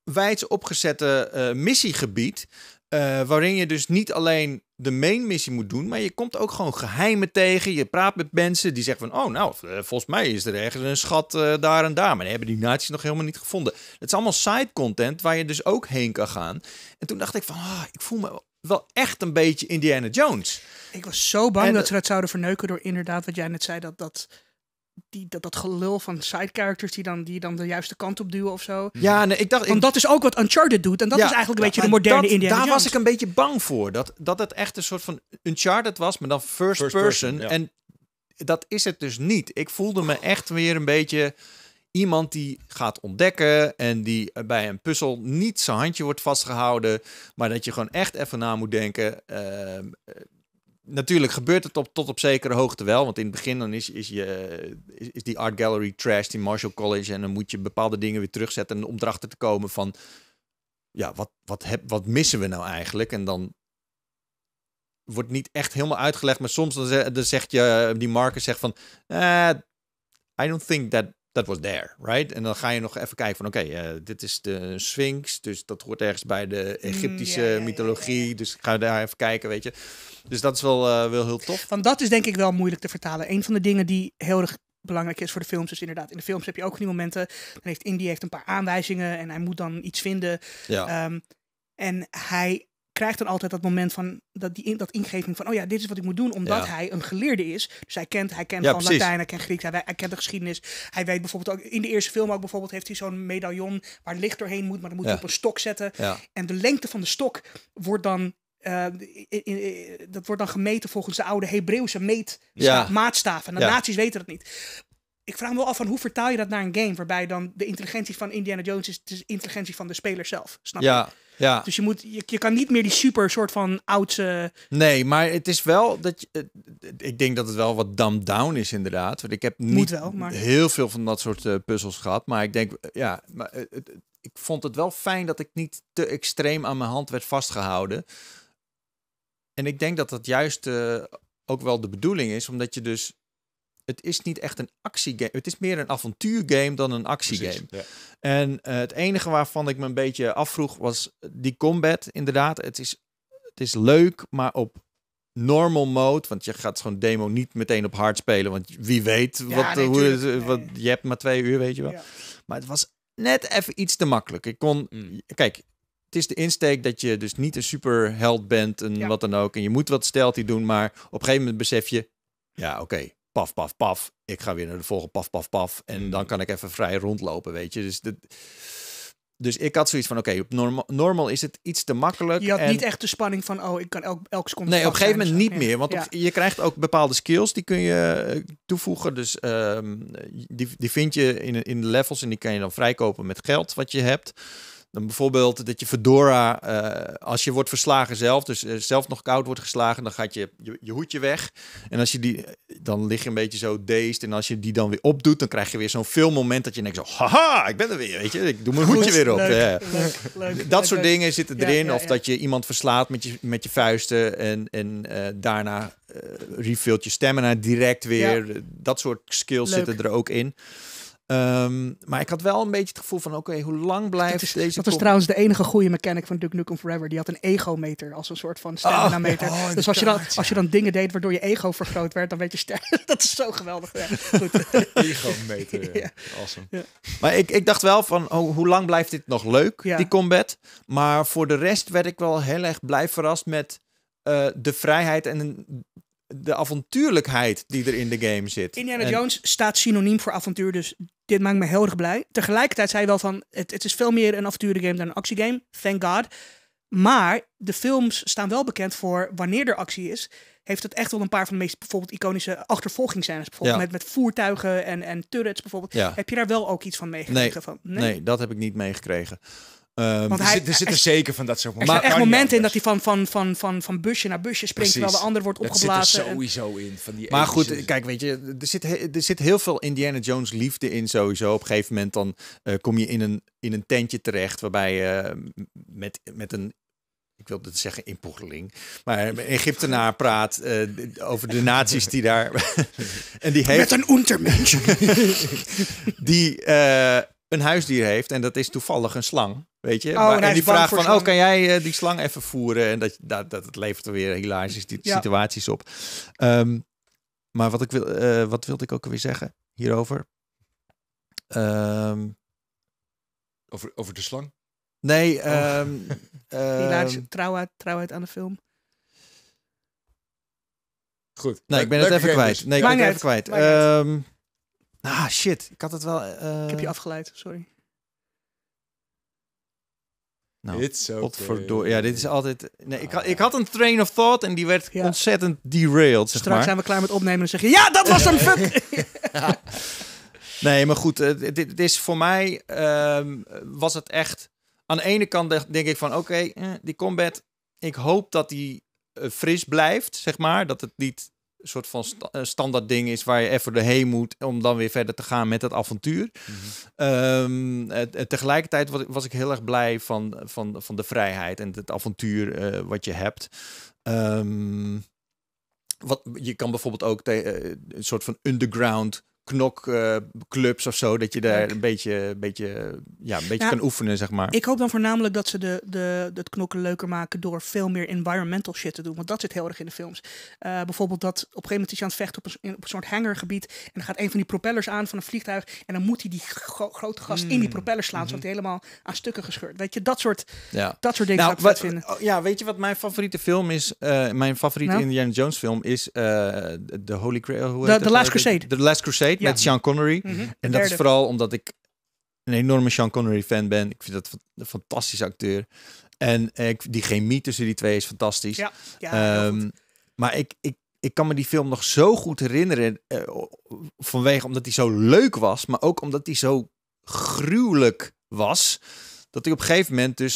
Speaker 1: wijds opgezette eh, missiegebied. Eh, waarin je dus niet alleen de main missie moet doen, maar je komt ook gewoon geheimen tegen. Je praat met mensen die zeggen van, oh nou, eh, volgens mij is er ergens een schat eh, daar en daar. Maar die hebben die naties nog helemaal niet gevonden. Het is allemaal side content waar je dus ook heen kan gaan. En toen dacht ik van, ah, ik voel me wel echt een beetje Indiana Jones.
Speaker 3: Ik was zo bang dat ze dat zouden verneuken door inderdaad wat jij net zei, dat dat die, dat, dat gelul van side characters die dan, die dan de juiste kant op duwen of zo. Ja, nee, ik dacht. Want dat is ook wat Uncharted doet. En dat is eigenlijk een beetje de moderne dat, Daar was ik een beetje bang voor. Dat, dat het echt
Speaker 1: een soort van Uncharted was, maar dan first, person. En dat is het dus niet. Ik voelde me echt weer een beetje iemand die gaat ontdekken en die bij een puzzel niet zijn handje wordt vastgehouden, maar dat je gewoon echt even na moet denken. Ehm, natuurlijk gebeurt het op, tot op zekere hoogte wel. Want in het begin dan is, is, je, is, die art gallery trash in Marshall College. En dan moet je bepaalde dingen weer terugzetten om erachter te komen van... Ja, wat, wat, heb, wat missen we nou eigenlijk? En dan wordt niet echt helemaal uitgelegd. Maar soms dan, zegt je, die Marcus zegt van... Eh, I don't think that dat was there, right? En dan ga je nog even kijken van, oké, eh, dit is de Sphinx, dus dat hoort ergens bij de mm, Egyptische mythologie, dus ga daar even kijken, weet je. Dus dat is wel, eh, wel heel tof.
Speaker 3: Want dat is denk ik wel moeilijk te vertalen. Een van de dingen die heel erg belangrijk is voor de films. is inderdaad, in de films heb je ook die momenten. Dan heeft Indy heeft een paar aanwijzingen en hij moet dan iets vinden. Ja. Ehm, en hij krijgt dan altijd dat moment van dat, die in, dat ingeving van, oh ja, dit is wat ik moet doen, omdat hij een geleerde is. Dus hij kent, hij kent Latijn, hij kent Grieks, hij, hij, kent de geschiedenis. Hij weet bijvoorbeeld ook, in de eerste film ook bijvoorbeeld, heeft hij zo'n medaillon waar licht doorheen moet, maar dan moet hij op een stok zetten. En de lengte van de stok wordt dan eh, in, dat wordt dan gemeten volgens de oude Hebreeuwse meet, maatstaven. En de ja. naties weten dat niet ik vraag me wel af van hoe vertaal je dat naar een game waarbij dan de intelligentie van Indiana Jones is de intelligentie van de speler zelf. Snap je? Ja. Dus je, moet, je, je, kan niet meer die super soort van oudse.
Speaker 1: Nee, maar het is wel dat je, ik denk dat het wel wat dumbed down is inderdaad. Want ik heb niet wel, heel veel van dat soort eh, puzzels gehad, maar ik denk eh, ja, maar eh, ik vond het wel fijn dat ik niet te extreem aan mijn hand werd vastgehouden. En ik denk dat dat juist ook wel de bedoeling is, omdat je dus het is niet echt een actiegame. Het is meer een avontuurgame dan een actiegame. En eh, het enige waarvan ik me een beetje afvroeg was die combat. Inderdaad, het is, het is leuk, maar op normal mode. Want je gaat zo'n demo niet meteen op hard spelen. Want wie weet, wat, hoe, eh, wat, je hebt maar twee uur, weet je wel. Maar het was net even iets te makkelijk. Ik kon, mm. kijk, het is de insteek dat je dus niet een superheld bent en wat dan ook. En je moet wat stelt doen, maar op een gegeven moment besef je, ja, oké, paf, paf, paf. Ik ga weer naar de volgende paf, paf, paf. En mhm. dan kan ik even vrij rondlopen, weet je. Dus, dus ik had zoiets van, oké, op normal, is het iets te makkelijk. Je had niet echt
Speaker 3: de spanning van, oh, ik kan elk, elk seconde... Nee, op een gegeven
Speaker 1: moment niet meer. Want je krijgt ook bepaalde skills, die kun je eh, toevoegen. Dus ehm, die, die vind je in, in de levels en die kan je dan vrijkopen met geld wat je hebt. Dan bijvoorbeeld dat je fedora, eh, als je wordt verslagen zelf, dus eh, zelf nog koud wordt geslagen, dan gaat je, je, hoedje weg. En als je die, eh, dan lig je een beetje zo dazed. En als je die dan weer opdoet, dan krijg je weer zo'n veel moment dat je denkt zo, haha, ik ben er weer, weet je. Ik doe mijn hoedje weer op. ja. dat soort dingen zitten erin. of dat je iemand verslaat met je, met je vuisten en, en daarna uh, je stamina direct weer. Dat soort skills zitten er ook in. Ehm, maar ik had wel een beetje het gevoel van, oké, hoe lang blijft deze... Dat is trouwens de
Speaker 3: enige goede mechanic van Duke Nukem Forever. Die had een egometer als een soort van oh, stamina-meter. Oh, dus als je, dan, als je dan dingen deed waardoor je ego vergroot werd, dan werd je sterk. dat is zo geweldig. Ja,
Speaker 1: meter. egometer, awesome. Maar ik, ik dacht wel van, oh, hoe lang blijft dit nog leuk, die combat? Maar voor de rest werd ik wel heel erg blij verrast met eh, de vrijheid en de avontuurlijkheid die er in de game zit. Indiana Jones
Speaker 3: staat synoniem voor avontuur, dus dit maakt me heel erg blij. Tegelijkertijd zei hij wel van, het, het is veel meer een avonturengame dan een actiegame. Thank God. Maar de films staan wel bekend voor wanneer er actie is. Heeft het echt wel een paar van de meest bijvoorbeeld iconische achtervolgingsscènes. Bijvoorbeeld met, met voertuigen en, en turrets bijvoorbeeld. Heb je daar wel ook iets van meegekregen? van? nee,
Speaker 1: dat heb ik niet meegekregen. Ehm, er, zit, er, zeker van dat soort momenten. Er zijn echt momenten
Speaker 3: in dat hij van, van, van, van, van busje naar busje springt, terwijl de ander wordt opgeblazen. Dat zit
Speaker 1: sowieso in. Van die maar goed, kijk, weet je, er zit, er zit heel veel Indiana Jones liefde in sowieso. Op een gegeven moment dan eh, kom je in een, in een tentje terecht waarbij je eh, met, met een ik wil het zeggen inpoorteling, maar Egyptenaar praat uh, over de nazis die daar en die heeft met een untermensch die een huisdier heeft en dat is toevallig een slang. Weet je? Oh, maar, nou, en, die vraagt van, oh, kan jij eh, die slang even voeren? En dat, dat, het levert er weer hilarische ja. situaties op. Ehm, maar wat, ik wil, eh, wat wilde ik ook weer zeggen hierover? Ehm,
Speaker 2: over, over de slang?
Speaker 1: Nee. Oh. Ehm,
Speaker 3: Trouwheid trouw aan de film.
Speaker 1: Goed. Nee, ik ben het even kwijt. Dus. Nee, ik ben het even kwijt. Nou, ah, shit. Ik had het wel... Eh, ik heb je afgeleid, sorry. Nou, It's okay. Ja, dit is eh, altijd... Nee, ik, had, ah. ik had een train of thought en die werd ontzettend derailed, Straks zijn we
Speaker 3: klaar met opnemen en zeg je... Ja, dat was een Fuck!
Speaker 1: Nee, maar goed. Eh, dit, is voor mij... Ehm, was het echt... Aan de ene kant denk ik van... Oké, die combat... Ik hoop dat die fris blijft, zeg maar. Dat het niet soort van eh, standaard ding is waar je even doorheen moet om dan weer verder te gaan met dat avontuur. Mm tegelijkertijd was, ik heel erg blij van, van, van de vrijheid en het avontuur eh, wat je hebt. Ehm, wat, je kan bijvoorbeeld ook eh, een soort van underground knokclubs of zo. Dat je daar een beetje, een beetje, ja, een beetje kan oefenen, zeg maar. Ik
Speaker 3: hoop dan voornamelijk dat ze de, de, het knokken leuker maken door veel meer environmental shit te doen. Want dat zit heel erg in de films. Eh, bijvoorbeeld dat op een gegeven moment is je aan het vechten op een, op een soort hangergebied. En dan gaat een van die propellers aan van een vliegtuig. En dan moet hij die grote gast in die mm. propeller slaan. Zodat mhm. hij helemaal aan stukken gescheurd. Weet je, dat soort, ja. dat soort dingen nou, wat, vinden.
Speaker 1: Oh, ja, weet je wat mijn favoriete film is? Eh, mijn favoriete nou? Indiana Jones film is The eh, Holy Grail. Hoe the, Last Crusade. The Last Crusade met Sean Connery. Mhm. En dat is vooral omdat ik een enorme Sean Connery fan ben. Ik vind dat een fantastische acteur. En ik, die chemie tussen die twee is fantastisch. Ja, ehm, maar ik, ik, ik kan me die film nog zo goed herinneren. Eh, vanwege omdat hij zo leuk was, maar ook omdat hij zo gruwelijk was. Dat ik op een gegeven moment dus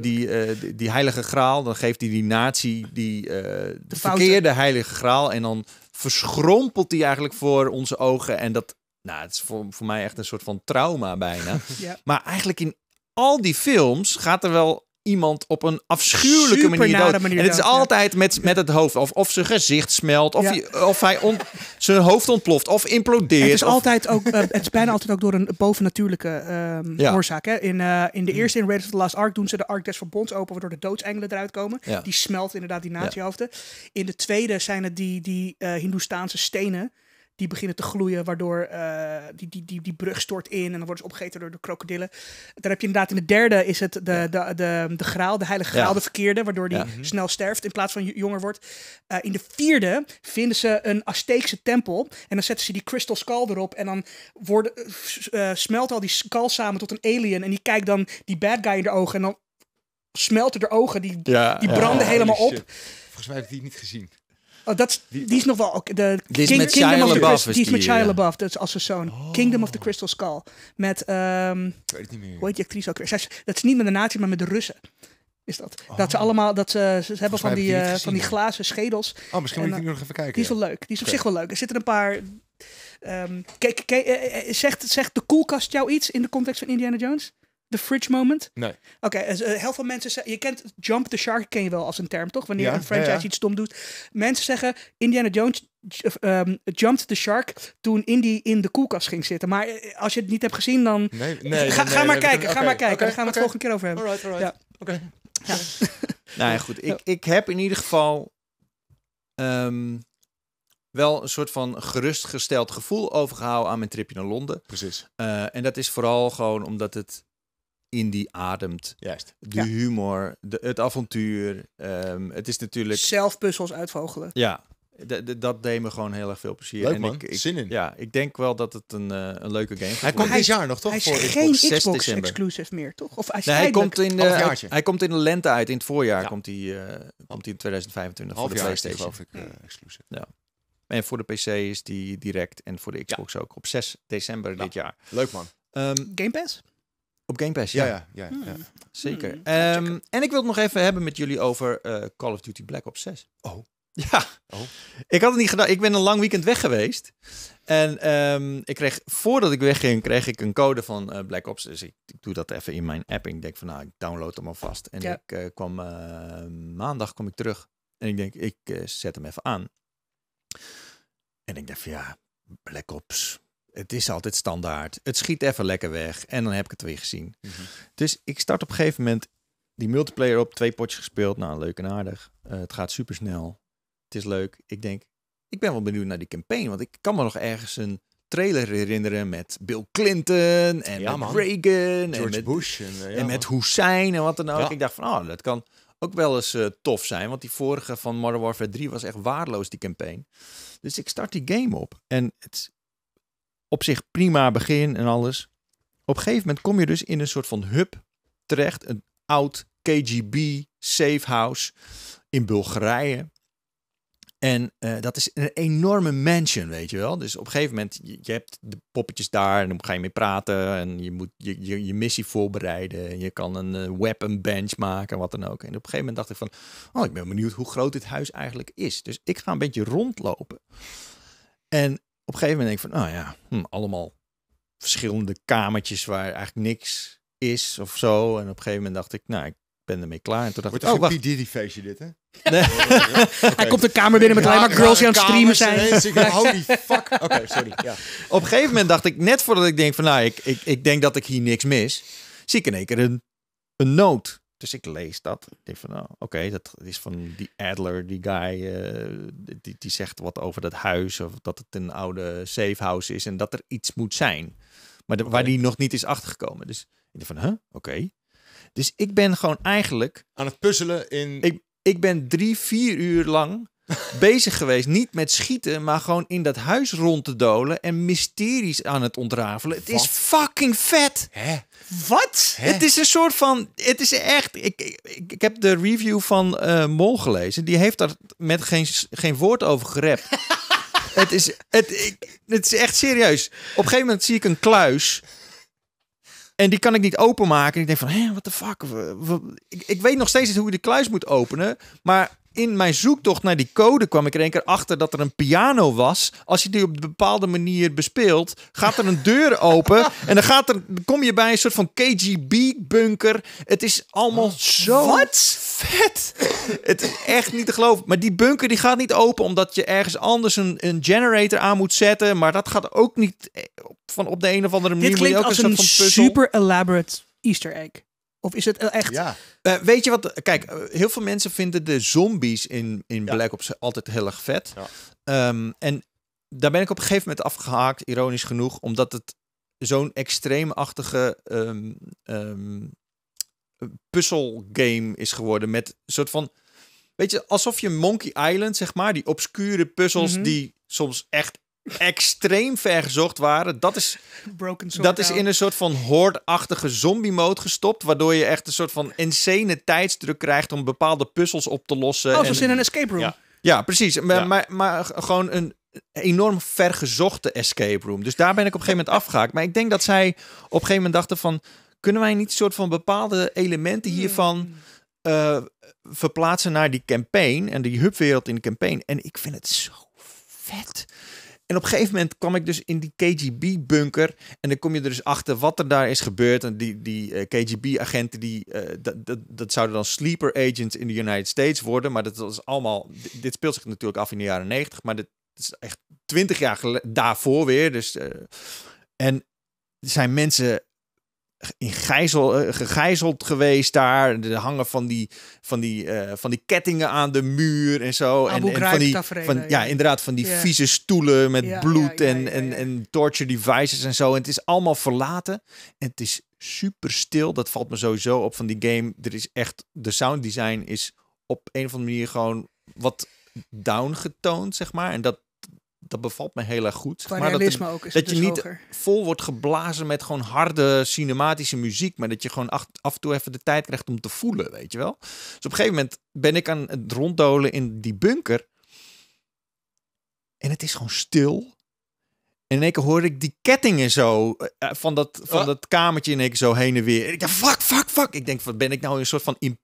Speaker 1: die, eh, die, die, heilige graal, dan geeft hij die natie die eh, de verkeerde heilige graal. En dan verschrompelt die eigenlijk voor onze ogen. En dat, nou, het is voor, voor mij echt een soort van trauma bijna. Maar eigenlijk in al die films gaat er wel iemand op een afschuwelijke manier dood. En het is altijd met, met het hoofd. Of, of zijn gezicht smelt. Of, hij, of hij zijn hoofd ontploft. Of implodeert. het is,
Speaker 3: altijd ook, eh, het is bijna altijd ook door een bovennatuurlijke ehm, oorzaak. Hè? In, eh, in de mm. eerste in Raiders of the Last Ark doen ze de Ark des Verbonds open. Waardoor de doodsengelen eruit komen. Die smelt inderdaad die natiehoofde. In de tweede zijn het die, die uh, Hindoestaanse stenen die beginnen te gloeien, waardoor eh, die, die, die, die brug stort in en dan worden ze opgegeten door de krokodillen. Dan heb je inderdaad in de derde is het de, de, de, de, graal, de heilige graal, de verkeerde, waardoor die mhm. snel sterft in plaats van jonger wordt. Eh, in de vierde vinden ze een Azteekse tempel en dan zetten ze die crystal skull erop en dan worden, eh, smelt al die skull samen tot een alien en die kijkt dan die bad guy in de ogen en dan smelten de ogen, die, ja, die branden helemaal op.
Speaker 2: Volgens mij heb ik die niet gezien. Oh, dat, die, die is nog wel... Okay, de die is King, met Shia LaBeouf. Die, die is met Shia eh, LaBeouf,
Speaker 3: dat is als zijn zoon. Oh. Kingdom of the Crystal Skull. Met... Um, ik weet het niet meer. Hoe heet die actrice ook weer? dat is niet met de natie, maar met de Russen. Is dat. Oh. Dat ze allemaal, dat ze, ze hebben eh, van die, van die glazen schedels. Oh, misschien moet ik eh, nog even kijken. Die is wel leuk. Die is op zich wel leuk. Er zitten een paar... Ehm, kijk, zegt, zegt de koelkast jou iets in de context van Indiana Jones? de fridge moment? Nee. Oké, okay, eh, eh, heel veel mensen zeggen... Je kent jump the shark, ken je wel als een term, toch? Wanneer een franchise iets stom doet. Mensen zeggen Indiana Jones ehm, jumped the shark toen Indy in de koelkast ging zitten. Maar eh, als je het niet hebt gezien, dan... ga, maar kijken, ga maar kijken. We Daar gaan we het volgende keer over hebben. Alright, alright. Oké.
Speaker 1: nou ja, goed. Ik, ik heb in ieder geval... Ehm, wel een soort van gerustgesteld gevoel overgehouden aan mijn tripje naar Londen. Precies. en dat is vooral gewoon omdat het in die ademt. Juist. De humor, de, het avontuur. Ehm, het is natuurlijk... Zelf puzzels uitvogelen. Ja, dat deed me gewoon heel erg veel plezier. Leuk, en man. Ik, Zin in. Ja, ik denk wel dat het een, eh, een leuke game is. Hij komt dit jaar nog, toch? Hij is voor geen Xbox, exclusive
Speaker 3: meer, toch? Of nee, hij, komt in de, hij,
Speaker 1: komt in de lente uit. In het voorjaar komt, hij, eh, komt in 2025 Half voor de PlayStation. Eh, exclusive. Ja. En voor de PC is die direct en voor de Xbox ook op 6 december dit jaar. Leuk, man. Um,
Speaker 3: game Pass? Op Game Pass, ja. ja, ja, hmm. Zeker. Hmm.
Speaker 1: Ehm, en ik wil het nog even hebben met jullie over eh, Call of Duty Black Ops 6. Oh. Ja. Oh. Ik had het niet gedaan. Ik ben een lang weekend weg geweest. En ehm, ik kreeg, voordat ik wegging, kreeg ik een code van eh, Black Ops. Dus ik, doe dat even in mijn app. En ik denk van, nou, ik download hem alvast. En ik eh, kwam, maandag kom ik terug. En ik denk, ik zet hem even aan. En ik dacht van, ja, Black Ops het is altijd standaard. Het schiet even lekker weg en dan heb ik het weer gezien. Mhm. Dus ik start op een gegeven moment die multiplayer op, twee potjes gespeeld. Nou, leuk en aardig. Eh, het gaat super snel. Het is leuk. Ik denk, ik ben wel benieuwd naar die campaign, want ik kan me nog ergens een trailer herinneren met Bill Clinton en met Reagan en met Bush en, eh, met Hussein en wat dan ook. Ik dacht van, oh, dat kan ook wel eens eh, tof zijn, want die vorige van Modern Warfare 3 was echt waardeloos die campaign. Dus ik start die game op en het op zich prima begin en alles. Op een gegeven moment kom je dus in een soort van hub terecht. Een oud KGB safe house in Bulgarije. En eh, dat is een enorme mansion, weet je wel. Dus op een gegeven moment, je, je, hebt de poppetjes daar en dan ga je mee praten. En je moet je, je, missie voorbereiden. En je kan een eh, weapon bench maken, wat dan ook. En op een gegeven moment dacht ik van, oh, ik ben benieuwd hoe groot dit huis eigenlijk is. Dus ik ga een beetje rondlopen. En op een gegeven moment denk ik van, nou ja, hm, allemaal verschillende kamertjes waar eigenlijk niks is of zo. En op een gegeven moment dacht ik, nou, ik ben ermee klaar. En toen dacht Wordt ik, oh, wacht. Diddy feestje dit, hè? Hij komt de kamer binnen met alleen maar girls die aan het streamen zijn. holy fuck. Oké, sorry. Ja. Op een gegeven moment dacht ik, net voordat ik denk van, nou, ik, ik, ik denk dat ik hier niks mis, zie ik in één keer een, een noot dus ik lees dat. Ik denk van, nou, oké, dat is van die Adler, die guy, eh, die, die zegt wat over dat huis of dat het een oude safe house is en dat er iets moet zijn. Maar waar die nog niet is achtergekomen. Dus ik denk van, huh, oké. Dus ik ben gewoon eigenlijk... Aan het puzzelen in... Ik, ik ben drie, vier uur lang bezig geweest. Niet met schieten, maar gewoon in dat huis rond te dolen en mysteries aan het ontrafelen. Het is fucking vet. Hè? Wat? Het is een soort van. Het is echt. Ik, ik, ik heb de review van eh, Mol gelezen. Die heeft daar met geen, geen woord over gerept. het, is, het, ik, het is echt serieus. Op een gegeven moment zie ik een kluis. En die kan ik niet openmaken. En ik denk van, hé, what the fuck? Ik, ik weet nog steeds niet hoe je de kluis moet openen. Maar in mijn zoektocht naar die code kwam ik er een keer achter dat er een piano was. Als je die op een bepaalde manier bespeelt, gaat er een deur open. en dan, gaat er, kom je bij een soort van KGB-bunker. Het is allemaal zo vet. het is echt niet te geloven. Maar die bunker die gaat niet open omdat je ergens anders een, een generator aan moet zetten. Maar dat gaat ook niet eh, van op de een of andere manier. Dit klinkt als een, een super
Speaker 3: elaborate easter egg. Of is het echt? Ja.
Speaker 1: Eh, weet je wat? Kijk, eh, heel veel mensen vinden de zombies in, in Black Ops altijd heel erg vet. Ehm, en daar ben ik op een gegeven moment afgehaakt, ironisch genoeg, omdat het zo'n extreemachtige um, um, puzzelgame is geworden. Met een soort van. Weet je, alsof je Monkey Island, zeg maar, die obscure puzzels mhm. die soms echt extreem ver gezocht waren. Dat is,
Speaker 3: Broken dat is in
Speaker 1: een soort van hoordachtige zombie-mode gestopt. Waardoor je echt een soort van insane tijdsdruk krijgt om bepaalde puzzels op te lossen. Oh, zoals en, in een escape room. Ja, precies. Maar, maar, gewoon een, enorm vergezochte escape room. Dus daar ben ik op een gegeven moment afgehaakt. Maar ik denk dat zij op een gegeven moment dachten van... kunnen wij niet een soort van bepaalde elementen hiervan... Hmm. Eh, verplaatsen naar die campaign en die hubwereld in de campaign. En ik vind het zo vet. En op een gegeven moment kwam ik dus in die KGB-bunker. En dan kom je er dus achter wat er daar is gebeurd. En die, die eh, KGB-agenten, die, eh, dat, dat, zouden dan sleeper agents in de United States worden. Maar dat was allemaal. Dit speelt zich natuurlijk af in de jaren 90, Maar dit, is echt twintig jaar daarvoor weer. Dus, eh, en er zijn mensen in gijzel, eh, gegijzeld geweest daar. De hangen van die, van, die, eh, van die kettingen aan de muur en zo. en, en van die, van, ja, inderdaad, van die vieze stoelen met bloed en, en, en torture devices en zo. En het is allemaal verlaten. En het is super stil. Dat valt me sowieso op van die game. Er is echt, de sound design is op een of andere manier gewoon wat down getoond, zeg maar. En dat dat bevalt me heel erg goed. Qua maar dat, ook is dat je dus niet vol wordt geblazen met gewoon harde cinematische muziek, maar dat je gewoon af, en toe even de tijd krijgt om te voelen, weet je wel. Dus op een gegeven moment ben ik aan het ronddolen in die bunker. En het is gewoon stil. En in één keer ik die kettingen zo eh, eh, van dat, van ah. dat kamertje en ik zo heen en weer. En ik dacht, fuck, fuck, fuck. Ik denk, wat ben ik nou in een soort van in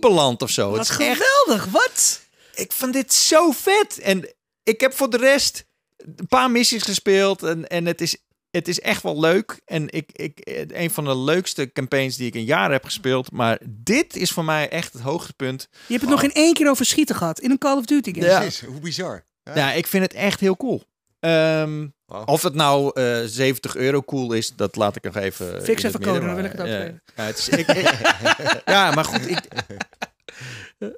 Speaker 1: beland of zo? Wat het is
Speaker 3: geweldig, wat? Ik vond dit zo
Speaker 1: vet. En ik heb voor de rest een paar missies gespeeld. En, en het, is, het is echt wel leuk. En ik, ik, een van de leukste campaigns die ik in jaren heb gespeeld. Maar dit is voor mij echt het hoogtepunt. Je hebt het nog
Speaker 3: in één keer over schieten gehad. In een Call of Duty game. Ja. Precies, hoe bizar. Ja.
Speaker 1: ik vind het echt heel cool. Ehm, of het nou 70 eh, euro cool is, dat laat ik nog even. Fix even code, dan wil ik het ook. Eh, ja, ja, het is, ja maar goed, ik,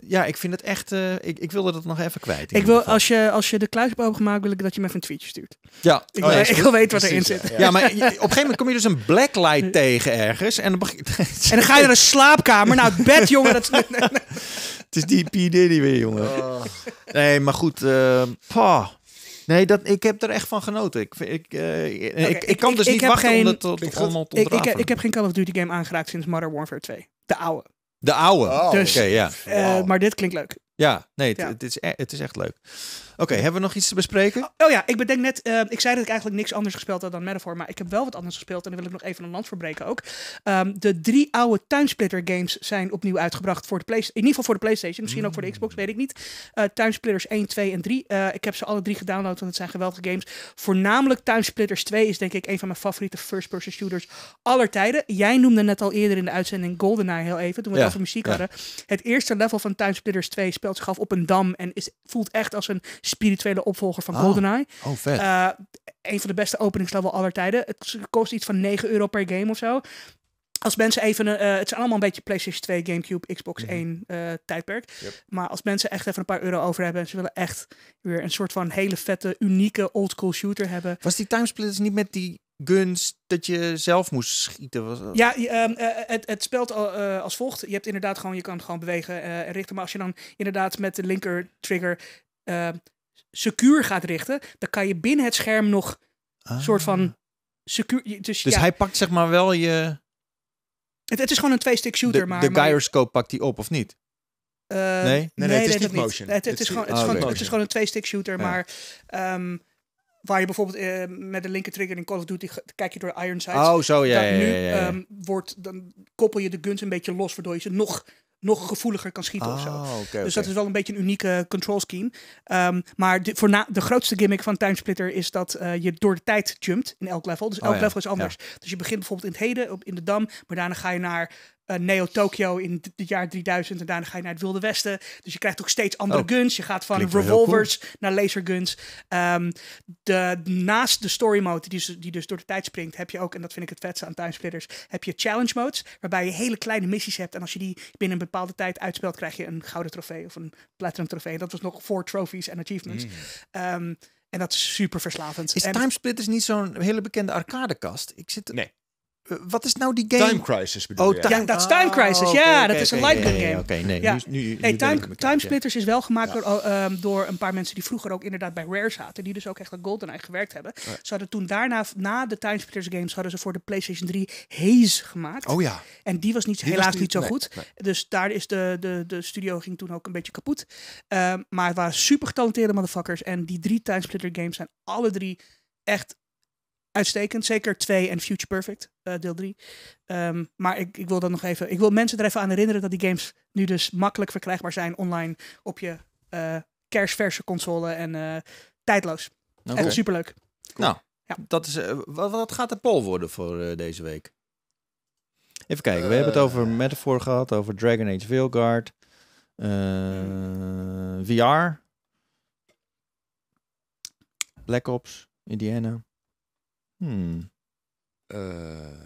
Speaker 1: ja, ik vind het echt. Eh, ik, ik wilde dat nog even kwijt.
Speaker 3: Ik wil, als je, als je de kluis hebt opengemaakt, wil ik dat je me even een tweetje stuurt.
Speaker 1: Ja, ik, oh, ik wil weten wat erin zit. Ja, maar op een gegeven moment kom je dus een blacklight tegen ergens. En dan, en dan ga je naar een
Speaker 3: slaapkamer,
Speaker 1: naar het bed, jongen. Dat Het is die PD niet weer, jongen. Oh. Nee, maar goed. Uh, Nee, dat, ik heb er echt van genoten. Ik, eh, ik, ik, ik, kan dus niet wachten om dat te om, te ik, ik, heb
Speaker 3: geen Call of Duty game aangeraakt sinds Modern Warfare 2. De oude.
Speaker 1: De oude. Oh, ja. Wow.
Speaker 3: Eh, maar dit klinkt leuk.
Speaker 1: Ja, nee, het, het, is, e- het is echt leuk. Oké, hebben we nog iets te bespreken?
Speaker 3: Oh, ja, ik bedenk net, ehm, ik zei dat ik eigenlijk niks anders gespeeld had dan Metaphor, maar ik heb wel wat anders gespeeld en dan wil ik nog even een land verbreken ook. Ehm, de drie oude Timesplitter games zijn opnieuw uitgebracht voor de PlayStation, in ieder geval voor de PlayStation, misschien ook voor de mm. Xbox, weet ik niet. Uh, eh, Tuinsplitters 1, 2 en 3. Eh, ik heb ze alle drie gedownload, want het zijn geweldige games. Voornamelijk Timesplitters 2 is denk ik een van mijn favoriete first-person shooters aller tijden. Jij noemde net al eerder in de uitzending GoldenEye heel even, toen we ja, het over muziek hadden. Het eerste level van Timesplitters 2 speelt zich af op een dam en is, voelt echt als een spirituele opvolger van ah. GoldenEye. Oh, eh, een van de beste openingslevel aller tijden. Het kost iets van 9 euro per game of zo als mensen even, uh, het zijn allemaal een beetje PlayStation 2, GameCube, Xbox mm 1 eh, tijdperk. Maar als mensen echt even een paar euro over hebben en ze willen echt weer een soort van hele vette, unieke old school shooter hebben. Was die timesplitters niet met die
Speaker 1: guns dat je zelf moest schieten? Was dat? Ja,
Speaker 3: um, het, het speelt als volgt. Je hebt inderdaad gewoon, je kan gewoon bewegen en richten. Maar als je dan inderdaad met de linker trigger ehm, secuur gaat richten, dan kan je binnen het scherm nog een ah. soort van secuur. Dus, dus hij
Speaker 1: pakt zeg maar wel je.
Speaker 3: Het, het is gewoon een twee-stick shooter, de, maar. De
Speaker 1: gyroscoop pakt die op of niet?
Speaker 3: Uh, eh, nee? Nee, nee? nee, het is niet motion. Het, is gewoon, het, is ah, gewoon, het is gewoon een twee-stick shooter, maar. Ehm, waar je bijvoorbeeld eh, met de linker trigger in Call of Duty kijk je door Iron Sights. Oh, zo ja. nu ehm, wordt, dan koppel je de guns een beetje los, waardoor je ze nog nog gevoeliger kan schieten ofzo. of zo. Ah, dus dat is wel een beetje een unieke eh, control scheme. Ehm, maar de, voor de grootste gimmick van Timesplitter is dat eh, je door de tijd jumpt in elk level. Dus oh elk level is anders. Dus je begint bijvoorbeeld in het heden, op, in de dam, maar daarna ga je naar eh, Neo-Tokyo in het jaar 3000 en daarna ga je naar het Wilde Westen. Dus je krijgt ook steeds andere oh, guns. Je gaat van revolvers naar laserguns. Um, de, naast de story mode, die, dus, die dus door de tijd springt, heb je ook, en dat vind ik het vetste aan Timesplitters, heb je challenge modes, waarbij je hele kleine missies hebt. En als je die binnen een bepaalde tijd uitspelt, krijg je een gouden trofee of een platinum trofee. Dat was nog voor trophies en achievements. Hmm. Ehm, en dat is super verslavend. Is en... Timesplitters niet zo'n hele bekende arcadekast? Ik zit... Nee. Eh, wat is nou die game? Time Crisis bedoel oh, Ja, dat is Time oh, Crisis. ja, dat is een okay, lightning game. Oké, nee, nu, nu, Time, time Splitters is wel gemaakt eh, ehm, door, een paar mensen die vroeger ook inderdaad bij Rare zaten. Die dus ook echt aan GoldenEye gewerkt hebben. Ze hadden toen daarna, na de Time Splitters games, hadden ze voor de PlayStation 3 Haze gemaakt. Oh ja. En die was niet, helaas niet zo goed. Dus daar is de, de, de studio ging toen ook een beetje kapot. Ehm, maar het waren super getalenteerde motherfuckers. En die drie Time Splitter games zijn alle drie echt uitstekend. Zeker 2 en Future Perfect, eh, deel 3. Ehm, maar ik, ik wil dan nog even. Ik wil mensen er even aan herinneren dat die games nu dus makkelijk verkrijgbaar zijn online op je uh, kerstverse console en eh, tijdloos. Okay. Echt superleuk. Nou,
Speaker 1: ja. dat is, wat, gaat de poll worden voor deze week? Even kijken, we hebben het over Metaphor gehad, over Dragon Age Veilguard, hmm. VR, Black Ops, Indiana. Hmm.
Speaker 3: Eh,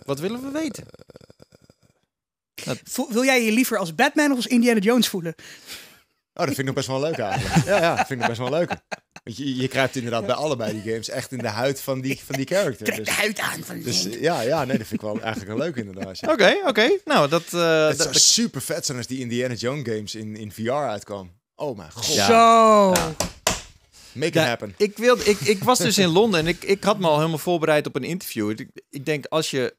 Speaker 3: Wat willen we weten? Eh, eh, wil jij je liever als Batman of als Indiana Jones voelen? Oh, dat vind ik nog best wel leuk eigenlijk. Ja, ja dat vind ik best
Speaker 2: wel leuk. Want je, je inderdaad bij allebei die games echt in de huid van die, van die character. Dus- de huid aan van die dus, Ja, ja, nee, dat vind ik wel eigenlijk wel leuk inderdaad. Oké, oké. Nou, dat... het zou super vet zijn als die Indiana Jones games in, in VR uitkwam. Oh mijn god. Zo!
Speaker 1: Make it happen. Ik, wilde, ik, ik was dus in Londen en ik, ik had me al helemaal voorbereid op een interview. Ik, denk, als je,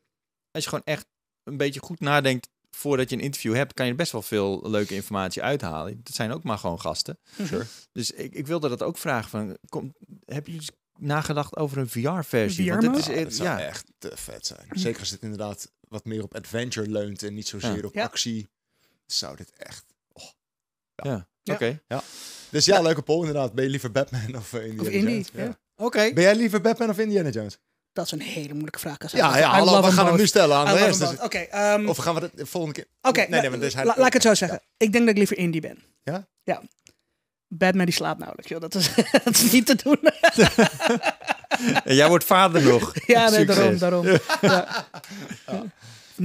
Speaker 1: als je gewoon echt een beetje goed nadenkt voordat je een interview hebt, kan je best wel veel leuke informatie uithalen. Dat zijn ook maar gewoon gasten. Dus ik, ik wilde dat ook vragen. Van, kom, hebben nagedacht over een VR-versie? VR Want is, ja, ah, dat zou echt
Speaker 2: te vet zijn. Zeker als het inderdaad wat meer op adventure leunt en niet zozeer op actie. Zou dit echt... Oh. ja. Oké. Ja. Dus ja, leuke poll inderdaad. Ben je liever Batman of Indiana of Jones? Oké. Ben jij liever Batman of Indiana Jones?
Speaker 3: Dat is een hele moeilijke vraag. Als ja, ja hallo, we gaan both. hem nu stellen aan de rest. Dus of gaan we de volgende keer... Oké, nee, dus laat ik het zo zeggen. Ik denk dat ik liever Indie ben. Ja? Ja. Batman die slaapt nauwelijks, joh. Dat is, dat is niet te doen.
Speaker 1: jij wordt vader nog. Ja, daarom, daarom. Ja.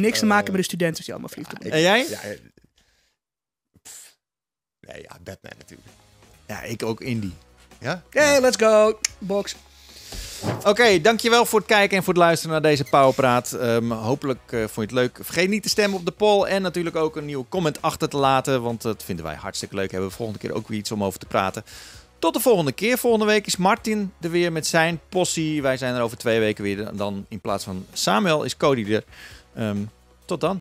Speaker 3: Niks te maken eh, met de studenten die allemaal vliegtuig En jij?
Speaker 1: Nee, ja, Batman natuurlijk. Ja, ik ook indie. Ja?
Speaker 3: Hey, let's go! Box.
Speaker 1: Oké, dankjewel voor het kijken en voor het luisteren naar deze Powerpraat. Ehm, hopelijk eh, vond je het leuk. Vergeet niet te stemmen op de poll en natuurlijk ook een nieuwe comment achter te laten. Want dat vinden wij hartstikke leuk. Hebben we volgende keer ook weer iets om over te praten. Tot de volgende keer. Volgende week is Martin er weer met zijn possie. Wij zijn er over twee weken weer. Dan in plaats van Samuel is Cody er. Ehm, tot dan.